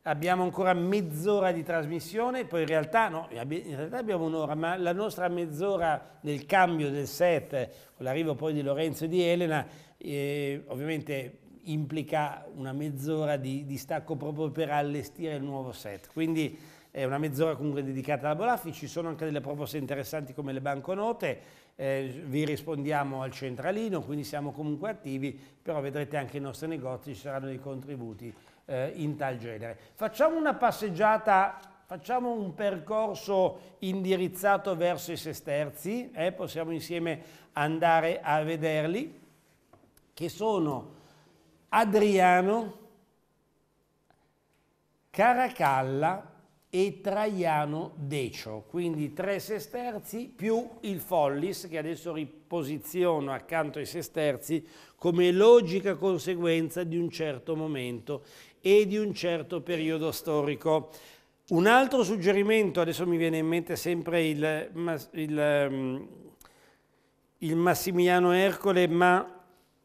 Speaker 1: abbiamo ancora mezz'ora di trasmissione, poi in realtà, no, in realtà abbiamo un'ora, ma la nostra mezz'ora del cambio del set, con l'arrivo poi di Lorenzo e di Elena, eh, ovviamente implica una mezz'ora di, di stacco proprio per allestire il nuovo set. Quindi è una mezz'ora comunque dedicata alla Bolaffi, ci sono anche delle proposte interessanti come le banconote, eh, vi rispondiamo al centralino, quindi siamo comunque attivi, però vedrete anche i nostri negozi, ci saranno dei contributi eh, in tal genere. Facciamo una passeggiata, facciamo un percorso indirizzato verso i sesterzi, eh, possiamo insieme andare a vederli, che sono Adriano, Caracalla, e Traiano Decio, quindi tre sesterzi più il Follis che adesso riposiziono accanto ai sesterzi come logica conseguenza di un certo momento e di un certo periodo storico. Un altro suggerimento, adesso mi viene in mente sempre il, il, il Massimiliano Ercole, ma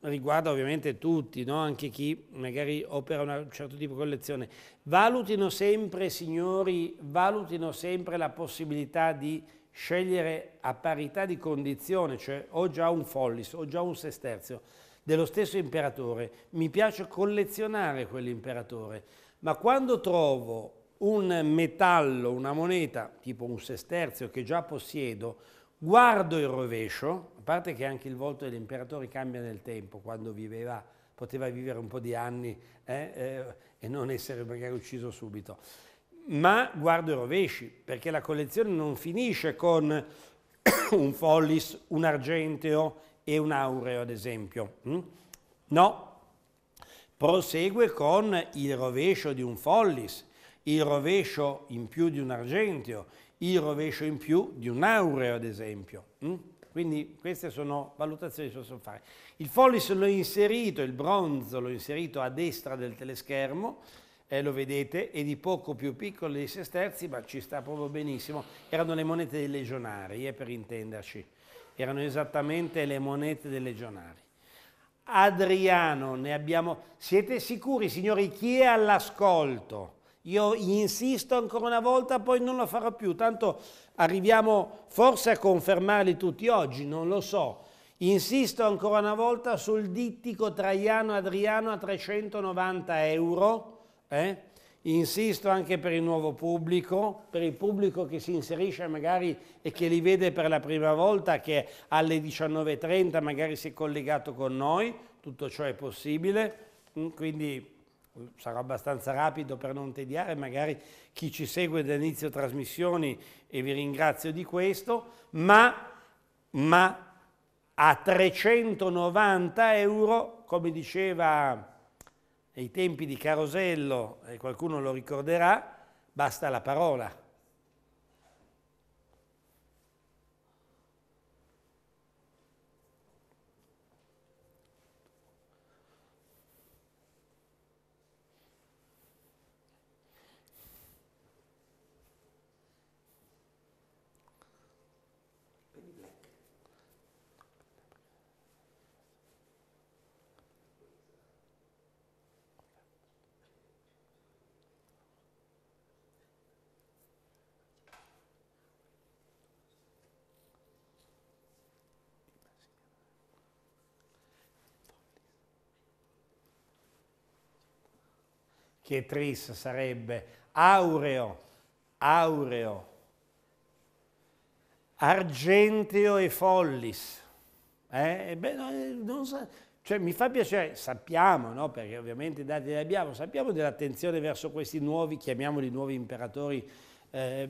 Speaker 1: riguarda ovviamente tutti, no? anche chi magari opera un certo tipo di collezione, valutino sempre, signori, valutino sempre la possibilità di scegliere a parità di condizione, cioè ho già un follis, ho già un sesterzio dello stesso imperatore, mi piace collezionare quell'imperatore, ma quando trovo un metallo, una moneta, tipo un sesterzio che già possiedo, guardo il rovescio, a parte che anche il volto dell'imperatore cambia nel tempo, quando viveva, poteva vivere un po' di anni eh, eh, e non essere magari ucciso subito. Ma guardo i rovesci, perché la collezione non finisce con un follis, un argenteo e un aureo, ad esempio. Hm? No, prosegue con il rovescio di un follis, il rovescio in più di un argenteo, il rovescio in più di un aureo, ad esempio. Hm? Quindi queste sono valutazioni che si possono fare. Il follis l'ho inserito, il bronzo l'ho inserito a destra del teleschermo, eh, lo vedete, è di poco più piccolo dei sesterzi, ma ci sta proprio benissimo. Erano le monete dei legionari, eh, per intenderci. Erano esattamente le monete dei legionari. Adriano, ne abbiamo... Siete sicuri, signori, chi è all'ascolto? io insisto ancora una volta, poi non lo farò più, tanto arriviamo forse a confermarli tutti oggi, non lo so. Insisto ancora una volta sul dittico Traiano-Adriano a 390 euro, eh? insisto anche per il nuovo pubblico, per il pubblico che si inserisce magari e che li vede per la prima volta, che alle 19.30 magari si è collegato con noi, tutto ciò è possibile, mm, quindi sarò abbastanza rapido per non tediare magari chi ci segue dall'inizio trasmissioni e vi ringrazio di questo, ma, ma, a 390 euro, come diceva nei tempi di Carosello, e qualcuno lo ricorderà, basta la parola. che tris sarebbe aureo, aureo, argenteo e follis. Eh? E beh, eh, non, sa, cioè, mi fa piacere, sappiamo, no? perché ovviamente i dati li abbiamo, sappiamo dell'attenzione verso questi nuovi, chiamiamoli nuovi imperatori eh,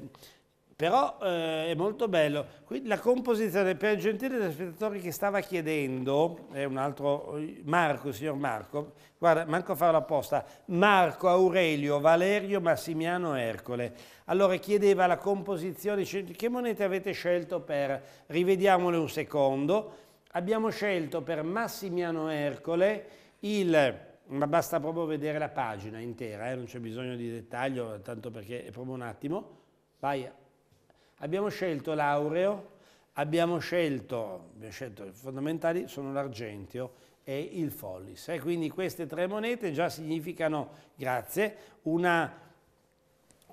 Speaker 1: però eh, è molto bello. Quindi la composizione per Gentile degli spettatori che stava chiedendo, è un altro, Marco, il signor Marco, guarda, manco a farlo apposta, Marco Aurelio Valerio Massimiano Ercole. Allora chiedeva la composizione, che monete avete scelto per, rivediamole un secondo, abbiamo scelto per Massimiano Ercole il ma basta proprio vedere la pagina intera, eh? non c'è bisogno di dettaglio, tanto perché è proprio un attimo. Vai Abbiamo scelto l'aureo, abbiamo scelto, abbiamo scelto i fondamentali, sono l'argentio e il follis. E quindi queste tre monete già significano, grazie, una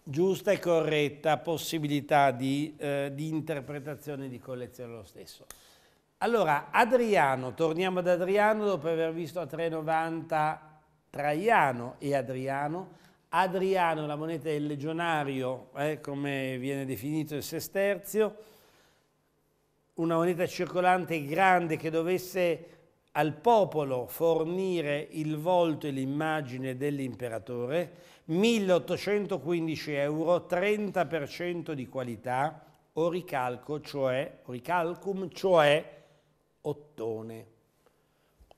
Speaker 1: giusta e corretta possibilità di, eh, di interpretazione di collezione lo stesso. Allora, Adriano, torniamo ad Adriano dopo aver visto a 3,90 Traiano e Adriano, Adriano, la moneta del legionario, eh, come viene definito il sesterzio, una moneta circolante grande che dovesse al popolo fornire il volto e l'immagine dell'imperatore, 1815 euro, 30% di qualità, oricalco, cioè, oricalcum, cioè ottone.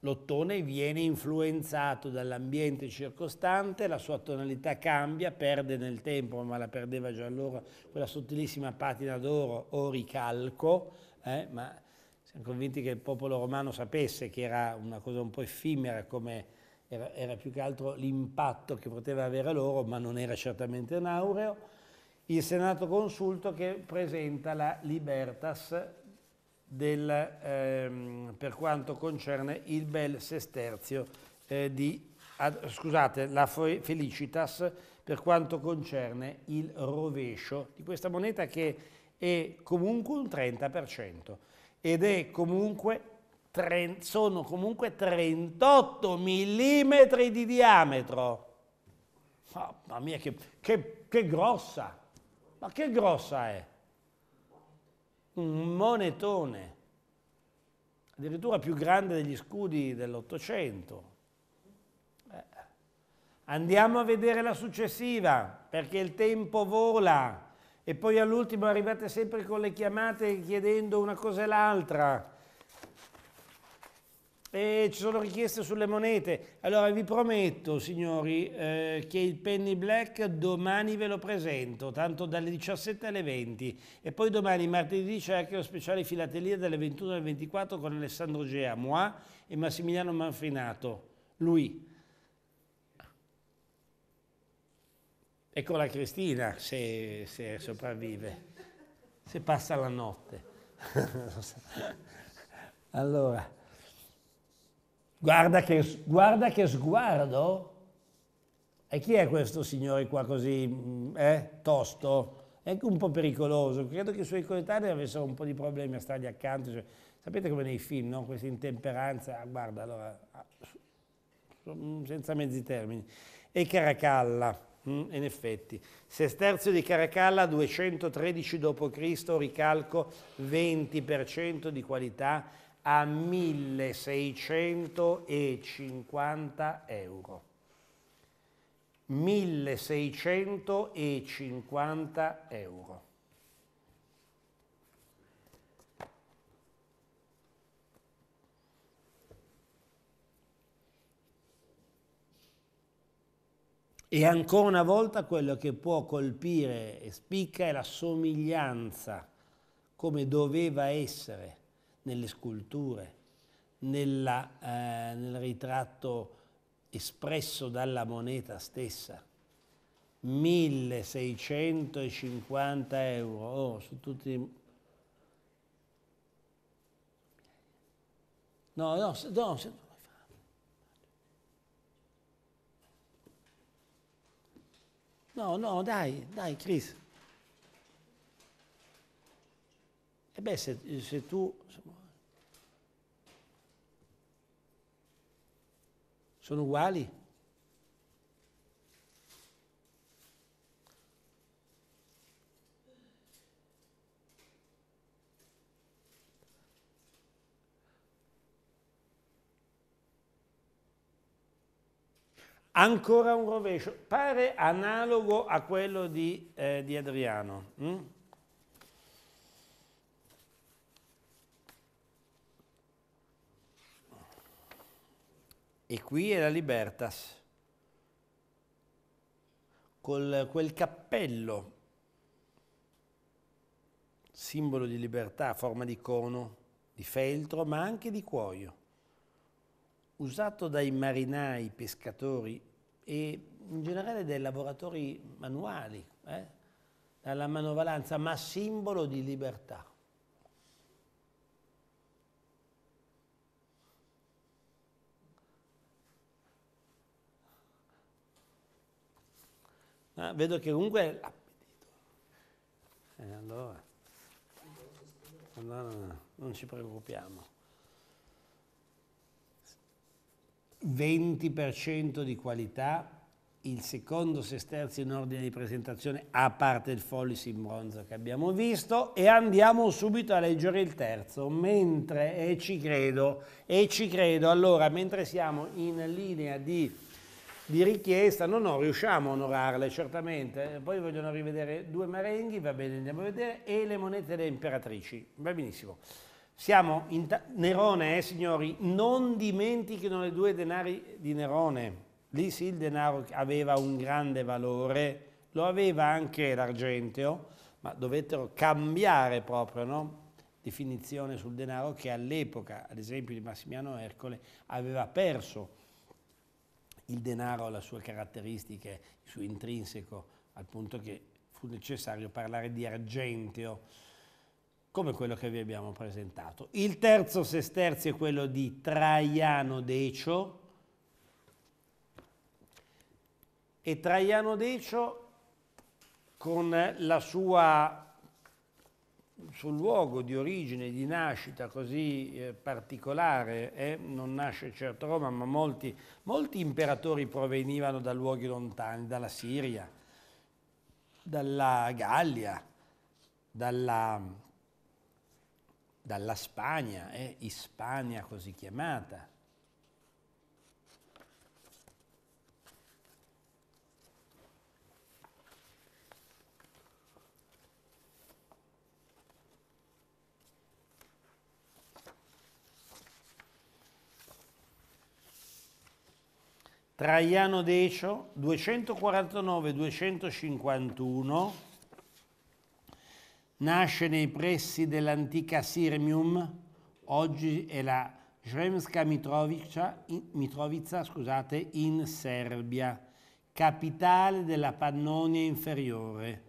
Speaker 1: L'ottone viene influenzato dall'ambiente circostante, la sua tonalità cambia, perde nel tempo, ma la perdeva già allora, quella sottilissima patina d'oro o ricalco, eh, ma siamo convinti che il popolo romano sapesse che era una cosa un po' effimera come... Era, era, più che altro l'impatto che poteva avere loro, ma non era certamente un aureo, il Senato Consulto che presenta la Libertas del, ehm, per quanto concerne il bel sesterzio eh, di, ad, scusate, la Felicitas per quanto concerne il rovescio di questa moneta che è comunque un 30% ed è comunque tre, sono comunque 38 mm di diametro. mamma mia, che, che, che grossa! Ma che grossa è? un monetone, addirittura più grande degli scudi dell'Ottocento. Eh, andiamo a vedere la successiva, perché il tempo vola e poi all'ultimo arrivate sempre con le chiamate chiedendo una cosa e l'altra. E eh, ci sono richieste sulle monete. Allora vi prometto, signori, eh, che il penny black domani ve lo presento, tanto dalle 17 alle 20. E poi domani, martedì, c'è anche lo speciale filatelia dalle 21 alle 24 con Alessandro Gea, moi e Massimiliano Manfrinato. Lui. Ecco la Cristina, se, se sopravvive, se passa la notte. allora. Guarda che, guarda che sguardo! E chi è questo signore qua così mm, eh, tosto? È un po' pericoloso. Credo che i suoi coetanei avessero un po' di problemi a stargli accanto. Cioè, sapete come nei film, no? Questa intemperanza, ah, guarda, allora, ah, mm, senza mezzi termini. E Caracalla, mm, in effetti. Sesterzio di Caracalla 213 d.C., ricalco 20% di qualità a 1650 euro. 1650 euro. E ancora una volta quello che può colpire e spicca è la somiglianza, come doveva essere nelle sculture, nella, eh, nel ritratto espresso dalla moneta stessa. 1650 euro, oh, su tutti... No, no, no, No, no, dai, dai, Chris. E beh, se, se tu... Sono uguali? Ancora un rovescio, pare analogo a quello di, eh, di Adriano. Mm? E qui è la Libertas, con quel cappello, simbolo di libertà, forma di cono, di feltro, ma anche di cuoio, usato dai marinai, pescatori e in generale dai lavoratori manuali, eh? dalla manovalanza, ma simbolo di libertà. Eh, vedo che comunque... Eh, allora, allora non ci preoccupiamo. 20% di qualità, il secondo sesterzo in ordine di presentazione, a parte il follis in bronzo che abbiamo visto, e andiamo subito a leggere il terzo, mentre, e ci credo, e ci credo, allora, mentre siamo in linea di di richiesta, no no, riusciamo a onorarle certamente, poi vogliono rivedere due marenghi, va bene, andiamo a vedere, e le monete delle imperatrici, va benissimo. Siamo in Nerone, eh signori, non dimentichino le due denari di Nerone, lì sì il denaro aveva un grande valore, lo aveva anche l'argenteo, ma dovettero cambiare proprio, no? definizione sul denaro che all'epoca, ad esempio di Massimiano Ercole, aveva perso il denaro ha le sue caratteristiche, il suo intrinseco, al punto che fu necessario parlare di argenteo, come quello che vi abbiamo presentato. Il terzo sesterzio è quello di Traiano Decio, e Traiano Decio con la sua suo luogo di origine, di nascita così eh, particolare, eh, non nasce certo Roma, ma molti, molti, imperatori provenivano da luoghi lontani, dalla Siria, dalla Gallia, dalla, dalla Spagna, eh, Ispania così chiamata, Traiano Decio 249-251 nasce nei pressi dell'antica Sirmium, oggi è la Zremska Mitrovica, Mitrovica scusate, in Serbia, capitale della Pannonia inferiore,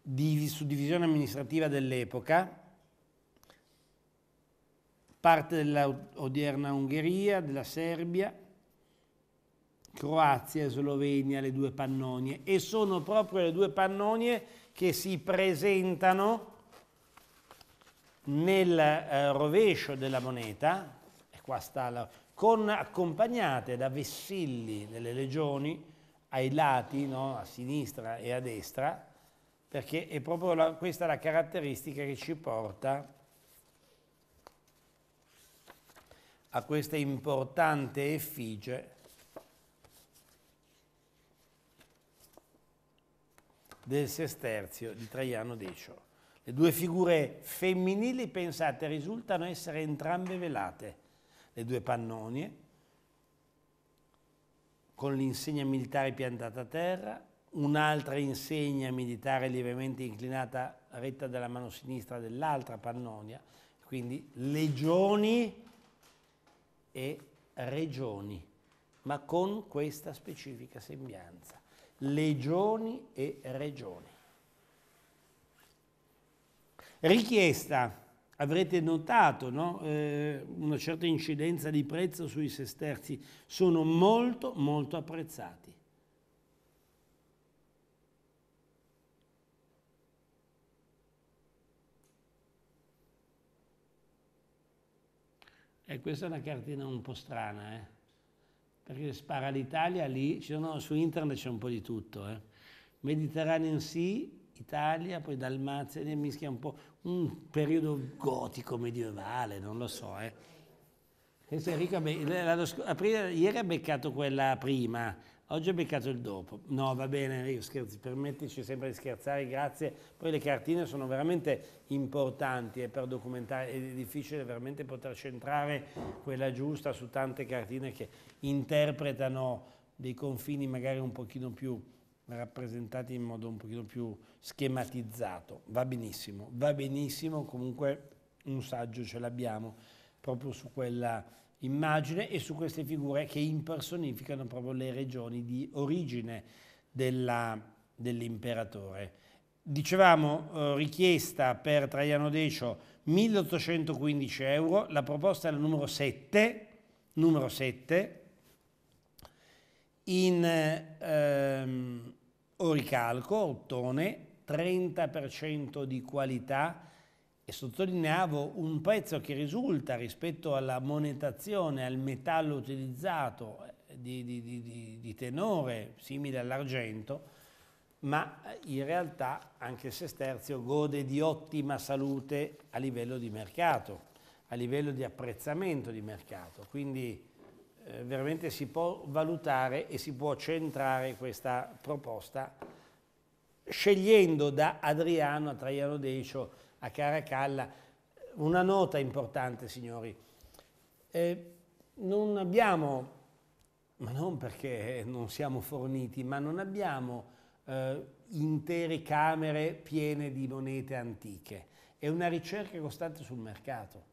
Speaker 1: di suddivisione amministrativa dell'epoca, parte dell'odierna Ungheria, della Serbia, Croazia e Slovenia, le due pannonie, e sono proprio le due pannonie che si presentano nel eh, rovescio della moneta, e qua sta la, con, accompagnate da vessilli delle legioni ai lati, no, a sinistra e a destra, perché è proprio la, questa la caratteristica che ci porta a questa importante effigie del sesterzio di Traiano Decio. Le due figure femminili pensate risultano essere entrambe velate. Le due pannonie, con l'insegna militare piantata a terra, un'altra insegna militare lievemente inclinata retta dalla mano sinistra dell'altra pannonia, quindi legioni e regioni, ma con questa specifica sembianza legioni e regioni. Richiesta, avrete notato no? eh, una certa incidenza di prezzo sui sesterzi, sono molto molto apprezzati. E eh, questa è una cartina un po' strana, eh? perché spara l'Italia lì, sono, su internet c'è un po' di tutto, eh. Mediterranean Sea, Italia, poi Dalmazia, ne mischia un po', un periodo gotico medievale, non lo so, eh. Enrico, ieri ha beccato quella prima, Oggi è beccato il dopo. No, va bene, io scherzi, permettici sempre di scherzare, grazie. Poi le cartine sono veramente importanti e eh, per documentare è difficile veramente poter centrare quella giusta su tante cartine che interpretano dei confini magari un pochino più rappresentati in modo un pochino più schematizzato. Va benissimo, va benissimo, comunque un saggio ce l'abbiamo proprio su quella immagine e su queste figure che impersonificano proprio le regioni di origine dell'imperatore. Dicevamo eh, richiesta per Traiano Decio 1815 euro, la proposta è la numero 7, numero 7 in ehm, oricalco, ottone, 30% di qualità, e sottolineavo un prezzo che risulta rispetto alla monetazione, al metallo utilizzato eh, di, di, di, di tenore simile all'argento, ma eh, in realtà anche il sesterzio gode di ottima salute a livello di mercato, a livello di apprezzamento di mercato, quindi eh, veramente si può valutare e si può centrare questa proposta scegliendo da Adriano a Traiano Decio a Caracalla. Una nota importante, signori. Eh, non abbiamo, ma non perché non siamo forniti, ma non abbiamo eh, intere camere piene di monete antiche. È una ricerca costante sul mercato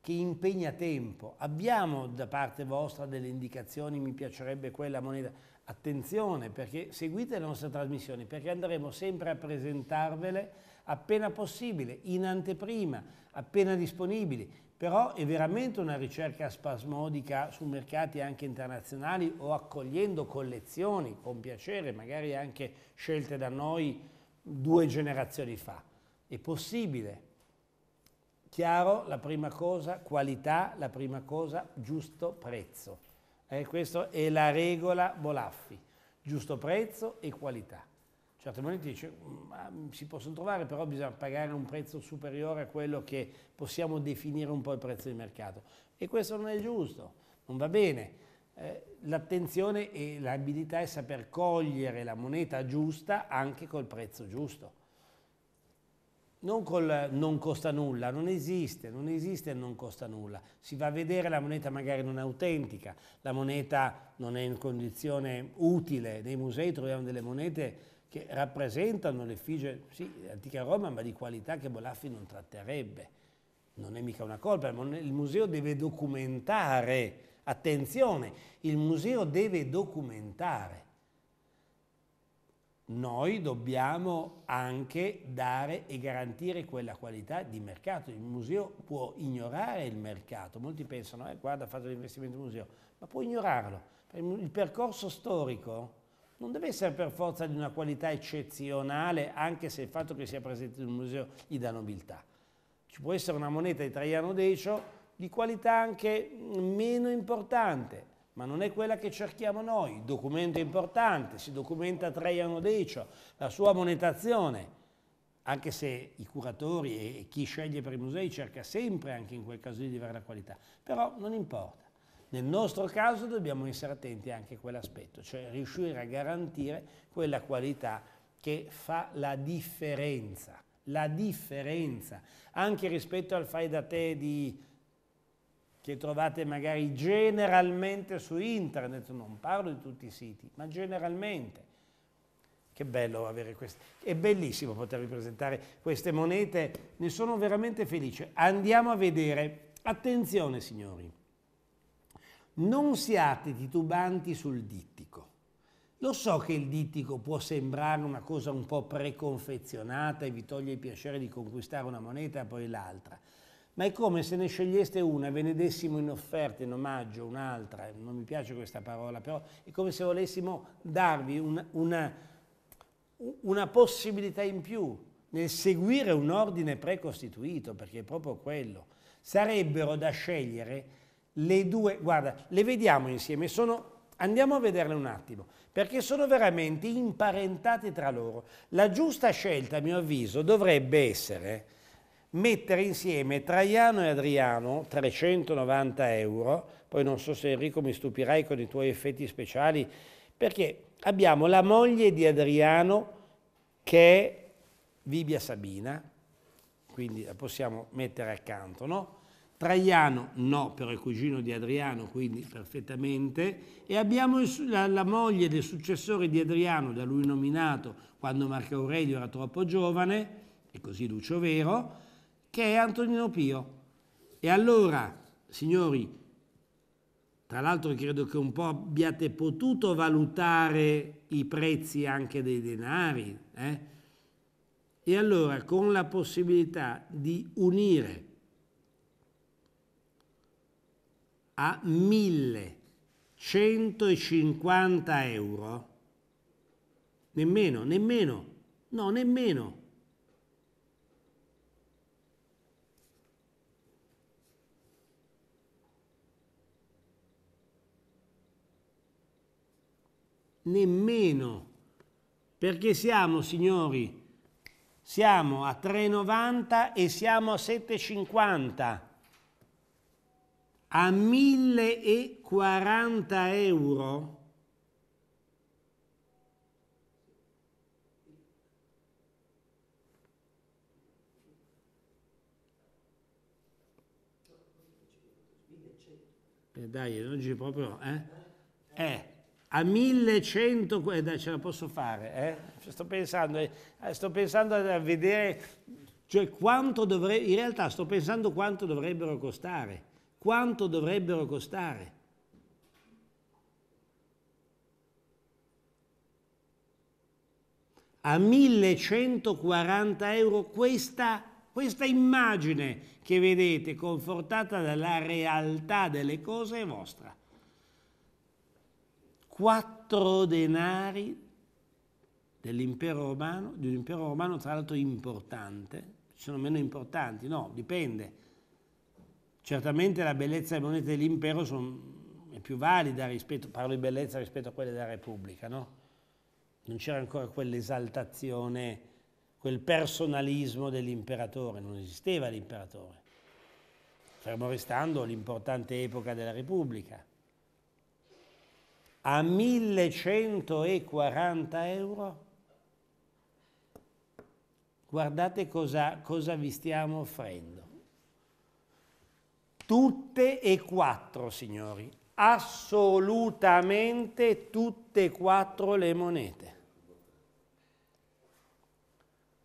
Speaker 1: che impegna tempo. Abbiamo da parte vostra delle indicazioni, mi piacerebbe quella moneta. Attenzione perché seguite le nostre trasmissioni perché andremo sempre a presentarvele appena possibile, in anteprima, appena disponibili, però è veramente una ricerca spasmodica su mercati anche internazionali o accogliendo collezioni con piacere, magari anche scelte da noi due generazioni fa. È possibile. Chiaro, la prima cosa, qualità, la prima cosa, giusto prezzo. Eh, questa è la regola Bolaffi, giusto prezzo e qualità. Certo, Monetti dice si possono trovare, però bisogna pagare un prezzo superiore a quello che possiamo definire un po' il prezzo di mercato. E questo non è giusto, non va bene. Eh, l'attenzione e l'abilità è saper cogliere la moneta giusta anche col prezzo giusto. Non col non costa nulla, non esiste, non esiste il non costa nulla. Si va a vedere la moneta magari non è autentica, la moneta non è in condizione utile. Nei musei troviamo delle monete che rappresentano l'effigie, sì, dell'antica Roma, ma di qualità che Bolaffi non tratterebbe. Non è mica una colpa, il museo deve documentare, attenzione, il museo deve documentare. Noi dobbiamo anche dare e garantire quella qualità di mercato. Il museo può ignorare il mercato. Molti pensano, eh, guarda, ha fatto l'investimento in museo, ma può ignorarlo. Il percorso storico non deve essere per forza di una qualità eccezionale, anche se il fatto che sia presente in un museo gli dà nobiltà. Ci può essere una moneta di Traiano Decio di qualità anche mm, meno importante, ma non è quella che cerchiamo noi. Il documento è importante, si documenta Traiano Decio, la sua monetazione, anche se i curatori e chi sceglie per i musei cerca sempre anche in quel caso di avere la qualità, però non importa. Nel nostro caso dobbiamo essere attenti anche a quell'aspetto, cioè riuscire a garantire quella qualità che fa la differenza, la differenza, anche rispetto al fai da te di, che trovate magari generalmente su internet, non parlo di tutti i siti, ma generalmente. Che bello avere queste, è bellissimo potervi presentare queste monete, ne sono veramente felice. Andiamo a vedere, attenzione signori, non siate titubanti sul dittico. Lo so che il dittico può sembrare una cosa un po' preconfezionata e vi toglie il piacere di conquistare una moneta e poi l'altra, ma è come se ne sceglieste una, e ve ne dessimo in offerta, in omaggio, un'altra, non mi piace questa parola, però è come se volessimo darvi un, una, una possibilità in più nel seguire un ordine precostituito, perché è proprio quello. Sarebbero da scegliere le due, guarda, le vediamo insieme, sono Andiamo a vederle un attimo, perché sono veramente imparentate tra loro. La giusta scelta, a mio avviso, dovrebbe essere mettere insieme Traiano e Adriano, 390 euro, poi non so se Enrico mi stupirai con i tuoi effetti speciali, perché abbiamo la moglie di Adriano che è Vibia Sabina, quindi la possiamo mettere accanto, no? Traiano no, però è cugino di Adriano, quindi perfettamente, e abbiamo la, la, moglie del successore di Adriano, da lui nominato quando Marco Aurelio era troppo giovane, e così Lucio Vero, che è Antonino Pio. E allora, signori, tra l'altro credo che un po' abbiate potuto valutare i prezzi anche dei denari, eh? e allora con la possibilità di unire a 1150 euro. Nemmeno, nemmeno, no, nemmeno. Nemmeno, perché siamo, signori, siamo a 3,90 e siamo a 7,50 a 1040 euro eh dai non ci proprio eh? eh a 1100 eh dai ce la posso fare eh? sto pensando eh, eh sto pensando a vedere cioè quanto dovrei in realtà sto pensando quanto dovrebbero costare quanto dovrebbero costare. A 1140 euro questa, questa immagine che vedete confortata dalla realtà delle cose è vostra. Quattro denari dell'impero romano, di un impero romano tra l'altro importante, ci sono meno importanti, no, dipende Certamente la bellezza delle monete dell'impero sono, è più valida rispetto, parlo di bellezza rispetto a quelle della Repubblica, no? Non c'era ancora quell'esaltazione, quel personalismo dell'imperatore, non esisteva l'imperatore. Fermo restando l'importante epoca della Repubblica. A 1140 euro guardate cosa, cosa, vi stiamo offrendo. Tutte e quattro, signori, assolutamente tutte e quattro le monete.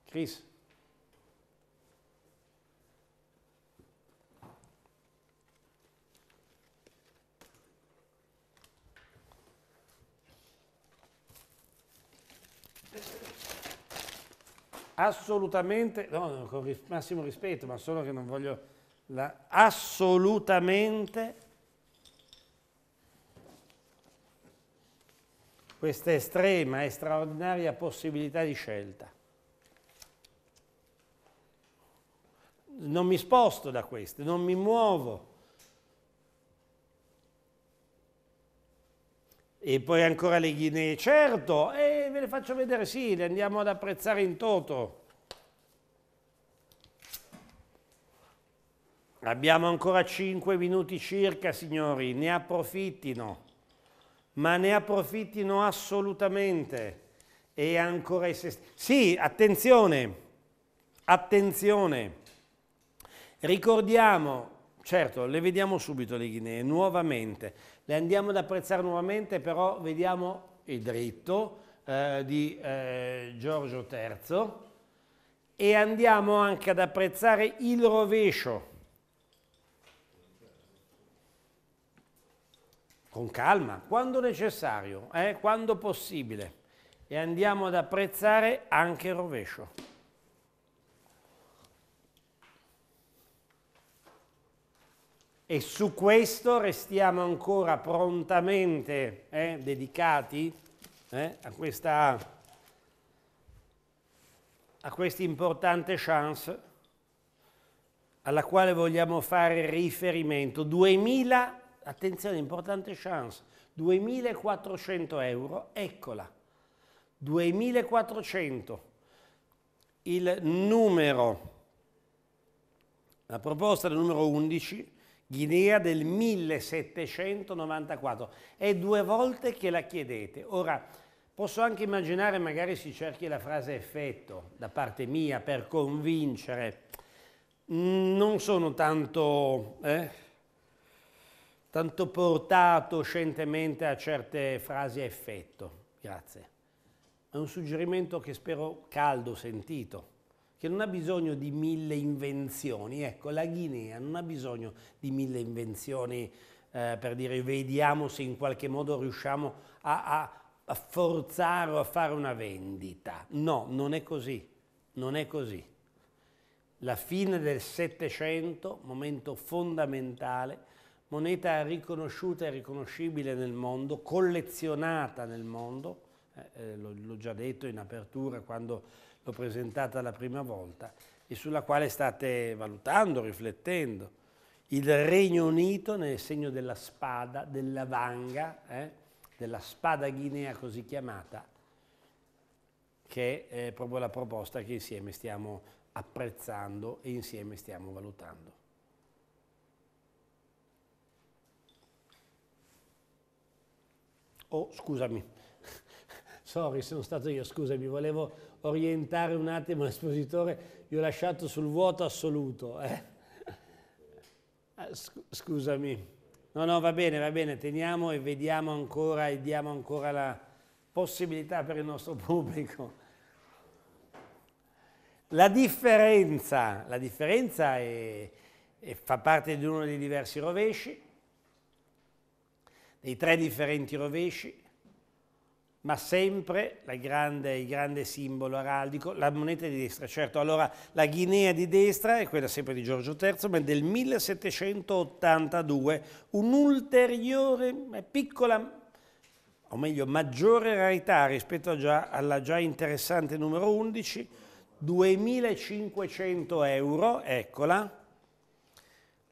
Speaker 1: Chris. Assolutamente, no, con massimo rispetto, ma solo che non voglio la, assolutamente questa estrema e straordinaria possibilità di scelta. Non mi sposto da questo, non mi muovo. E poi ancora le Guinee, certo, e eh, ve le faccio vedere, sì, le andiamo ad apprezzare in toto. Abbiamo ancora 5 minuti circa, signori, ne approfittino, ma ne approfittino assolutamente. E ancora i sest... Sì, attenzione, attenzione. Ricordiamo, certo, le vediamo subito le Guinee, nuovamente. Le andiamo ad apprezzare nuovamente, però vediamo il dritto eh, di eh, Giorgio III e andiamo anche ad apprezzare il rovescio con calma, quando necessario, eh, quando possibile, e andiamo ad apprezzare anche il rovescio. E su questo restiamo ancora prontamente eh, dedicati eh, a, questa, a questa importante chance alla quale vogliamo fare riferimento. 2000 attenzione, importante chance, 2400 euro, eccola, 2400, il numero, la proposta del numero 11, Guinea del 1794, è due volte che la chiedete. Ora, posso anche immaginare, magari si cerchi la frase effetto da parte mia per convincere, mm, non sono tanto... Eh? tanto portato scientemente a certe frasi a effetto. Grazie. È un suggerimento che spero caldo, sentito, che non ha bisogno di mille invenzioni. Ecco, la Guinea non ha bisogno di mille invenzioni eh, per dire vediamo se in qualche modo riusciamo a, a, a forzare o a fare una vendita. No, non è così. Non è così. La fine del Settecento, momento fondamentale, moneta riconosciuta e riconoscibile nel mondo, collezionata nel mondo, eh, eh l'ho già detto in apertura quando l'ho presentata la prima volta, e sulla quale state valutando, riflettendo. Il Regno Unito nel segno della spada, della vanga, eh, della spada guinea così chiamata, che è proprio la proposta che insieme stiamo apprezzando e insieme stiamo valutando. Oh, scusami, sorry, sono stato io, scusami, volevo orientare un attimo l'espositore, io ho lasciato sul vuoto assoluto. Eh. eh scusami. No, no, va bene, va bene, teniamo e vediamo ancora e diamo ancora la possibilità per il nostro pubblico. La differenza, la differenza è, è, fa parte di uno dei diversi rovesci, dei tre differenti rovesci, ma sempre grande, il grande simbolo araldico, la moneta di destra. Certo, allora la Guinea di destra è quella sempre di Giorgio III, ma è del 1782, un'ulteriore, eh, piccola, o meglio, maggiore rarità rispetto già, alla già interessante numero 11, 2500 euro, eccola,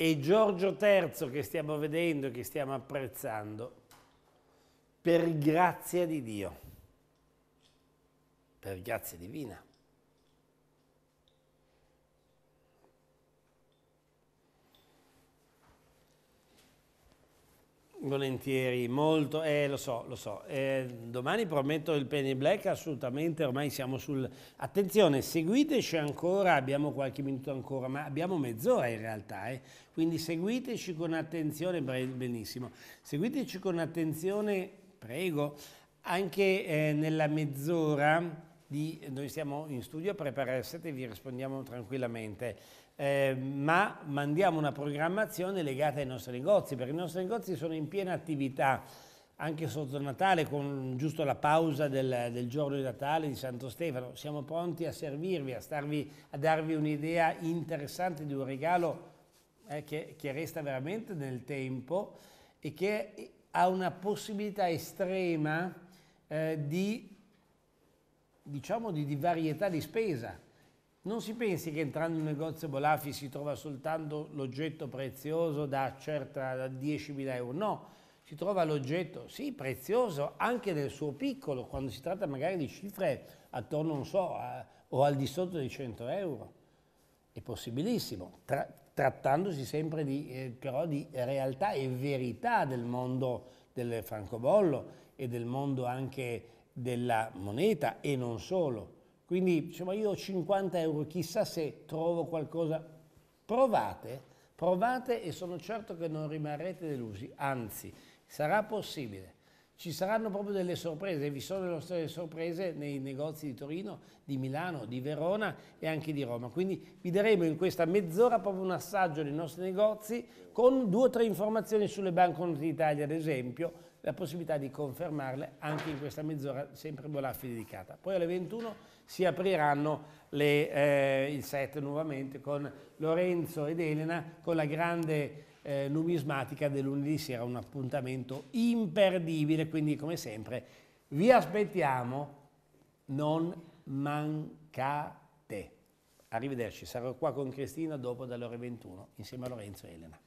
Speaker 1: e Giorgio III che stiamo vedendo e che stiamo apprezzando, per grazia di Dio, per grazia divina. Volentieri, molto, eh, lo so, lo so. Eh, domani prometto il Penny Black, assolutamente, ormai siamo sul... Attenzione, seguiteci ancora, abbiamo qualche minuto ancora, ma abbiamo mezz'ora in realtà, eh. quindi seguiteci con attenzione, benissimo, seguiteci con attenzione, prego, anche eh, nella mezz'ora di... Noi siamo in studio a preparare il set e vi rispondiamo tranquillamente eh, ma mandiamo una programmazione legata ai nostri negozi, perché i nostri negozi sono in piena attività anche sotto Natale, con giusto la pausa del, del giorno di Natale di Santo Stefano. Siamo pronti a servirvi, a, starvi, a darvi un'idea interessante di un regalo eh, che, che resta veramente nel tempo e che ha una possibilità estrema eh, di, diciamo, di, di varietà di spesa non si pensi che entrando in un negozio Bolafi si trova soltanto l'oggetto prezioso da, certa, da 10.000 euro, no, si trova l'oggetto, sì, prezioso, anche nel suo piccolo, quando si tratta magari di cifre attorno, non so, a, o al di sotto dei 100 euro. È possibilissimo, tra, trattandosi sempre di, eh, però di realtà e verità del mondo del francobollo e del mondo anche della moneta e non solo. Quindi diciamo io ho 50 euro, chissà se trovo qualcosa. Provate, provate e sono certo che non rimarrete delusi, anzi sarà possibile. Ci saranno proprio delle sorprese, vi sono le nostre sorprese nei negozi di Torino, di Milano, di Verona e anche di Roma. Quindi vi daremo in questa mezz'ora proprio un assaggio dei nostri negozi con due o tre informazioni sulle banconote d'Italia, ad esempio, la possibilità di confermarle anche in questa mezz'ora sempre Bolaffi dedicata. Poi alle 21 si apriranno le, eh, il set nuovamente con Lorenzo ed Elena con la grande eh, numismatica del lunedì sera, un appuntamento imperdibile, quindi come sempre vi aspettiamo, non mancate. Arrivederci, sarò qua con Cristina dopo dalle ore 21 insieme a Lorenzo e Elena.